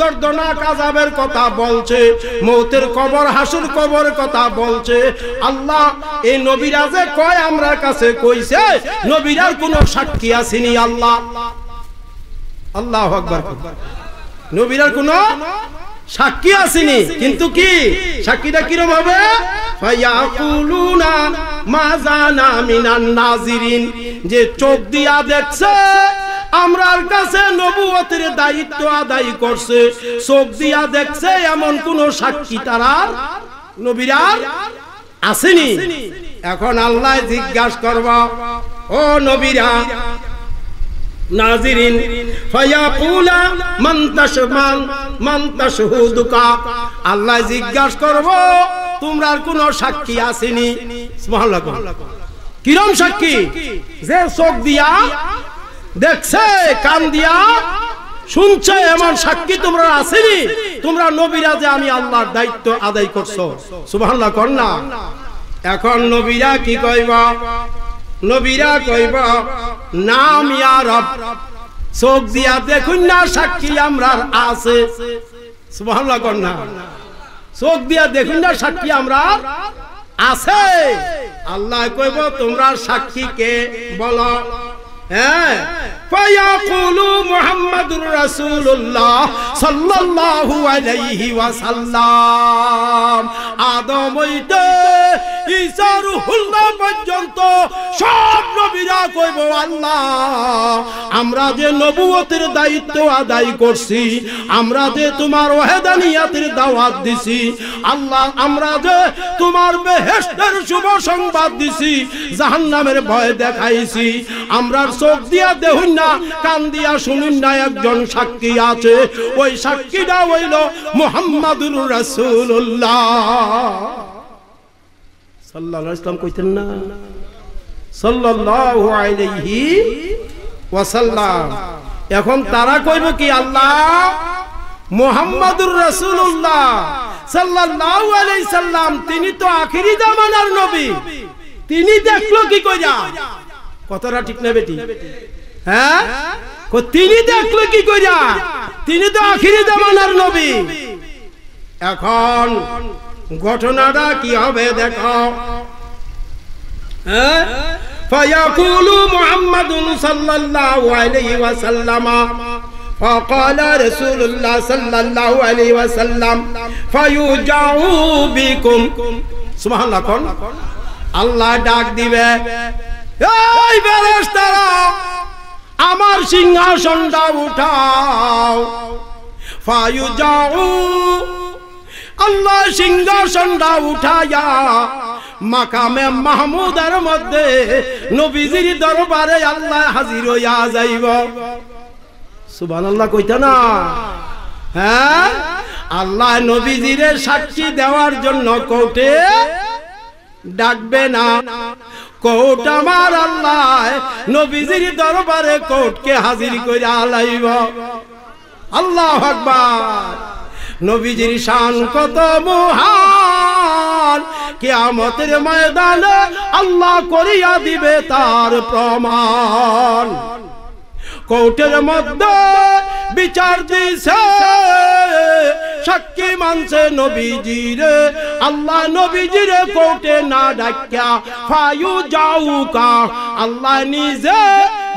দর্দনা কাজাবের কথা বলছে মৌতের কবর হাসুর কবর কথা বলছে আল্লাহ এই নবীরা যে কয় আমরার কাছে কইছে নবীরার কোনো সাক্ষী আসেনি আল্লাহ আল্লাহ আকবার নবীরার কোনো সাক্ষী আসেনি কিন্তু কি সাক্ষীটা কিরম হবে যে চোখ দিয়া দেখছে আমরার কাছে নবুয়তের দায়িত্ব আদায় করছে চোখ দিয়া দেখছে এমন কোন সাক্ষী তারা নবীরার আসেনি এখন আল্লাহ জিজ্ঞাসা করব ও নবীরা নাজিরিন ফায়াকুলা মান তাশমান মান তাশহুদুকা আল্লাহ জিজ্ঞাসা করব তোমরার কোন সাক্ষী আসেনি সুবহানাল্লাহ কিরম সাক্ষী যে চোখ দিয়া দেখছে কান দিয়া শুনছে এমন সাক্ষী তোমরা আসেনি তোমরা নবীরা যে আমি আল্লাহর দায়িত্ব আদায় করছো সুবহানাল্লাহ কর না এখন নবীরা কি কইবা নবীরা কইব নাম ইয়া রব চোখ দিয়া দেখুন না সাক্ষী আমরার আছে সুবহানাল্লাহ কর না চোখ দিয়া দেখুন না সাক্ষী আমরা আছে আল্লাহ কইব তোমরা সাক্ষী কে বলো হ্যাঁ ফায়াকুলু মুহাম্মাদুর রাসূলুল্লাহ সাল্লাল্লাহু আলাইহি ওয়াসাল্লাম আদম হইতে ঈসা রূহুল্লাহ পর্যন্ত সব নবীরা কইব আল্লাহ আমরা যে নবুয়তের দায়িত্ব আদায় করছি আমরা যে তোমার ওয়াহদানিয়াতের দাওয়াত দিছি আল্লাহ আমরা যে তোমার বেহেশতের শুভ সংবাদ দিছি জাহান্নামের ভয় দেখাইছি আমরা চোখ দিয়া দেহুন না কান দিয়া শুনুন না একজন সাক্ষী আছে ওই সাক্ষীটা হইল মোহাম্মদুর রাসূলুল্লাহ সাল্লাল্লাহু ইসলাম কইতেন না এখন তারা কইব কি আল্লাহ মোহাম্মদুর রাসূলুল্লাহ সাল্লাল্লাহু আলাইহি সাল্লাম তিনি তো আখেরি জামানার নবী তিনি দেখলো কি কইরা কথাটা ঠিক না বেটি হ্যাঁ তিনি দেখলো কি কইরা তিনি তো আখিরি জামানার নবী এখন ঘটনাটা কি হবে দেখো হ্যাঁ فيقول محمد صلى الله عليه وسلم فقال رسول الله صلى الله عليه وسلم فيوجع بكم سبحان الله আল্লাহ ডাক দিবে এই ফেরেশতারা আমার সিংহাসনটা উঠাও ফায়ু যাও আল্লাহ সিংহাসনটা উঠাইয়া মাকামে মাহমুদের মধ্যে নবীজির দরবারে আল্লাহ হাজির হইয়া যাইব সুবহানাল্লাহ কইতা না হ্যাঁ আল্লাহ নবীজিরে সাক্ষী দেওয়ার জন্য কোটে ডাকবে না কোট আমার আল্লাহ নবীজির দরবারে কোটকে হাজির করে আলাইব আল্লাহ আকবার নবীজির শান কত মহান কেয়ামতের ময়দানে আল্লাহ করিয়া দিবে তার প্রমাণ কৌটের মধ্যে বিচার দিছে সাক্ষী মানছে নবীজিরে আল্লাহ রে কোটে না ডাক্যা ফায়ু কা আল্লাহ নিজে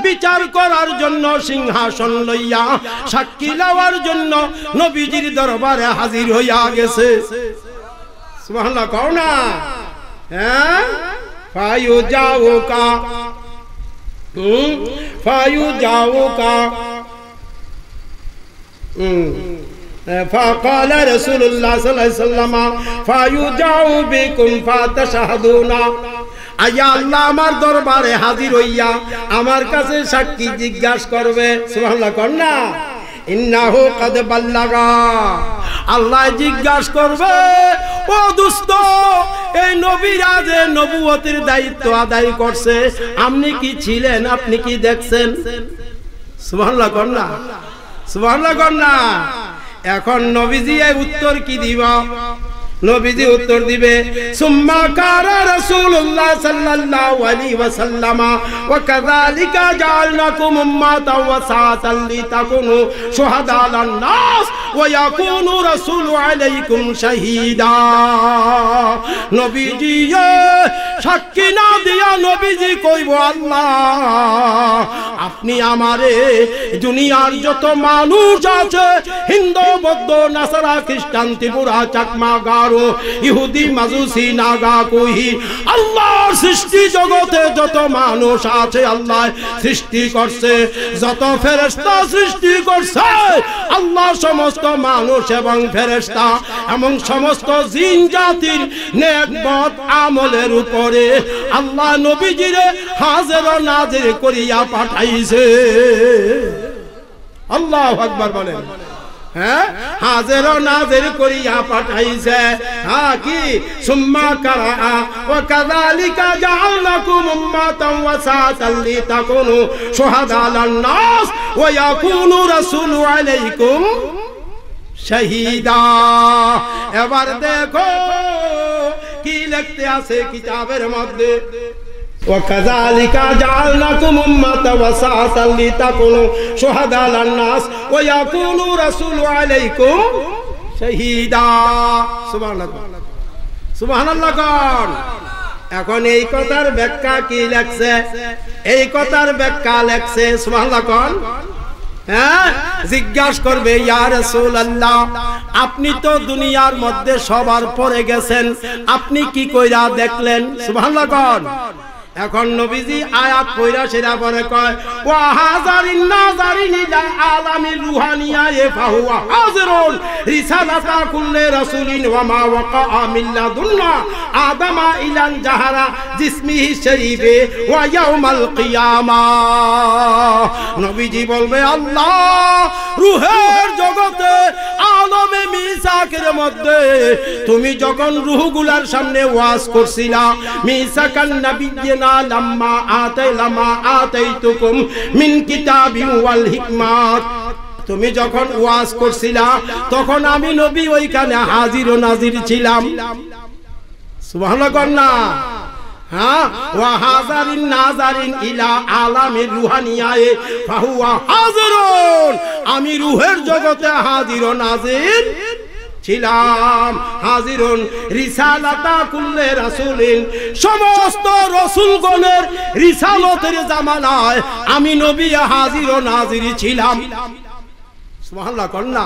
বিচার করার জন্য সিংহাসন লইয়া সাক্ষী লওয়ার জন্য নবীজির দরবারে হাজির হইয়া গেছে সুবহানাল্লাহ কও না হ্যাঁ ফায়ু কা ফায়ু যাও কা فقال رسول الله صلى الله عليه وسلم فيدعو بكم فتشهدون আয়া আল্লাহ আমার দরবারে হাজির হইয়া আমার কাছে সাক্ষী জিজ্ঞাসা করবে সুবহানাল্লাহ কন্যা ইন্নাহু কদ বাল্লাগা আল্লাহ জিজ্ঞাসা করবে ও দুস্ত এই নবীরা যে নবুয়তির দায়িত্ব আদায় করছে আপনি কি ছিলেন আপনি কি দেখছেন সুবহানাল্লাহ কর না সুবহানাল্লাহ কর না এখন নবীজি এই উত্তর কি দিবা নবীজি উত্তর দিবে সুম্মা কারা রাসূলুল্লাহ সাল্লাল্লাহু আলাইহি ওয়াসাল্লাম ওয়া কাযালিকা জাআলনাকুম লিতাকুনু শুহাদা আলান নাস ওয়া ইয়াকুনু রাসূলু আলাইকুম শাহীদা নবীজি সাক্ষী না দিয়া নবীজি কইব আল্লাহ আপনি আমারে দুনিয়ার যত মানুষ আছে হিন্দু বৌদ্ধ নাসারা খ্রিস্টান ত্রিপুরা চাকমা গা পারো ইহুদি মাজুসি নাগা কহি আল্লাহর সৃষ্টি জগতে যত মানুষ আছে আল্লাহ সৃষ্টি করছে যত ফেরেস্তা সৃষ্টি করছে আল্লাহ সমস্ত মানুষ এবং ফেরেস্তা এবং সমস্ত জিন জাতির নেকবত আমলের উপরে আল্লাহ নবীজিরে হাজের নাজের করিয়া পাঠাইছে আল্লাহ আকবার বলেন হ্যাঁ নাজের করিয়া পাঠাইছে হ্যাঁ কি সুম্মা কারা ও কাযালিকা জাআলনাকুম উম্মাতান ওয়াসাতাল লিতাকুনু শুহাদা নাস ওয়া ইয়াকুনু রাসূলু আলাইকুম শহীদা এবার দেখো কি লিখতে আছে কিতাবের মধ্যে وكذلك جعلناكم أمة وسعة لتكونوا شهداء على الناس ويكون الرسول عليكم سبحان الله سبحان الله এখন এই কথার ব্যাখ্যা কি লেখছে এই কথার ব্যাখ্যা লেখছে সুবহানাল্লাহ কোন হ্যাঁ জিজ্ঞাস করবে আল্লাহ আপনি তো দুনিয়ার মধ্যে সবার পরে গেছেন আপনি কি কইরা দেখলেন সুবহানাল্লাহ কোন এখন নবীজি আয়াত কইরা সেরা পরে কয় ও হাজারিন নাজারিন ইলা আলামি রুহানিয়া এ ফাহুয়া হাজিরুন রিসালাতা কুল্লি রাসূলিন ওয়া মা ওয়াকা মিন লাদুন্না আদামা ইলান জাহারা জিসমিহি শরীফে ওয়া ইয়াউমাল কিয়ামা নবীজি বলবে আল্লাহ রুহের জগতে কলমে মিসাকের মধ্যে তুমি যখন রুহগুলার সামনে ওয়াজ করছিলা মিসাকান লাম্মা লামা আতাইতুকুম মিন কিতাবি ওয়াল হিকমাত তুমি যখন ওয়াজ করছিলা তখন আমি নবী ওইখানে হাজির ও নাজির ছিলাম সুবহানাল্লাহ না হ্যাঁ হাজারিন নাজারিন ইলা আলামের রুহানিয়ায়ে ফাহুয়া হাজিরুন আমি রুহের জগতে হাজির নাজির ছিলাম হাজিরুন রিসালাতা কুল্লে রাসূলিন সমস্ত রাসূলগণের রিসালাতের জামানায় আমি নবী হাজির ও নাজির ছিলাম সুবহানাল্লাহ কন্যা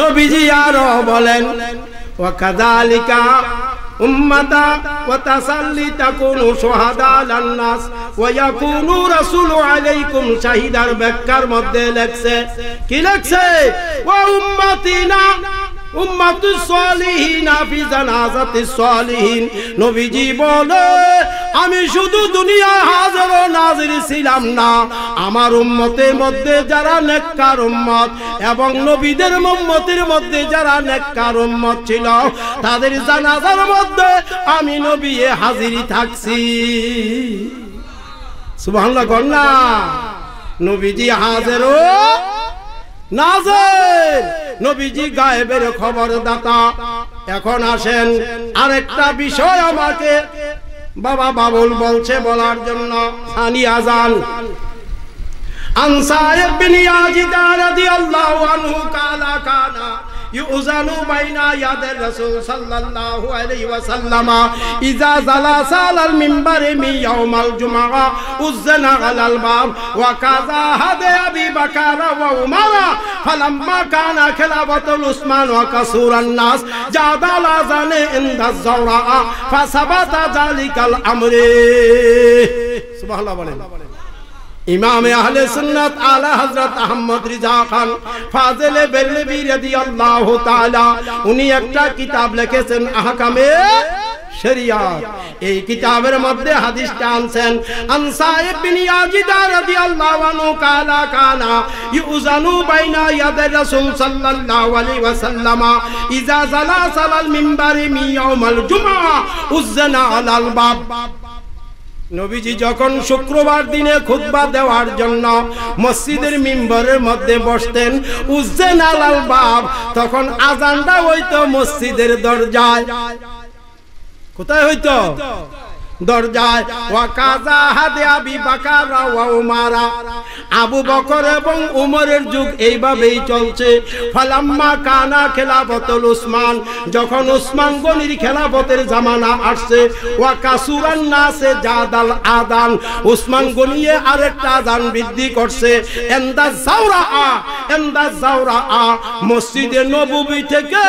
নবীজি আরো বলেন ও কাদালিকা উম্মাতা ওয়া তাসাল্লি তাকুনু শুহাদা আলান্নাস ওয়া ইয়াকুনু রাসূলু আলাইকুম শাহিদার ব্যাখ্যার মধ্যে লেখছে কি লেখছে ওয়া উম্মাতিনা আমি শুধু দুনিয়া হাজার নাজির ছিলাম না আমার উম্মতের মধ্যে যারা নেককার উম্মত এবং নবীদের মোম্মতির মধ্যে যারা নেককার উম্মত ছিল তাদের জানাজার মধ্যে আমি নবী হাজিরি থাকছি সুবাহ গন্না নবীজি হাজারও নাজির নবীজি গায়েবের খবর দাতা এখন আসেন আরেকটা বিষয় আমাকে বাবা বাবুল বলছে বলার জন্য সানি আজান আনসার ইবনে ইয়াজিদ রাদিয়াল্লাহু আনহু কালা কানা یعزنو بینا یاد رسول صلی اللہ علیہ وسلم اذا زلا سال المنبر میں یوم الجمعہ ازنا غلال باب وکذا حد ابی بکار و عمر فلما کانا خلافت الاسمان وکسور الناس جادا لازن اند الزوراء فسبت ذالک الامر سبحان اللہ علیہ وسلم ইমামে আহলে সুন্নাত আলা হযরত আহমদ রিজা খান ফাজেলে বেলবি রাদিয়াল্লাহু তাআলা উনি একটা কিতাব লিখেছেন আহকামে শরিয়াত এই কিতাবের মধ্যে হাদিসটা আনছেন আনসাই বিন ইয়াজিদা রাদিয়াল্লাহু আনহু কালা কানা ইউজানু বাইনা ইয়াদি রাসূল সাল্লাল্লাহু আলাইহি ওয়াসাল্লাম ইজা সালাসাল মিনবারি মিয়াউমাল জুমআ উযনা আলাল বাব নবীজি যখন শুক্রবার দিনে খুতবা দেওয়ার জন্য মসজিদের মিম্বরের মধ্যে বসতেন উজ্জেন আলাল বাব তখন আজানটা হইতো মসজিদের দরজায় কোথায় হইতো দরজায় ওয়া আবু বকর এবং উমরের যুগ এইভাবেই চলছে কানা উসমান যখন উসমান জামানা আসছে উসমান গনিয়ে আরেকটা আদান বৃদ্ধি করছে এন্দা মসজিদে নববী থেকে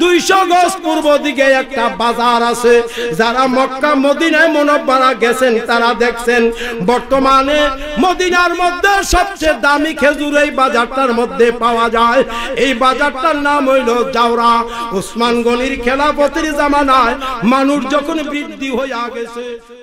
200 গজ পূর্ব দিকে একটা বাজার আছে যারা মক্কা মদিনা মনব্বারা গেছেন তারা দেখছেন বর্তমানে মদিনার মধ্যে সবচেয়ে দামি খেজুর এই বাজারটার মধ্যে পাওয়া যায় এই বাজারটার নাম হইল জাওরা উসমান গনির খেলাপতির জামানায় মানুষ যখন বৃদ্ধি হইয়া গেছে